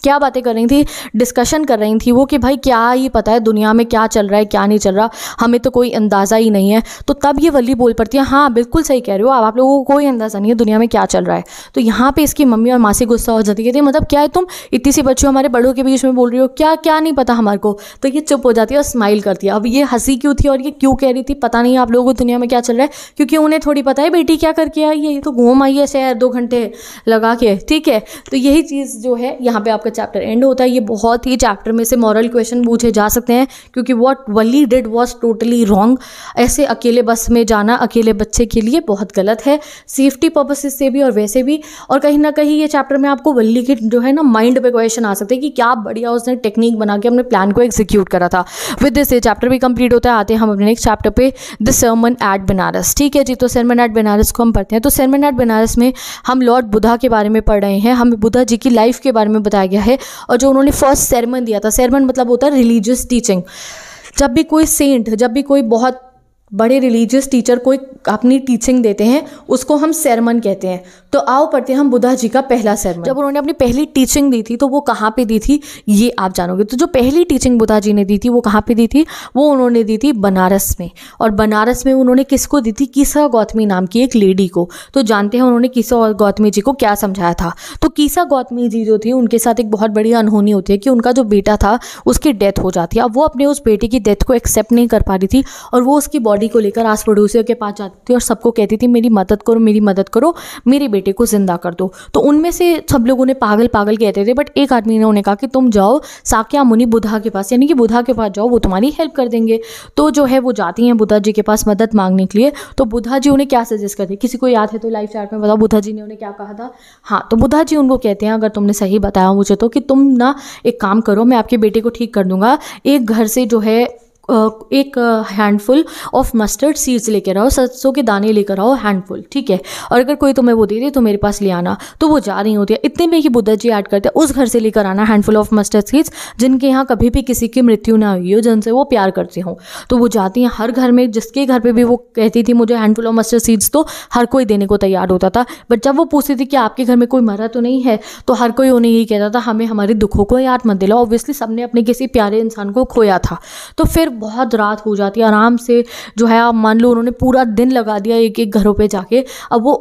क्या बातें कर रही थी डिस्कशन कर रही थी वो कि भाई क्या ही पता है दुनिया में क्या चल रहा है क्या नहीं चल रहा हमें तो कोई अंदाज़ा ही नहीं है तो तब ये वली बोल पड़ती है हाँ बिल्कुल सही कह रहे हो अब आप लोगों को कोई अंदाज़ा नहीं है दुनिया में क्या चल रहा है तो यहाँ पर इसकी मम्मी और मासी गुस्सा हो जाती कहती मतलब क्या है तुम इतनी सी बच्चों हमारे बड़ों के बीच में बोल रही हो क्या क्या नहीं पता हमारे को तो ये चुप हो जाती है और स्माइल करती है अब ये हंसी क्यों थी और ये क्यों कह रही थी पता नहीं आप लोगों को दुनिया में क्या चल रहा है क्योंकि उन्हें थोड़ी पता है बेटी क्या करके आई है ये तो घूम आई है शहर दो घंटे लगा के ठीक है तो यही चीज़ जो है यहाँ पर आप आपका चैप्टर एंड होता है ये बहुत ही चैप्टर में से मॉरल क्वेश्चन पूछे जा सकते हैं क्योंकि what Valli did was totally wrong ऐसे अकेले बस में जाना अकेले बच्चे के लिए बहुत गलत है सेफ्टी पर्पसेज से भी और वैसे भी और कहीं ना कहीं ये चैप्टर में आपको वल्ली के जो है ना माइंड पे क्वेश्चन आ सकते हैं कि क्या बढ़िया उसने टेक्निक बना के अपने प्लान को एग्जीक्यूट करा था विद दिस ये चैप्टर भी कंप्लीट होता है आते हैं हम अपने नेक्स्ट चैप्टर पे द सरमन एट बनारस ठीक है जी तो सरमन एट बनारस को हम पढ़ते हैं तो सरमन एट बनारस में हम लॉर्ड बुधा के बारे में पढ़ रहे हैं हम बुधा जी की लाइफ के बारे में बताया बताया गया है और जो उन्होंने फर्स्ट सेरमन दिया था सेरमन मतलब होता है रिलीजियस टीचिंग जब भी कोई सेंट जब भी कोई बहुत बड़े रिलीजियस टीचर कोई अपनी टीचिंग देते हैं उसको हम सेरमन कहते हैं तो आओ पढ़ते हैं हम बुद्धा जी का पहला सेरमन जब उन्होंने अपनी पहली टीचिंग दी थी तो वो कहाँ पे दी थी ये आप जानोगे तो जो पहली टीचिंग बुद्धा जी ने दी थी वो कहाँ पे दी थी वो उन्होंने दी थी बनारस में और बनारस में उन्होंने किसको दी थी कीसा गौतमी नाम की एक लेडी को तो जानते हैं उन्होंने कीसा गौतमी जी को क्या समझाया था तो कीसा गौतमी जी जो थी उनके साथ एक बहुत बड़ी अनहोनी होती है कि उनका जो बेटा था उसकी डेथ हो जाती है अब वो अपने उस बेटे की डेथ को एक्सेप्ट नहीं कर पा रही थी और वो उसकी बॉडी को लेकर आस पड़ोसियों के पास जाती थी और सबको कहती थी मेरी मदद करो मेरी मदद करो मेरे बेटे को ज़िंदा कर दो तो उनमें से सब लोग उन्हें पागल पागल कहते थे बट एक आदमी ने उन्हें कहा कि तुम जाओ साक्या मुनि बुधा के पास यानी कि बुधा के पास जाओ वो तुम्हारी हेल्प कर देंगे तो जो है वो जाती हैं बुधा जी के पास मदद मांगने के लिए तो बुधा जी उन्हें क्या सजेस्ट करते किसी को याद है तो लाइफ चार्ट में बताओ बुधा जी ने उन्हें क्या कहा था हाँ तो बुधा जी उनको कहते हैं अगर तुमने सही बताया मुझे तो कि तुम ना एक काम करो मैं आपके बेटे को ठीक कर दूंगा एक घर से जो है एक हैंडफुल ऑफ मस्टर्ड सीड्स लेकर आओ सरसों के दाने लेकर आओ हैंडफुल ठीक है और अगर कोई तुम्हें वो दे दे तो मेरे पास ले आना तो वो जा रही होती है इतने में ही बुद्धा जी ऐड करते हैं उस घर से लेकर आना हैंडफुल ऑफ मस्टर्ड सीड्स जिनके यहाँ कभी भी किसी की मृत्यु ना हुई हो जिनसे वो प्यार करते हो तो वो जाती हैं हर घर में जिसके घर पर भी वो कहती थी मुझे हैंडफुल ऑफ मस्टर्ड सीड्स तो हर कोई देने को तैयार होता था बट जब वो पूछती थी कि आपके घर में कोई मरा तो नहीं है तो हर कोई उन्हें यही कहता था हमें हमारे दुखों को याद मत दिलाओ ऑब्वियसली सबने अपने किसी प्यारे इंसान को खोया था तो फिर बहुत रात हो जाती है आराम से जो है आप मान लो उन्होंने पूरा दिन लगा दिया एक एक घरों पे जाके अब वो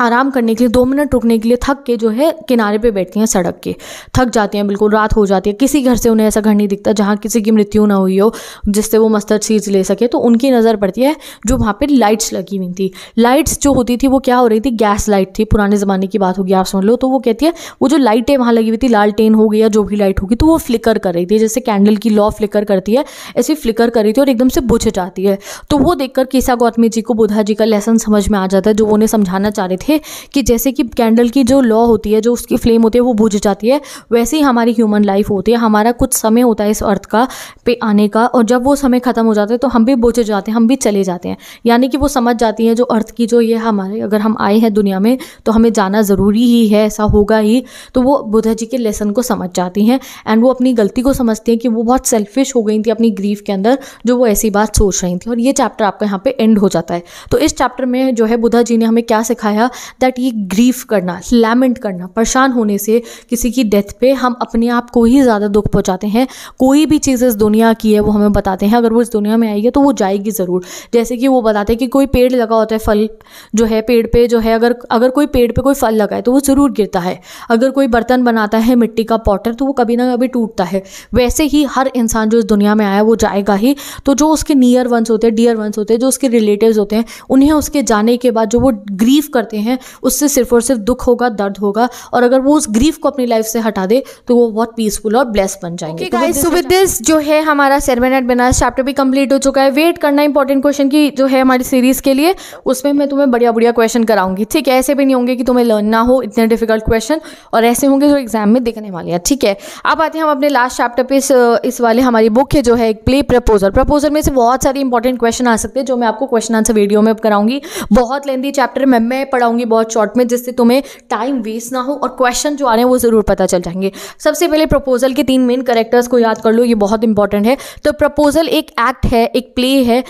आराम करने के लिए दो मिनट रुकने के लिए थक के जो है किनारे पे बैठती हैं सड़क के थक जाती हैं बिल्कुल रात हो जाती है किसी घर से उन्हें ऐसा घर नहीं दिखता जहाँ किसी की मृत्यु ना हुई हो जिससे वो मस्तर चीज़ ले सके तो उनकी नज़र पड़ती है जो वहाँ पर लाइट्स लगी हुई थी लाइट्स जो होती थी वो क्या हो रही थी गैस लाइट थी पुराने ज़माने की बात होगी आप समझ लो तो वो कहती है वो जो लाइटें वहाँ लगी हुई थी लालटेन हो गई या जो भी लाइट होगी तो वो फ्लिकर कर रही थी जैसे कैंडल की लॉ फ्लिकर करती है ऐसे फ्लिकर कर रही थी और एकदम से बुझ जाती है तो वो देखकर केसा गौतमी जी को बुधा जी का लेसन समझ में आ जाता है जो उन्हें समझाना चाह रहे थे रखें कि जैसे कि कैंडल की जो लॉ होती है जो उसकी फ्लेम होती है वो बुझ जाती है वैसे ही हमारी ह्यूमन लाइफ होती है हमारा कुछ समय होता है इस अर्थ का पे आने का और जब वो समय ख़त्म हो जाता है तो हम भी बुझ जाते हैं हम भी चले जाते हैं यानी कि वो समझ जाती हैं जो अर्थ की जो ये हमारे अगर हम आए हैं दुनिया में तो हमें जाना ज़रूरी ही है ऐसा होगा ही तो वो बुद्धा जी के लेसन को समझ जाती हैं एंड वो अपनी गलती को समझती हैं कि वो बहुत सेल्फिश हो गई थी अपनी ग्रीफ के अंदर जो वो ऐसी बात सोच रही थी और ये चैप्टर आपका यहाँ पे एंड हो जाता है तो इस चैप्टर में जो है बुद्धा जी ने हमें क्या सिखाया दैट ये ग्रीफ करना लैमेंट करना परेशान होने से किसी की डेथ पे हम अपने आप को ही ज़्यादा दुख पहुँचाते हैं कोई भी चीज़ इस दुनिया की है वो हमें बताते हैं अगर वो इस दुनिया में आई है तो वो जाएगी ज़रूर जैसे कि वो बताते हैं कि कोई पेड़ लगा होता है फल जो है पेड़ पे जो है अगर अगर कोई पेड़ पे कोई फल लगा है तो वो ज़रूर गिरता है अगर कोई बर्तन बनाता है मिट्टी का पॉटर तो वो कभी ना कभी टूटता है वैसे ही हर इंसान जो इस दुनिया में आया वो जाएगा ही तो जो उसके नियर वंस होते हैं डियर वंस होते हैं जो उसके रिलेटिव्स होते हैं उन्हें उसके जाने के बाद जो वो ग्रीफ करते हैं हैं उससे सिर्फ और सिर्फ दुख होगा दर्द होगा और अगर वो उस ग्रीफ को अपनी लाइफ से हटा दे तो वो बहुत पीसफुल और ब्लेस बन जाएंगे okay, तो जो है हमारा सेवन एट बिना चैप्टर भी कंप्लीट हो चुका है वेट करना इंपॉर्टेंट क्वेश्चन की जो है हमारी सीरीज के लिए उसमें मैं तुम्हें बढ़िया बढ़िया क्वेश्चन कराऊंगी ठीक है ऐसे भी नहीं होंगे कि तुम्हें लर्न ना हो इतने डिफिकल्ट क्वेश्चन और ऐसे होंगे जो एग्जाम में दिखने वाले हैं ठीक है अब आते हैं हम अपने लास्ट चैप्टर पे इस, इस वाले हमारी बुक है जो है एक प्ले प्रपोजल प्रपोजल में से बहुत सारे इंपॉर्टेंट क्वेश्चन आ सकते हैं जो मैं आपको क्वेश्चन आंसर वीडियो में कराऊंगी बहुत लेंदी चैप्टर में मैं बताऊंगी बहुत शॉर्ट में जिससे तुम्हें टाइम वेस्ट ना हो और क्वेश्चन जो आ रहे हैं वो ज़रूर पता चल जाएंगे सबसे पहले प्रपोजल के तीन मेन करेक्टर्स को याद कर लो ये बहुत इंपॉर्टेंट है तो प्रपोजल एक एक्ट है एक प्ले है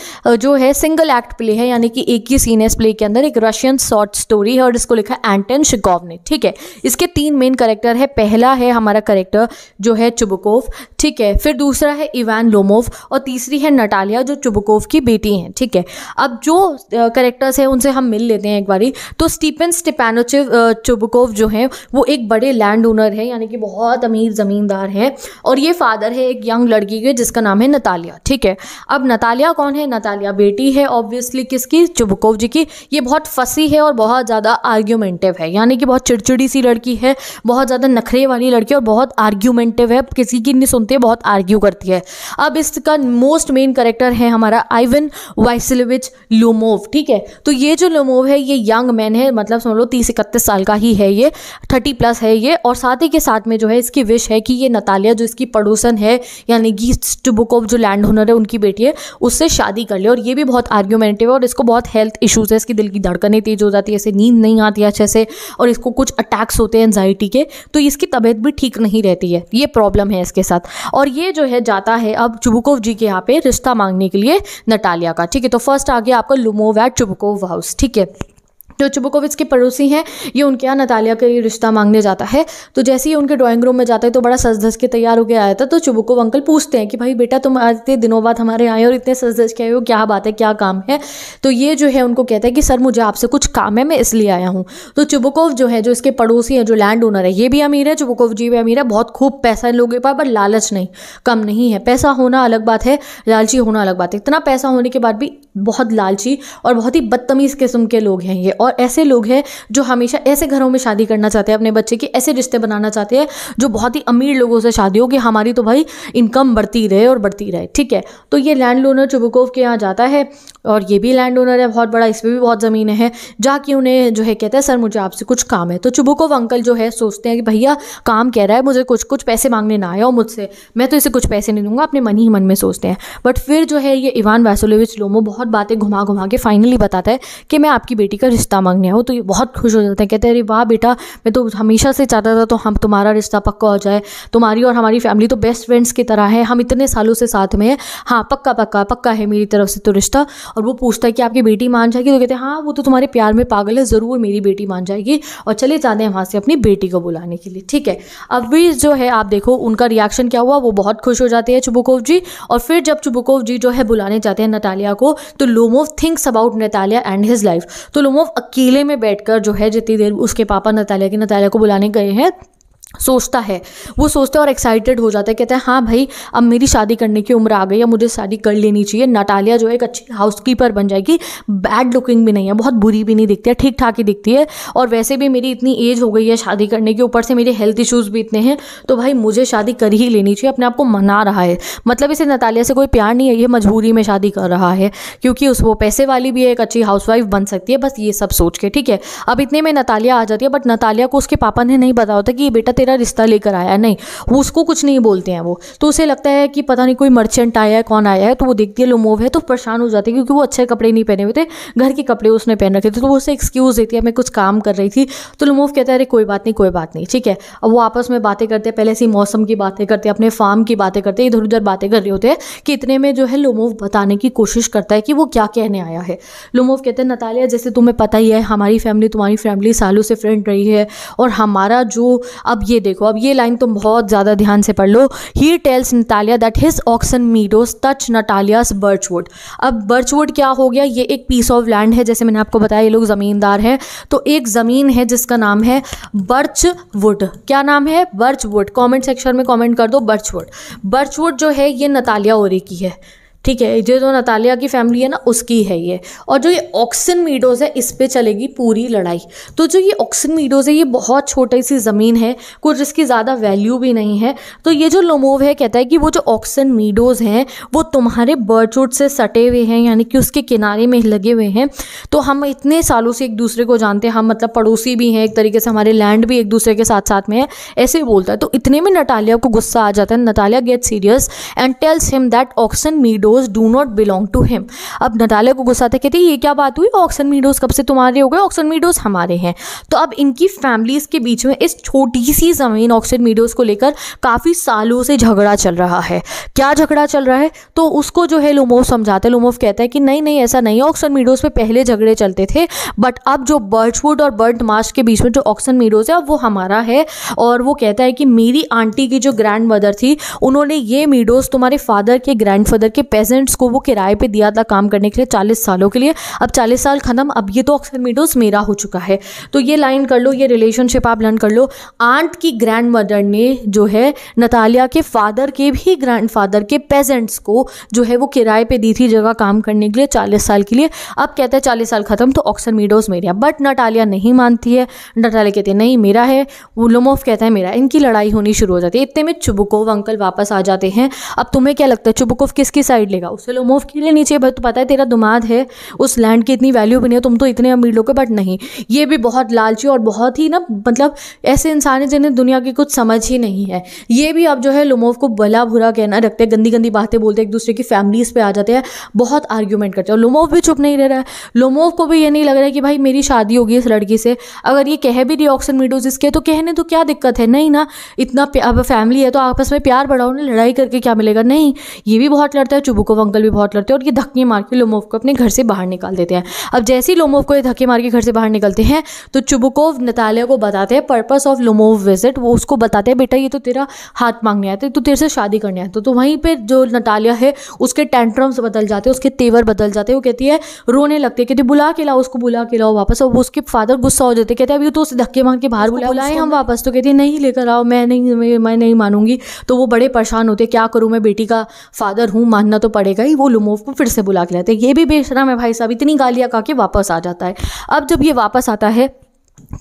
जो है सिंगल एक्ट प्ले है यानी कि एक ही सीन है इस प्ले के अंदर एक रशियन शॉर्ट स्टोरी है और इसको लिखा है एंटन शिकॉव ने ठीक है इसके तीन मेन करेक्टर है पहला है हमारा करेक्टर जो है चुबकोव ठीक है फिर दूसरा है इवान लोमोव और तीसरी है नटालिया जो चुबकोव की बेटी हैं ठीक है अब जो करेक्टर्स हैं उनसे हम मिल लेते हैं एक बारी तो स्टीपन स्टिपेनोचि चुबकोव जो हैं वो एक बड़े लैंड ओनर हैं यानी कि बहुत अमीर ज़मींदार हैं और ये फादर है एक यंग लड़की के जिसका नाम है नतालिया ठीक है अब नतालिया कौन है नतालिया बेटी है ऑब्वियसली किसकी चुबकोव जी की ये बहुत फसी है और बहुत ज़्यादा आर्ग्यूमेंटिव है यानी कि बहुत चिड़चिड़ी सी लड़की है बहुत ज़्यादा नखरे वाली लड़की और बहुत आर्ग्यूमेंटिव है किसी की नहीं सुनती बहुत आर्ग्यू करती है अब इसका मोस्ट मेन करेक्टर है हमारा आइवन वाइसलविच लोमोव ठीक है तो ये जो लोमोव है ये यंग मैन है है मतलब सुन लो तीस इकतीस साल का ही है ये थर्टी प्लस है ये और साथ ही के साथ में जो है इसकी विश है कि ये नतालिया जो इसकी पड़ोसन है यानी कि बुक ऑफ जो लैंड होनर है उनकी बेटी है उससे शादी कर ले और ये भी बहुत आर्ग्यूमेंटिव है और इसको बहुत हेल्थ इशूज़ है इसकी दिल की धड़कनें तेज हो जाती है ऐसे नींद नहीं आती अच्छे से और इसको कुछ अटैक्स होते हैं एनजाइटी के तो इसकी तबीयत भी ठीक नहीं रहती है ये प्रॉब्लम है इसके साथ और ये जो है जाता है अब चुबुकोव जी के यहाँ पे रिश्ता मांगने के लिए नटालिया का ठीक है तो फर्स्ट आ गया आपका लुमोव एट चुबुकोव हाउस ठीक है जो चुबकोविच के पड़ोसी हैं ये उनके यहाँ नतालिया के लिए रिश्ता मांगने जाता है तो जैसे ही उनके ड्राइंग रूम में जाता है तो बड़ा सज धज के तैयार होकर आया था तो चुबकोव अंकल पूछते हैं कि भाई बेटा तुम आज इतने दिनों बाद हमारे आए और इतने सज धज के आए हो क्या बात है क्या काम है तो ये जो है उनको कहता है कि सर मुझे आपसे कुछ काम है मैं इसलिए आया हूँ तो चुबकोव जो है जो इसके पड़ोसी हैं जो लैंड ओनर है ये भी अमीर है चुबकोव जी भी अमीर है बहुत खूब पैसा है लोगों के पास पर लालच नहीं कम नहीं है पैसा होना अलग बात है लालची होना अलग बात है इतना पैसा होने के बाद भी बहुत लालची और बहुत ही बदतमीज़ किस्म के लोग हैं ये और और ऐसे लोग हैं जो हमेशा ऐसे घरों में शादी करना चाहते हैं अपने बच्चे की ऐसे रिश्ते बनाना चाहते हैं जो बहुत ही अमीर लोगों से शादी हो कि हमारी तो भाई इनकम बढ़ती रहे और बढ़ती रहे ठीक है तो ये लैंड ओनर चुबकोव के यहाँ जाता है और ये भी लैंड ओनर है बहुत बड़ा इसमें भी बहुत ज़मीन है जाके उन्हें जो है कहता है सर मुझे आपसे कुछ काम है तो चुबकोव अंकल जो है सोचते हैं कि भैया काम कह रहा है मुझे कुछ कुछ पैसे मांगने ना आए हो मुझसे मैं तो इसे कुछ पैसे नहीं दूंगा अपने मन ही मन में सोचते हैं बट फिर जो है ये इवान वैसोलोविच लोमो बहुत बातें घुमा घुमा के फाइनली बताता है कि मैं आपकी बेटी का रिश्ता रिश्ता मांगने हो तो ये बहुत खुश हो जाते हैं कहते हैं अरे वाह बेटा मैं तो हमेशा से चाहता था तो हम तुम्हारा रिश्ता पक्का हो जाए तुम्हारी और हमारी फैमिली तो बेस्ट फ्रेंड्स की तरह है हम इतने सालों से साथ में हैं हाँ पक्का पक्का पक्का है मेरी तरफ से तो रिश्ता और वो पूछता है कि आपकी बेटी मान जाएगी तो कहते हैं हाँ वो तो तुम्हारे प्यार में पागल है ज़रूर मेरी बेटी मान जाएगी और चले जाते हैं वहाँ से अपनी बेटी को बुलाने के लिए ठीक है अब भी जो है आप देखो उनका रिएक्शन क्या हुआ वो बहुत खुश हो जाते हैं चुबुकोव जी और फिर जब चुबुकोव जी जो है बुलाने जाते हैं नटालिया को तो Lomov thinks about Natalya and his life तो लोमोव अकेले में बैठकर जो है जितनी देर उसके पापा नतालिया की नतालिया को बुलाने गए हैं सोचता है वो सोचते हैं और एक्साइटेड हो जाता है कहते हैं हाँ भाई अब मेरी शादी करने की उम्र आ गई है मुझे शादी कर लेनी चाहिए नटालिया जो है एक अच्छी हाउसकीपर बन जाएगी बैड लुकिंग भी नहीं है बहुत बुरी भी नहीं दिखती है ठीक ठाक ही दिखती है और वैसे भी मेरी इतनी एज हो गई है शादी करने के ऊपर से मेरे हेल्थ इशूज़ भी इतने हैं तो भाई मुझे शादी कर ही लेनी चाहिए अपने आप को मना रहा है मतलब इसे नतालिया से कोई प्यार नहीं है ये मजबूरी में शादी कर रहा है क्योंकि उस वो पैसे वाली भी एक अच्छी हाउस बन सकती है बस ये सब सोच के ठीक है अब इतने में नतालिया आ जाती है बट नतालिया को उसके पापा ने नहीं पता होता कि ये बेटा तेरा रिश्ता लेकर आया नहीं वो उसको कुछ नहीं बोलते हैं वो तो उसे लगता है कि पता नहीं कोई मर्चेंट आया है कौन आया है तो वो देखती है लोमोव है तो परेशान हो जाती है क्योंकि वो अच्छे कपड़े नहीं पहने हुए थे घर के कपड़े उसने पहन रखे थे तो वो उसे एक्सक्यूज़ देती है मैं कुछ काम कर रही थी तो लोमोव कहता है अरे कोई बात नहीं कोई बात नहीं ठीक है अब वो आपस में बातें करते पहले ऐसी मौसम की बातें करते अपने फार्म की बातें करते इधर उधर बातें कर रहे होते हैं कि इतने में जो है लोमोव बताने की कोशिश करता है कि वो क्या कहने आया है लोमोव कहते हैं नतालिया जैसे तुम्हें पता ही है हमारी फैमिली तुम्हारी फैमिली सालों से फ्रेंड रही है और हमारा जो अब ये देखो अब ये लाइन तुम बहुत ज़्यादा ध्यान से पढ़ लो he tells Natalya that his Oxen Meadows touch Natalya birchwood अब बर्चवुड क्या हो गया ये एक पीस ऑफ लैंड है जैसे मैंने आपको बताया ये लोग ज़मींदार हैं तो एक ज़मीन है जिसका नाम है बर्च वुड क्या नाम है बर्चवुड कॉमेंट सेक्शन में कॉमेंट कर दो बर्चवुड बर्चवुड जो है ये नतालिया ओरी की है ठीक है जो जो नतालिया की फैमिली है ना उसकी है ये और जो ये ऑक्सन मीडोज़ है इस पर चलेगी पूरी लड़ाई तो जो ये ऑक्सन मीडोज़ है ये बहुत छोटी सी ज़मीन है कुछ इसकी ज़्यादा वैल्यू भी नहीं है तो ये जो लोमोव है कहता है कि वो जो ऑक्सन मीडोज़ हैं वो तुम्हारे बर्चूट से सटे हुए हैं यानी कि उसके किनारे में लगे हुए हैं तो हम इतने सालों से एक दूसरे को जानते हैं हम मतलब पड़ोसी भी हैं एक तरीके से हमारे लैंड भी एक दूसरे के साथ साथ में है ऐसे ही बोलता है तो इतने में नटालिया को गुस्सा आ जाता है Natalya get serious and tells him that Oxen Meadow Meadows do not belong to him अब नटालिया को गुस्सा था कहते ये क्या बात हुई ऑक्सन मीडोज कब से तुम्हारे हो गए ऑक्सन मीडोज हमारे हैं तो अब इनकी फैमिलीज के बीच में इस छोटी सी ज़मीन ऑक्सन मीडोज को लेकर काफ़ी सालों से झगड़ा चल रहा है क्या झगड़ा चल रहा है तो उसको जो है लुमोव समझाते हैं लुमोव कहता है कि नहीं नहीं ऐसा नहीं है ऑक्सन मीडोज पे पहले झगड़े चलते थे बट अब जो बर्चवुड और बर्ड मार्च के बीच में जो ऑक्सन मीडोज है वो हमारा है और वो कहता है कि मेरी आंटी की जो ग्रैंड मदर थी उन्होंने ये मीडोज तुम्हारे फादर के ग्रैंड फादर के पेजेंट्स को वो किराए पे दिया था काम करने के लिए चालीस सालों के लिए अब चालीस साल ख़त्म अब ये तो अक्सर मीडोज मेरा हो चुका है तो ये लाइन कर लो ये रिलेशनशिप आप लर्न कर लो आंट की ग्रैंड मदर ने जो है नतालिया के फादर के भी ग्रैंड फादर के पेजेंट्स को जो है वो किराए पर दी थी जगह काम करने के लिए चालीस साल के लिए अब कहते हैं चालीस साल ख़त्म तो ऑक्सर मीडोज मेरा बट नटालिया नहीं मानती है नटालिया कहती है नहीं मेरा है वो कहता है मेरा इनकी लड़ाई होनी शुरू हो जाती है इतने में चुबुकोव अंकल वापस आ जाते हैं अब तुम्हें क्या लगता है चुबुकोव किसकी साइड लेगा उससे लो मूव के लिए नीचे बट तो पता है तेरा दुमाद है उस लैंड की इतनी वैल्यू बनी है तुम तो इतने अमीर लोग बट नहीं ये भी बहुत लालची और बहुत ही ना मतलब ऐसे इंसान है जिन्हें दुनिया की कुछ समझ ही नहीं है ये भी अब जो है लोमोव को भला भुरा कहना रखते हैं गंदी गंदी बातें बोलते हैं एक दूसरे की फैमिलीज़ पे आ जाते हैं बहुत आर्ग्यूमेंट करते हैं लोमोव भी चुप नहीं रह रहा है लोमोव को भी ये नहीं लग रहा है कि भाई मेरी शादी होगी इस लड़की से अगर ये कह भी रही ऑक्सन मीडोज इसके तो कहने तो क्या दिक्कत है नहीं ना इतना अब फैमिली है तो आपस में प्यार बढ़ाओ ना लड़ाई करके क्या मिलेगा नहीं ये भी बहुत लड़ता है चुप को अंकल भी बहुत लड़ते हैं और ये धक्के मार के लोमोव को अपने घर से बाहर निकाल देते हैं अब जैसे ही लोमोव को ये धक्के मार के घर से बाहर निकलते हैं तो चुबुकोव नतालिया को बताते हैं पर्पस ऑफ लोमोव विजिट वो उसको बताते हैं बेटा ये तो तेरा हाथ मांगने आया था तो तेरे से शादी करने आया तो, तो वहीं पर जो नतालिया है उसके टेंट्रम्स बदल जाते हैं उसके तेवर बदल जाते हैं वो कहती है रोने लगते कहते बुला के लाओ उसको बुला के लाओ वापस और उसके फादर गुस्सा हो जाते कहते अभी तो उसे धक्के मार के बाहर बुलाए हम वापस तो कहती है नहीं लेकर आओ मैं नहीं मैं नहीं मानूंगी तो वो बड़े परेशान होते क्या करूँ मैं बेटी का फादर हूँ मानना तो पड़ेगा ही वो लुमोव को फिर से बुला के लाते ये भी बेशरम है भाई साहब इतनी गालियाँ खा के वापस आ जाता है अब जब ये वापस आता है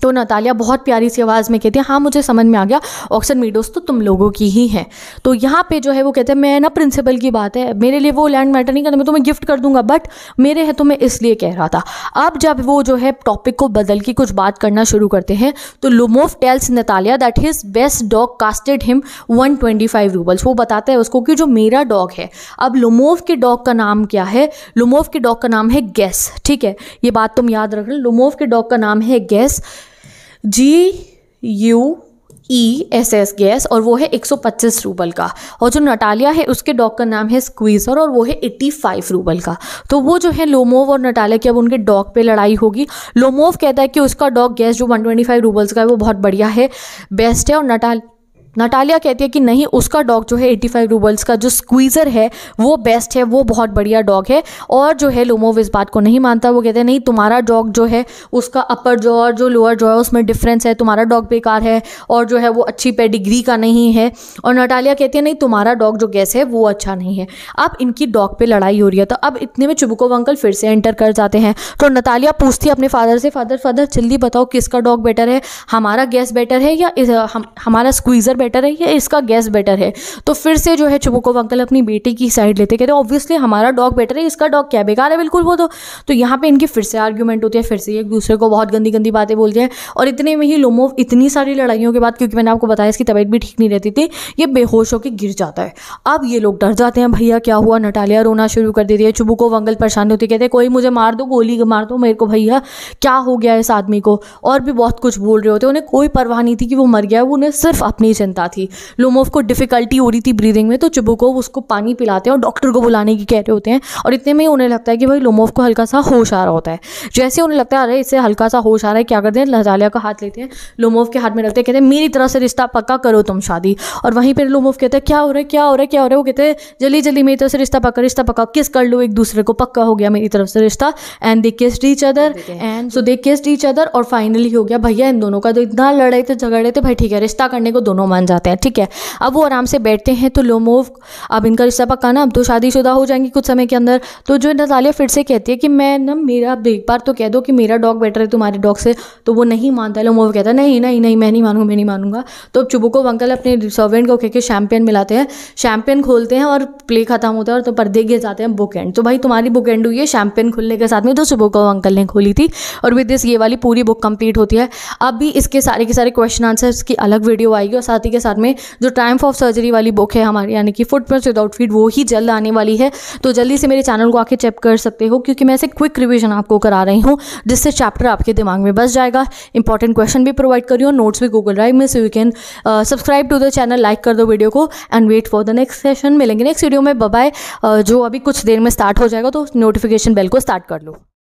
तो नतालिया बहुत प्यारी सी आवाज़ में कहती है हाँ मुझे समझ में आ गया ऑक्सन मीडोस तो तुम लोगों की ही है तो यहाँ पे जो है वो कहते हैं मैं ना प्रिंसिपल की बात है मेरे लिए वो लैंड मैटर नहीं करता मैं तुम्हें गिफ्ट कर दूंगा बट मेरे है तो मैं इसलिए कह रहा था अब जब वो जो है टॉपिक को बदल के कुछ बात करना शुरू करते हैं तो Lomov tells Natalya that his best dog costed him one twenty five roubles वो बताता है उसको कि जो मेरा डॉग है अब लुमोफ के डॉग का नाम क्या है लुमोफ के डॉग का नाम है गैस ठीक है ये बात तुम याद रख लो लुमोफ के डॉग का नाम है Guess G U E S S Guess और वो है 125 रूबल का और जो नटालिया है उसके डॉग का नाम है स्क्वीज़र और वो है 85 रूबल का तो वो जो है लोमोव और नटालिया की अब उनके डॉग पे लड़ाई होगी लोमोव कहता है कि उसका डॉग गैस जो 125 रूबल्स का है वो बहुत बढ़िया है बेस्ट है और नटाल नटालिया कहती है कि नहीं उसका डॉग जो है एट्टी फाइव रूबल्स का जो स्क्वीज़र है वो बेस्ट है वो बहुत बढ़िया डॉग है और जो है लोमोव इस बात को नहीं मानता वो कहते हैं नहीं तुम्हारा डॉग जो है उसका अपर जो और जो लोअर जो है उसमें डिफरेंस है तुम्हारा डॉग बेकार है और जो है वो अच्छी पेडिग्री का नहीं है और नटालिया कहती है नहीं तुम्हारा डॉग जो गैस है वो अच्छा नहीं है अब इनकी डॉग पर लड़ाई हो रही है तो अब इतने में चुबुकोव अंकल फिर से एंटर कर जाते हैं तो नटालिया पूछती है अपने फादर से फादर फादर जल्दी बताओ किसका डॉग बेटर है हमारा गैस बेटर है या हमारा स्क्वीज़र बेटर है या इसका गैस बेटर है तो फिर से जो है चुपको अंकल अपनी बेटी की साइड लेते कहते ऑब्वियसली हमारा डॉग बेटर है इसका डॉग क्या बेकार है बिल्कुल वो तो तो यहाँ पे इनकी फिर से आर्ग्यूमेंट होती है फिर से एक दूसरे को बहुत गंदी गंदी बातें बोलते हैं और इतने में ही लोमोव इतनी सारी लड़ाइयों के बाद क्योंकि मैंने आपको बताया इसकी तबीयत भी ठीक नहीं रहती थी ये बेहोश होकर गिर जाता है अब ये लोग डर जाते हैं भैया क्या हुआ नटालिया रोना शुरू कर देती है चुबुको वंगल परेशान होती कहते हैं कोई मुझे मार दो गोली मार दो मेरे को भैया क्या हो गया इस आदमी को और भी बहुत कुछ बोल रहे होते उन्हें कोई परवाह नहीं थी कि वो मर गया वो उन्हें सिर्फ अपनी चिंता थी लोमोव को डिफ़िकल्टी हो रही थी ब्रीदिंग में तो चुबुको उसको पानी पिलाते हैं और डॉक्टर को बुलाने की कह रहे होते हैं और इतने में ही उन्हें लगता है कि भाई लोमोव को हल्का सा होश आ रहा होता है जैसे उन्हें लगता है अरे इससे हल्का सा होश आ रहा है क्या करते हैं लजालिया का हाथ लेते हैं लोमोव के हाथ में रखते हैं कहते हैं मेरी तरह से रिश्ता पक्का करो तुम शादी और वहीं पर लोमोव कहते हैं क्या हो रहा है क्या हो रहा है क्या हो रहा है वो कहते हैं जल्दी जल्दी मेरी तरफ से रिश्ता पक्का रिश्ता पक्का किस कर लो एक दूसरे को पक्का हो गया मेरी तरफ से रिश्ता and they kiss each other and so they kiss each other और फाइनली हो गया भैया इन दोनों का तो इतना लड़ाई थे तो झगड़े थे भाई ठीक है रिश्ता करने को दोनों मान मान जाते हैं ठीक है अब वो आराम से बैठते हैं तो लोमोव अब इनका रिश्ता पक्का ना अब तो शादीशुदा हो जाएंगी कुछ समय के अंदर तो जो नतालिया फिर से कहती है कि मैं ना मेरा एक बार तो कह दो कि मेरा डॉग बेटर है तुम्हारे डॉग से तो वो नहीं मानता लोमोव कहता नहीं नहीं नहीं मैं नहीं मानूंगा मैं नहीं मानूंगा तो अब चुबुको अंकल अपने सर्वेंट को कहकर शैम्पियन मिलाते हैं शैम्पियन खोलते हैं और प्ले खत्म होता है और तो पर्दे गिर जाते हैं बुक एंड तो भाई तुम्हारी बुक एंड हुई है शैम्पियन खुलने के साथ में सुबह तो को अंकल ने खोली थी और विद दिस ये वाली पूरी बुक कंप्लीट होती है अब भी इसके सारे के सारे क्वेश्चन आंसर्स की अलग वीडियो आएगी और साथ ही ही के साथ में जो टाइम ऑफ सर्जरी वाली बुक है हमारी यानी कि फुट प्रिंट्स विदाउट फीड वो ही जल्द आने वाली है तो जल्दी से मेरे चैनल को आके चेक कर सकते हो क्योंकि मैं ऐसे क्विक रिविजन आपको करा रही हूँ जिससे चैप्टर आपके दिमाग में बस जाएगा इंपॉर्टेंट क्वेश्चन भी प्रोवाइड करी और नोट्स भी गूगल ड्राइव में so you can subscribe to the channel like कर दो वीडियो को and wait for the next session मिलेंगे नेक्स्ट वीडियो में बबाई uh, जो अभी कुछ देर में स्टार्ट हो जाएगा तो नोटिफिकेशन बेल को स्टार्ट कर लो